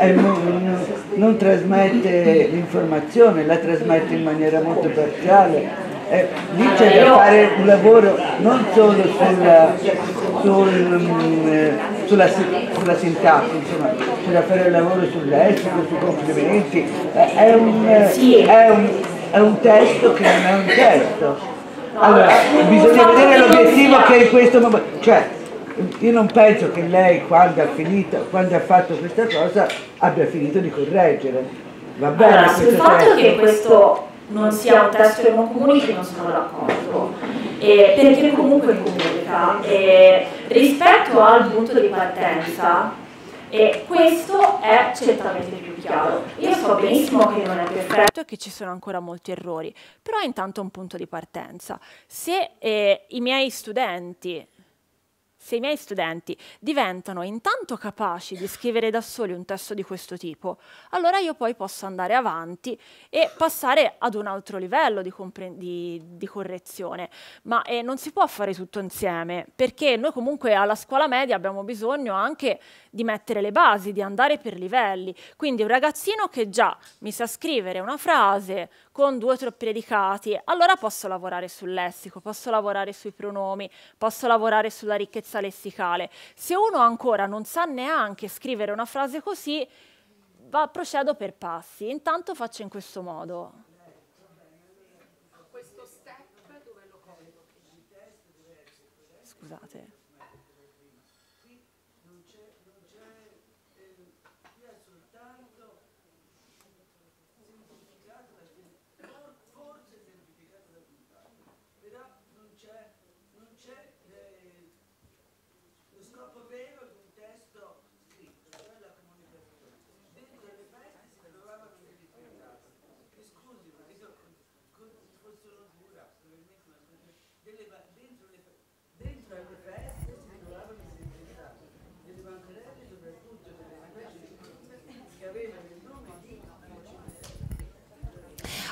Speaker 6: non trasmette l'informazione, la trasmette in maniera molto parziale. Eh, lì c'è da fare un lavoro non solo mm, sulla, sul, sulla, sulla sintassi, insomma, c'è da fare un lavoro sul lessico, sui complimenti, eh, è, un, è, un, è un testo che non è un testo. Allora, bisogna vedere l'obiettivo che è in questo momento, cioè io non penso che lei quando ha, finito, quando ha fatto questa cosa abbia finito di correggere. Va bene, allora, sul fatto
Speaker 5: testo. che questo non sia un testo che non comunica non sono d'accordo, eh, perché comunque comunica. Eh, rispetto al punto di partenza, eh, questo è certamente più chiaro. Io so benissimo che non è perfetto e che ci sono ancora molti errori, però è intanto un punto di partenza. Se eh, i miei studenti se i miei studenti diventano intanto capaci di scrivere da soli un testo di questo tipo, allora io poi posso andare avanti e passare ad un altro livello di, di, di correzione. Ma eh, non si può fare tutto insieme, perché noi comunque alla scuola media abbiamo bisogno anche di mettere le basi, di andare per livelli. Quindi un ragazzino che già mi sa scrivere una frase con due o tre predicati, allora posso lavorare sul lessico, posso lavorare sui pronomi, posso lavorare sulla ricchezza potenza lessicale. Se uno ancora non sa neanche scrivere una frase così, va, procedo per passi. Intanto faccio in questo modo. Scusate.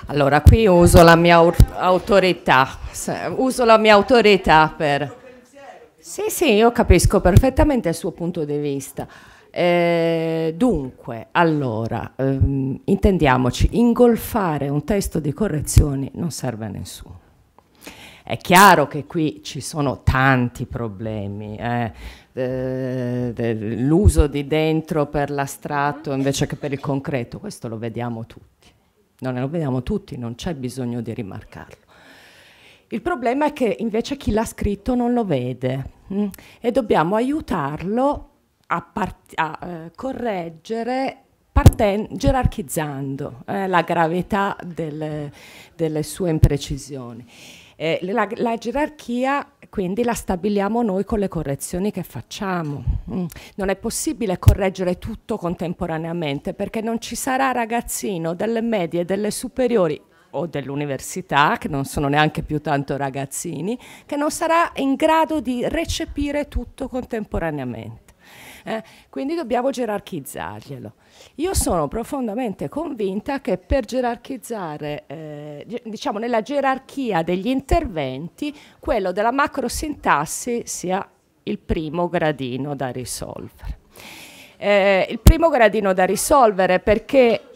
Speaker 1: Allora, qui uso la mia autorità, uso la mia autorità per... Sì, sì, io capisco perfettamente il suo punto di vista. Eh, dunque, allora, ehm, intendiamoci, ingolfare un testo di correzioni non serve a nessuno. È chiaro che qui ci sono tanti problemi, eh. l'uso di dentro per l'astratto invece che per il concreto, questo lo vediamo tutti non lo vediamo tutti, non c'è bisogno di rimarcarlo. Il problema è che invece chi l'ha scritto non lo vede mh? Mm? e dobbiamo aiutarlo a, a eh, correggere gerarchizzando eh, la gravità del, delle sue imprecisioni. Eh, la, la, gerarchia quindi la stabiliamo noi con le correzioni che facciamo. Mm. Non è possibile correggere tutto contemporaneamente perché non ci sarà ragazzino delle medie, delle superiori o dell'università, che non sono neanche più tanto ragazzini, che non sarà in grado di recepire tutto contemporaneamente eh? quindi dobbiamo gerarchizzarglielo. Io sono profondamente convinta che per gerarchizzare, eh, diciamo nella gerarchia degli interventi, quello della macrosintassi sia il primo gradino da risolvere. Eh, il primo gradino da risolvere perché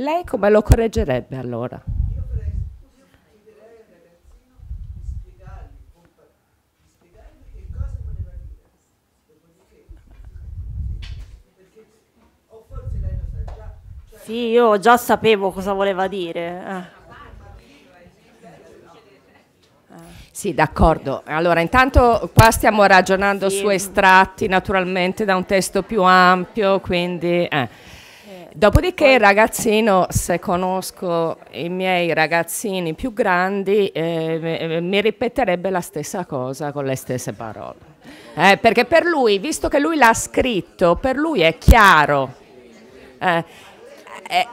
Speaker 1: Lei come lo correggerebbe allora?
Speaker 5: Sì, io già sapevo cosa voleva dire. Eh.
Speaker 1: Sì, d'accordo. Allora, intanto qua stiamo ragionando sì. su estratti naturalmente da un testo più ampio, quindi... Eh. Dopodiché ragazzino, se conosco i miei ragazzini più grandi, eh, eh, mi ripeterebbe la stessa cosa con le stesse parole. Eh, perché per lui, visto che lui l'ha scritto, per lui è chiaro. Eh,
Speaker 5: eh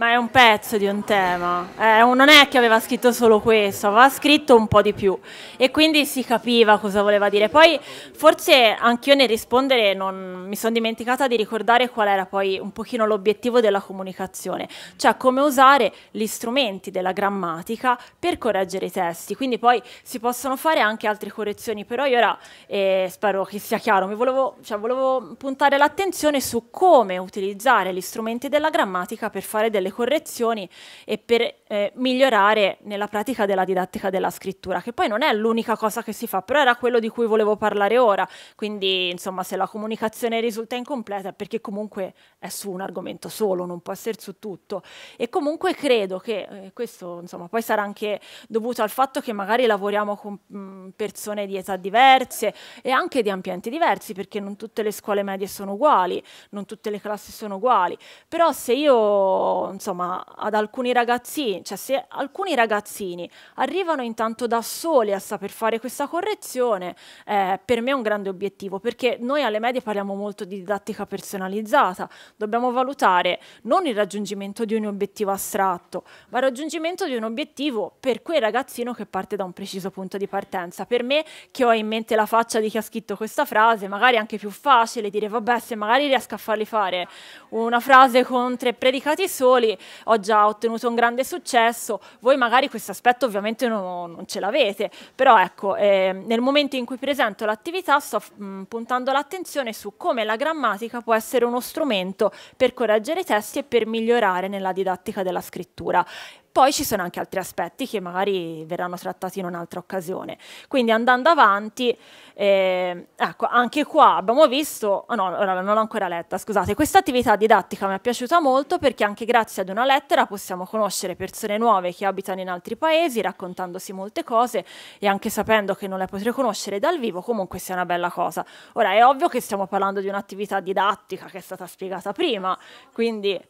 Speaker 5: Ma è un pezzo di un tema, eh, non è che aveva scritto solo questo, aveva scritto un po' di più e quindi si capiva cosa voleva dire. Poi forse anch'io nel rispondere non, mi sono dimenticata di ricordare qual era poi un pochino l'obiettivo della comunicazione, cioè come usare gli strumenti della grammatica per correggere i testi, quindi poi si possono fare anche altre correzioni, però io ora eh, spero che sia chiaro, volevo, cioè, volevo puntare l'attenzione su come utilizzare gli strumenti della grammatica per fare delle delle correzioni e per eh, migliorare nella pratica della didattica della scrittura, che poi non è l'unica cosa che si fa, però era quello di cui volevo parlare ora. Quindi, insomma, se la comunicazione risulta incompleta è perché comunque è su un argomento solo, non può essere su tutto. E comunque credo che eh, questo, insomma, poi sarà anche dovuto al fatto che magari lavoriamo con mh, mm, persone di età diverse e anche di ambienti diversi, perché non tutte le scuole medie sono uguali, non tutte le classi sono uguali. Però se io insomma, ad alcuni ragazzini, cioè se alcuni ragazzini arrivano intanto da soli a saper fare questa correzione, eh, per me è un grande obiettivo, perché noi alle medie parliamo molto di didattica personalizzata, dobbiamo valutare non il raggiungimento di un obiettivo astratto, ma il raggiungimento di un obiettivo per quel ragazzino che parte da un preciso punto di partenza. Per me, che ho in mente la faccia di chi ha scritto questa frase, magari è anche più facile dire, vabbè, se magari riesco a farli fare una frase con tre predicati soli, ho già ottenuto un grande successo, voi magari questo aspetto ovviamente non, non ce l'avete, però ecco, eh, nel momento in cui presento l'attività sto mh, mm, puntando l'attenzione su come la grammatica può essere uno strumento per correggere i testi e per migliorare nella didattica della scrittura. Poi ci sono anche altri aspetti che magari verranno trattati in un'altra occasione. Quindi andando avanti, eh, ecco, anche qua abbiamo visto, oh no, non l'ho ancora letta, scusate, questa attività didattica mi è piaciuta molto perché anche grazie ad una lettera possiamo conoscere persone nuove che abitano in altri paesi, raccontandosi molte cose e anche sapendo che non le potrei conoscere dal vivo, comunque sia una bella cosa. Ora è ovvio che stiamo parlando di un'attività didattica che è stata spiegata prima, quindi...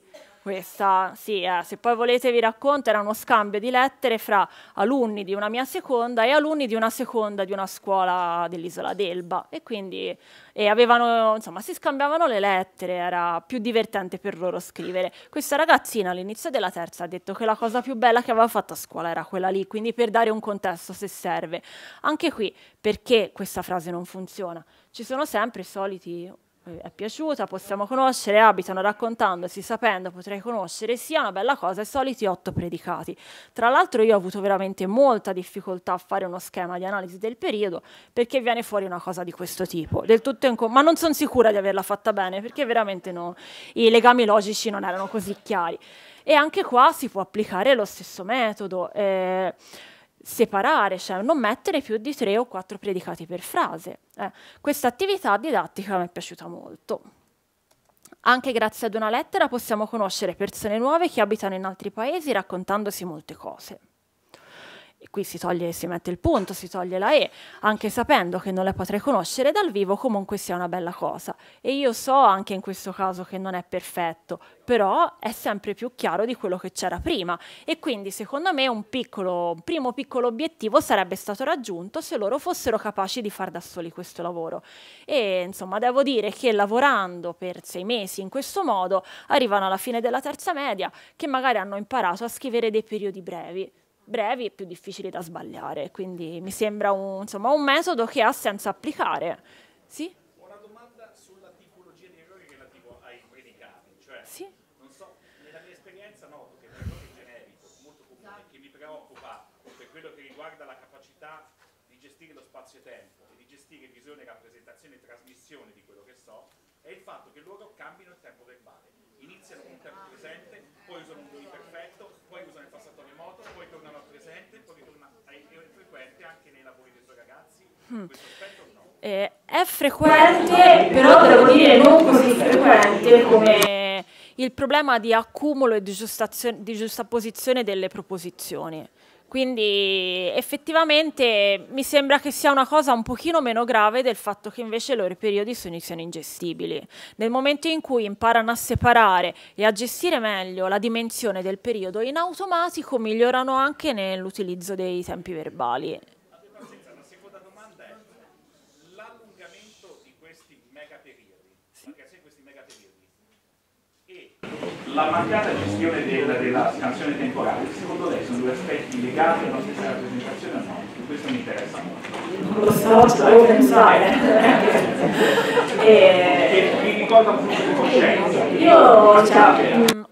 Speaker 5: Questa, sì, eh, se poi volete vi racconto, era uno scambio di lettere fra alunni di una mia seconda e alunni di una seconda di una scuola dell'isola d'Elba. E quindi e avevano, insomma, si scambiavano le lettere, era più divertente per loro scrivere. Questa ragazzina all'inizio della terza ha detto che la cosa più bella che aveva fatto a scuola era quella lì, quindi per dare un contesto se serve. Anche qui, perché questa frase non funziona? Ci sono sempre i soliti eh, è piaciuta, possiamo conoscere, abitano raccontandosi, sapendo, potrei conoscere, sia una bella cosa, i soliti otto predicati. Tra l'altro io ho avuto veramente molta difficoltà a fare uno schema di analisi del periodo perché viene fuori una cosa di questo tipo, del tutto in ma non sono sicura di averla fatta bene perché veramente no, i legami logici non erano così chiari. E anche qua si può applicare lo stesso metodo. Eh, separare, cioè non mettere più di tre o quattro predicati per frase. Eh, questa attività didattica mi è piaciuta molto. Anche grazie ad una lettera possiamo conoscere persone nuove che abitano in altri paesi raccontandosi molte cose. E qui si toglie, si mette il punto, si toglie la E, anche sapendo che non le potrei conoscere dal vivo, comunque sia una bella cosa. E io so anche in questo caso che non è perfetto, però è sempre più chiaro di quello che c'era prima. E quindi secondo me un, piccolo, un primo piccolo obiettivo sarebbe stato raggiunto se loro fossero capaci di fare da soli questo lavoro. E insomma devo dire che lavorando per sei mesi in questo modo arrivano alla fine della terza media che magari hanno imparato a scrivere dei periodi brevi brevi e più difficili da sbagliare. Quindi mi sembra un, insomma, un metodo che ha senso applicare. Sì?
Speaker 4: Una domanda sulla tipologia di errori relativi ai predicati. Cioè, sì? non so, nella mia esperienza noto che un errore generico, molto comune, che mi preoccupa per quello che riguarda la capacità di gestire lo spazio-tempo e di gestire visione, rappresentazione e trasmissione di quello che so, è il fatto che loro cambino il tempo verbale. Iniziano con un tempo presente, poi usano un tempo
Speaker 5: Mm. Eh, è frequente, però devo dire non così frequente come il problema di accumulo e di, giustapposizione delle proposizioni. Quindi effettivamente mi sembra che sia una cosa un pochino meno grave del fatto che invece i loro periodi sono, siano ingestibili. Nel momento in cui imparano a separare e a gestire meglio la dimensione del periodo, in automatico migliorano anche nell'utilizzo dei tempi verbali.
Speaker 2: la mancata gestione del, della scansione temporale,
Speaker 4: secondo lei sono due aspetti legati alla nostra rappresentazione
Speaker 5: o no? Questo mi interessa molto. Lo so, ci devo pensare. (laughs) Eh, e... Mi ricorda un po' di coscienza. Io... Cioè, mm,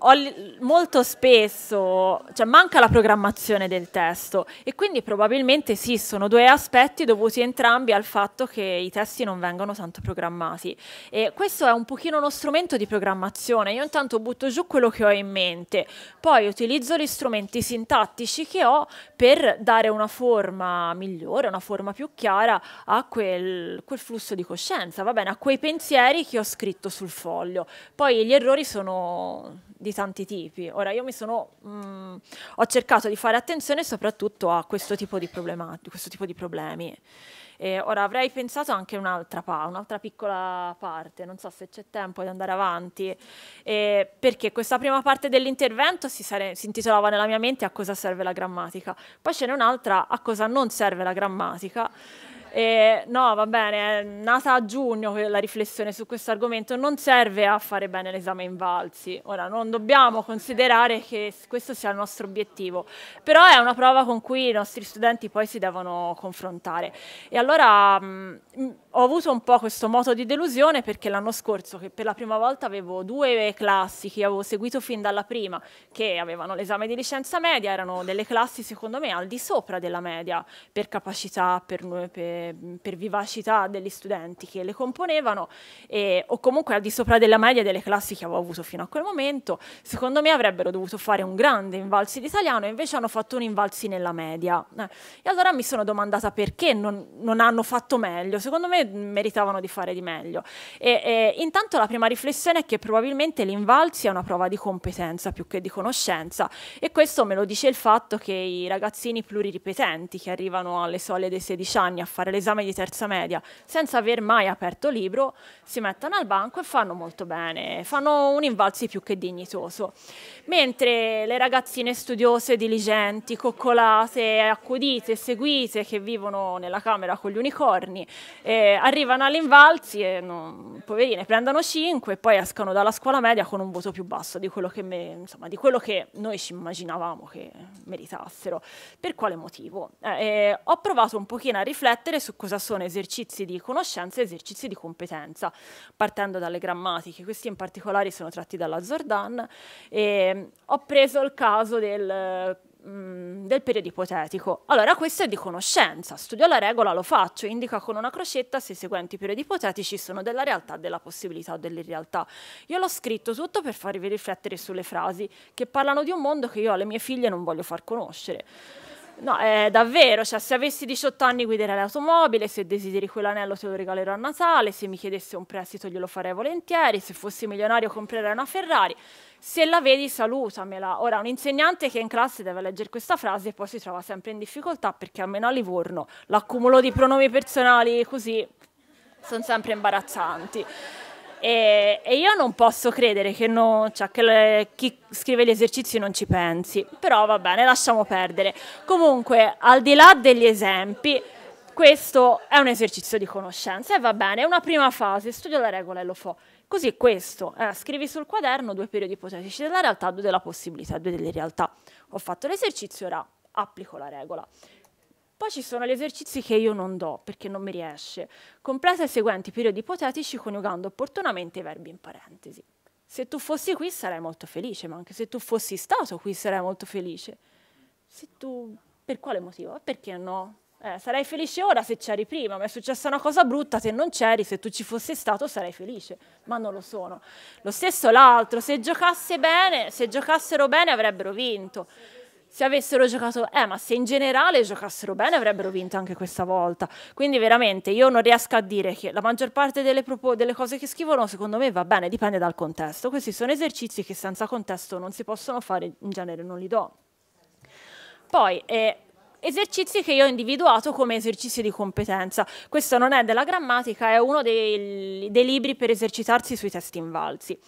Speaker 5: molto spesso cioè, manca la programmazione del testo e quindi probabilmente sì, sono due aspetti dovuti entrambi al fatto che i testi non vengono tanto programmati. E questo è un pochino uno strumento di programmazione. Io intanto butto giù quello che ho in mente. Poi utilizzo gli strumenti sintattici che ho per dare una forma migliore, una forma più chiara a quel, quel flusso di coscienza, va bene, a quei pensieri che ho scritto sul foglio. Poi gli errori sono di tanti tipi. Ora io mi sono, mh, mm, ho cercato di fare attenzione soprattutto a questo tipo di, questo tipo di problemi. Eh, ora avrei pensato anche un'altra, pa- un'altra piccola parte, non so se c'è tempo di andare avanti, eh, perché questa prima parte dell'intervento si, sare- si intitolava nella mia mente a cosa serve la grammatica, poi ce n'è un'altra a cosa non serve la grammatica. Eh, no, va bene, è nata a giugno la riflessione su questo argomento, non serve a fare bene l'esame in valsi. Ora, non dobbiamo considerare che questo sia il nostro obiettivo, però è una prova con cui i nostri studenti poi si devono confrontare. E allora mh, ho avuto un po' questo moto di delusione perché l'anno scorso, che per la prima volta avevo due classi che avevo seguito fin dalla prima, che avevano l'esame di licenza media, erano delle classi secondo me al di sopra della media per capacità, per, per Mm, per vivacità degli studenti che le componevano eh, o comunque al di sopra della media delle classi che avevo avuto fino a quel momento, secondo me avrebbero dovuto fare un grande invalsi di italiano e invece hanno fatto un invalsi nella media. Eh, e allora mi sono domandata perché non, non, hanno fatto meglio, secondo me mm, meritavano di fare di meglio. E, intanto la prima riflessione è che probabilmente l'invalsi è una prova di competenza più che di conoscenza e questo me lo dice il fatto che i ragazzini pluriripetenti che arrivano alle soglie dei 16 anni a fare fare l'esame di terza media senza aver mai aperto libro, si mettono al banco e fanno molto bene, fanno un invalsi più che dignitoso. Mentre le ragazzine studiose, diligenti, coccolate, accudite, seguite, che vivono nella camera con gli unicorni, eh, arrivano all'invalsi e, non, poverine, prendono 5 e poi escono dalla scuola media con un voto più basso di quello che, me, insomma, di quello che noi ci immaginavamo che meritassero. Per quale motivo? Eh, eh, ho provato un pochino a riflettere discussione su cosa sono esercizi di conoscenza e esercizi di competenza, partendo dalle grammatiche. Questi in particolare sono tratti dalla Zordan e mm, ho preso il caso del mm, del periodo ipotetico. Allora, questo è di conoscenza, studio la regola, lo faccio, indica con una crocetta se i seguenti periodi ipotetici sono della realtà, della possibilità o dell'irrealtà. Io l'ho scritto tutto per farvi riflettere sulle frasi che parlano di un mondo che io alle mie figlie non voglio far conoscere. No, è eh, davvero, cioè se avessi 18 anni guiderei l'automobile, se desideri quell'anello te lo regalerò a Natale, se mi chiedesse un prestito glielo farei volentieri, se fossi milionario comprerei una Ferrari, se la vedi salutamela. Ora, un insegnante che è in classe deve leggere questa frase e poi si trova sempre in difficoltà perché almeno a Livorno l'accumulo di pronomi personali così sono sempre imbarazzanti. E, e, io non posso credere che, no, cioè, che le, chi scrive gli esercizi non ci pensi, però va bene, lasciamo perdere. Comunque, al di là degli esempi, questo è un esercizio di conoscenza e va bene, è una prima fase, studio la regola e lo fo. Così questo, eh, scrivi sul quaderno due periodi ipotetici della realtà, due della possibilità, due delle realtà. Ho fatto l'esercizio, ora applico la regola. Poi ci sono gli esercizi che io non do perché non mi riesce. Completa i seguenti periodi ipotetici coniugando opportunamente i verbi in parentesi. Se tu fossi qui sarei molto felice, ma anche se tu fossi stato qui sarei molto felice. Se tu... per quale motivo? Perché no? Eh, sarei felice ora se c'eri prima, mi è successa una cosa brutta, se non c'eri, se tu ci fossi stato sarei felice, ma non lo sono. Lo stesso l'altro, se giocasse bene, se giocassero bene avrebbero vinto se avessero giocato, eh, ma se in generale giocassero bene avrebbero vinto anche questa volta. Quindi veramente io non riesco a dire che la maggior parte delle, delle cose che scrivono secondo me va bene, dipende dal contesto. Questi sono esercizi che senza contesto non si possono fare, in genere non li do. Poi, eh, esercizi che io ho individuato come esercizi di competenza. Questo non è della grammatica, è uno dei, dei libri per esercitarsi sui testi invalsi.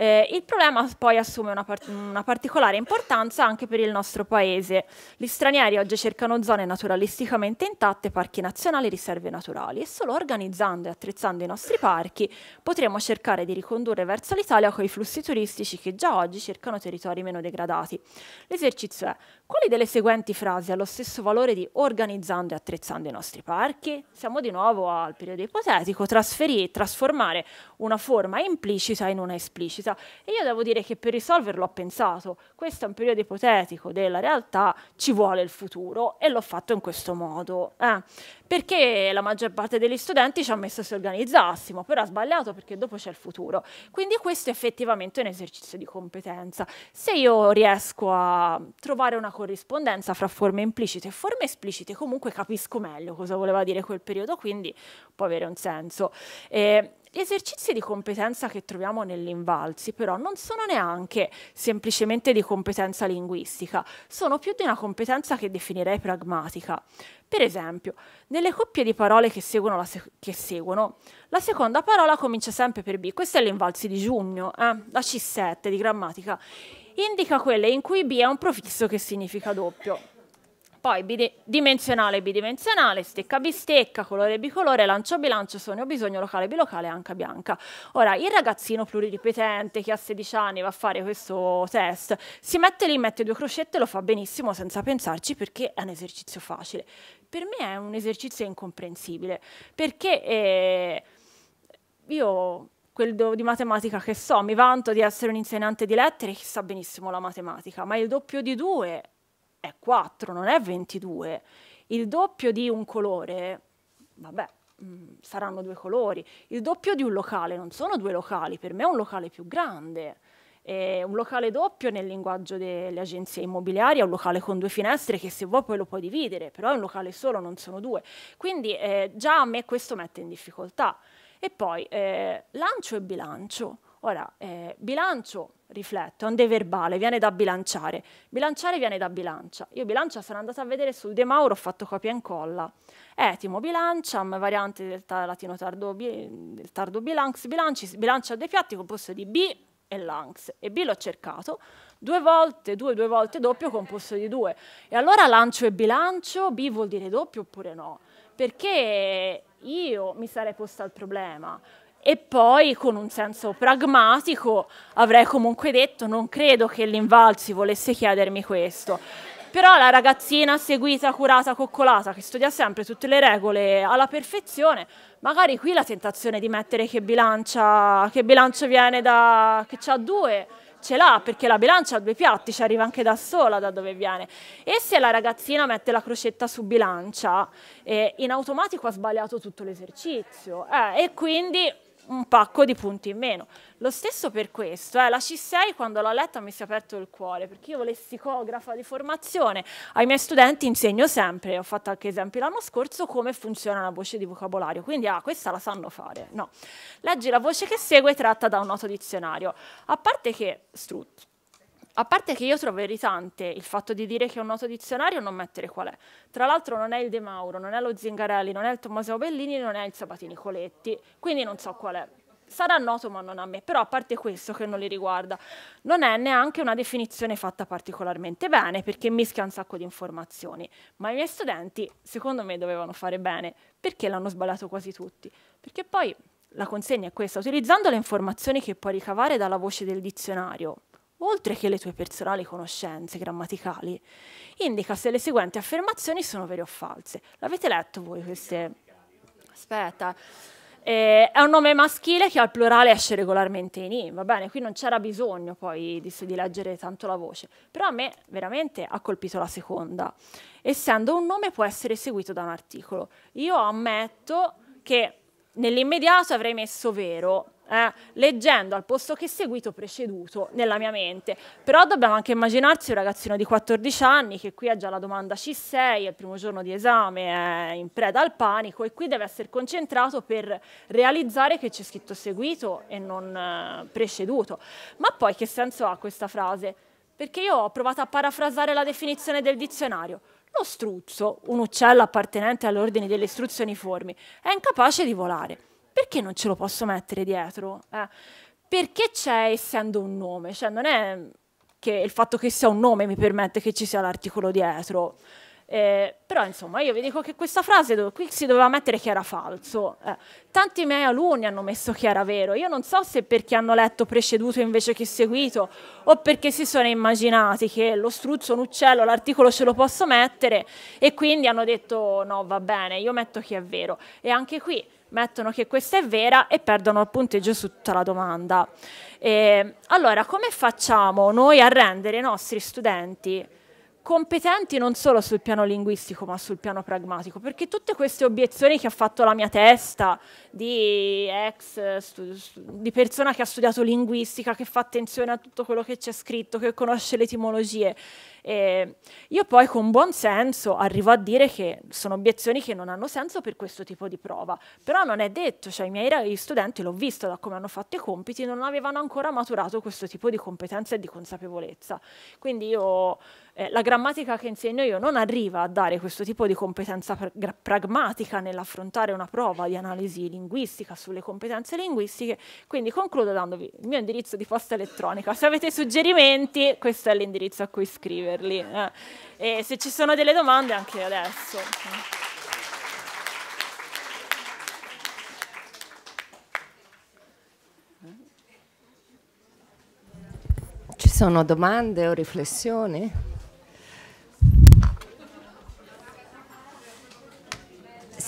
Speaker 5: Eh, il problema poi assume una, part- una, particolare importanza anche per il nostro paese. Gli stranieri oggi cercano zone naturalisticamente intatte, parchi nazionali, riserve naturali e solo organizzando e attrezzando i nostri parchi potremo cercare di ricondurre verso l'Italia quei flussi turistici che già oggi cercano territori meno degradati. L'esercizio è quali delle seguenti frasi ha lo stesso valore di organizzando e attrezzando i nostri parchi? Siamo di nuovo al periodo ipotetico, trasferire e trasformare una forma implicita in una esplicita. E io devo dire che per risolverlo ho pensato, questo è un periodo ipotetico della realtà, ci vuole il futuro e l'ho fatto in questo modo. Eh, perché la maggior parte degli studenti ci ha messo se organizzassimo, però ha sbagliato perché dopo c'è il futuro. Quindi questo è effettivamente un esercizio di competenza. Se io riesco a trovare una corrispondenza fra forme implicite e forme esplicite, comunque capisco meglio cosa voleva dire quel periodo, quindi può avere un senso. Eh, gli esercizi di competenza che troviamo nell'invalsi però non sono neanche semplicemente di competenza linguistica, sono più di una competenza che definirei pragmatica. Per esempio, nelle coppie di parole che seguono la, sec che seguono, la seconda parola comincia sempre per B, questo è l'invalsi di giugno, eh? la C7 di grammatica indica quelle in cui B è un profisso che significa doppio. Poi bidimensionale, e bidimensionale, stecca bistecca, colore bicolore, lancio bilancio, sogno bisogno, locale bilocale, anca bianca. Ora, il ragazzino pluriripetente che ha 16 anni va a fare questo test, si mette lì, mette due crocette, e lo fa benissimo senza pensarci perché è un esercizio facile. Per me è un esercizio incomprensibile perché eh, io quello di matematica che so, mi vanto di essere un insegnante di lettere che sa benissimo la matematica, ma il doppio di 2 è 4, non è 22. Il doppio di un colore, vabbè, mh, mm, saranno due colori. Il doppio di un locale non sono due locali, per me è un locale più grande. E un locale doppio nel linguaggio delle agenzie immobiliari è un locale con due finestre che se vuoi poi lo puoi dividere, però è un locale solo, non sono due. Quindi eh, già a me questo mette in difficoltà. E poi eh, lancio e bilancio. Ora, eh, bilancio, rifletto, è un de verbale, viene da bilanciare. Bilanciare viene da bilancia. Io bilancia sono andata a vedere sul De Mauro, ho fatto copia e incolla. Etimo bilanciam, variante del latino tardo, del tardo bilanx, bilanci, bilancia dei piatti composto di B e lanx. E B l'ho cercato due volte, due, due volte doppio composto di due. E allora lancio e bilancio, B vuol dire doppio oppure no? perché io mi sarei posta il problema e poi con un senso pragmatico avrei comunque detto non credo che l'Invalsi volesse chiedermi questo. Però la ragazzina seguita, curata, coccolata, che studia sempre tutte le regole alla perfezione, magari qui la tentazione di mettere che bilancia, che bilancio viene da... che c'ha due, ce l'ha perché la bilancia ha due piatti, ci arriva anche da sola da dove viene. E se la ragazzina mette la crocetta su bilancia, eh, in automatico ha sbagliato tutto l'esercizio eh, e quindi un pacco di punti in meno. Lo stesso per questo, eh, la C6 quando l'ho letta mi si è aperto il cuore, perché io lessicografa di formazione, ai miei studenti insegno sempre, ho fatto anche esempi l'anno scorso, come funziona la voce di vocabolario, quindi ah, questa la sanno fare, no. Leggi la voce che segue tratta da un noto dizionario, a parte che strutto. A parte che io trovo irritante il fatto di dire che è un noto dizionario e non mettere qual è. Tra l'altro non è il De Mauro, non è lo Zingarelli, non è il Tommaso Bellini, non è il Sabatini Coletti, quindi non so qual è. Sarà noto ma non a me, però a parte questo che non li riguarda, non è neanche una definizione fatta particolarmente bene perché mischia un sacco di informazioni, ma i miei studenti secondo me dovevano fare bene perché l'hanno sbagliato quasi tutti, perché poi la consegna è questa, utilizzando le informazioni che puoi ricavare dalla voce del dizionario, oltre che le tue personali conoscenze grammaticali, indica se le seguenti affermazioni sono vere o false. L'avete letto voi queste? Aspetta. Eh, è un nome maschile che al plurale esce regolarmente in I, va bene? Qui non c'era bisogno poi di, di, leggere tanto la voce, però a me veramente ha colpito la seconda. Essendo un nome può essere seguito da un articolo. Io ammetto che nell'immediato avrei messo vero, eh, leggendo al posto che seguito preceduto nella mia mente. Però dobbiamo anche immaginarci un ragazzino di 14 anni che qui ha già la domanda C6, è il primo giorno di esame, è in preda al panico e qui deve essere concentrato per realizzare che c'è scritto seguito e non eh, preceduto. Ma poi che senso ha questa frase? Perché io ho provato a parafrasare la definizione del dizionario. Lo struzzo, un uccello appartenente all'ordine delle istruzioni formi, è incapace di volare perché non ce lo posso mettere dietro? Eh, perché c'è essendo un nome? Cioè non è che il fatto che sia un nome mi permette che ci sia l'articolo dietro. Eh, però insomma io vi dico che questa frase dove, qui si doveva mettere che era falso. Eh, tanti miei alunni hanno messo che era vero. Io non so se perché hanno letto preceduto invece che seguito o perché si sono immaginati che lo struzzo, un uccello, l'articolo ce lo posso mettere e quindi hanno detto no va bene, io metto che è vero. E anche qui mettono che questa è vera e perdono il punteggio su tutta la domanda. E, allora, come facciamo noi a rendere i nostri studenti competenti non solo sul piano linguistico ma sul piano pragmatico, perché tutte queste obiezioni che ha fatto la mia testa di ex, di persona che ha studiato linguistica, che fa attenzione a tutto quello che c'è scritto, che conosce le etimologie, e io poi con buon senso arrivo a dire che sono obiezioni che non hanno senso per questo tipo di prova, però non è detto, cioè i miei studenti l'ho visto da come hanno fatto i compiti, non avevano ancora maturato questo tipo di competenza e di consapevolezza. Quindi io eh, la grammatica che insegno io non arriva a dare questo tipo di competenza pra pragmatica nell'affrontare una prova di analisi linguistica sulle competenze linguistiche, quindi concludo dandovi il mio indirizzo di posta elettronica. Se avete suggerimenti, questo è l'indirizzo a cui scriverli. Eh. E se ci sono delle domande, anche adesso.
Speaker 1: Ci sono domande o riflessioni?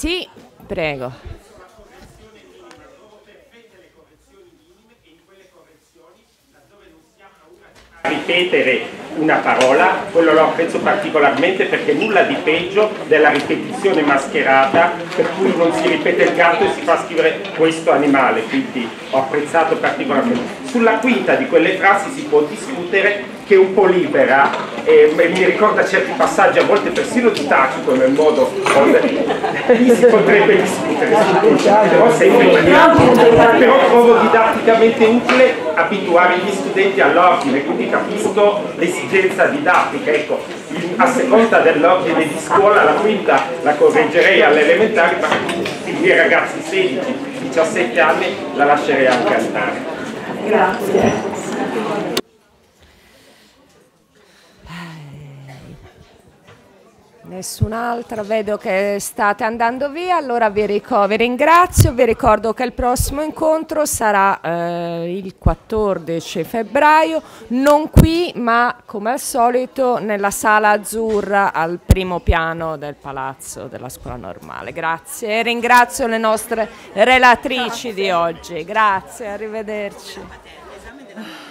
Speaker 1: Sì, prego.
Speaker 4: ripetere una parola, quello lo apprezzo particolarmente perché nulla di peggio della ripetizione mascherata per cui non si ripete il gatto e si fa scrivere questo animale, quindi ho apprezzato particolarmente. Sulla quinta di quelle frasi si può discutere che è un po' libera e, e mi ricorda certi passaggi a volte persino di Tacico nel modo con si potrebbe discutere però, sempre, però trovo didatticamente utile abituare gli studenti all'ordine quindi capisco l'esigenza didattica ecco, a seconda dell'ordine di scuola la quinta la correggerei all'elementare ma i miei ragazzi 16 17 anni la lascerei anche andare
Speaker 3: Grazie.
Speaker 1: Nessun'altra, vedo che state andando via, allora vi, vi, ringrazio, vi ricordo che il prossimo incontro sarà eh, il 14 febbraio, non qui ma come al solito nella sala azzurra al primo piano del Palazzo della Scuola Normale. Grazie e ringrazio le nostre relatrici grazie. di oggi, grazie, arrivederci.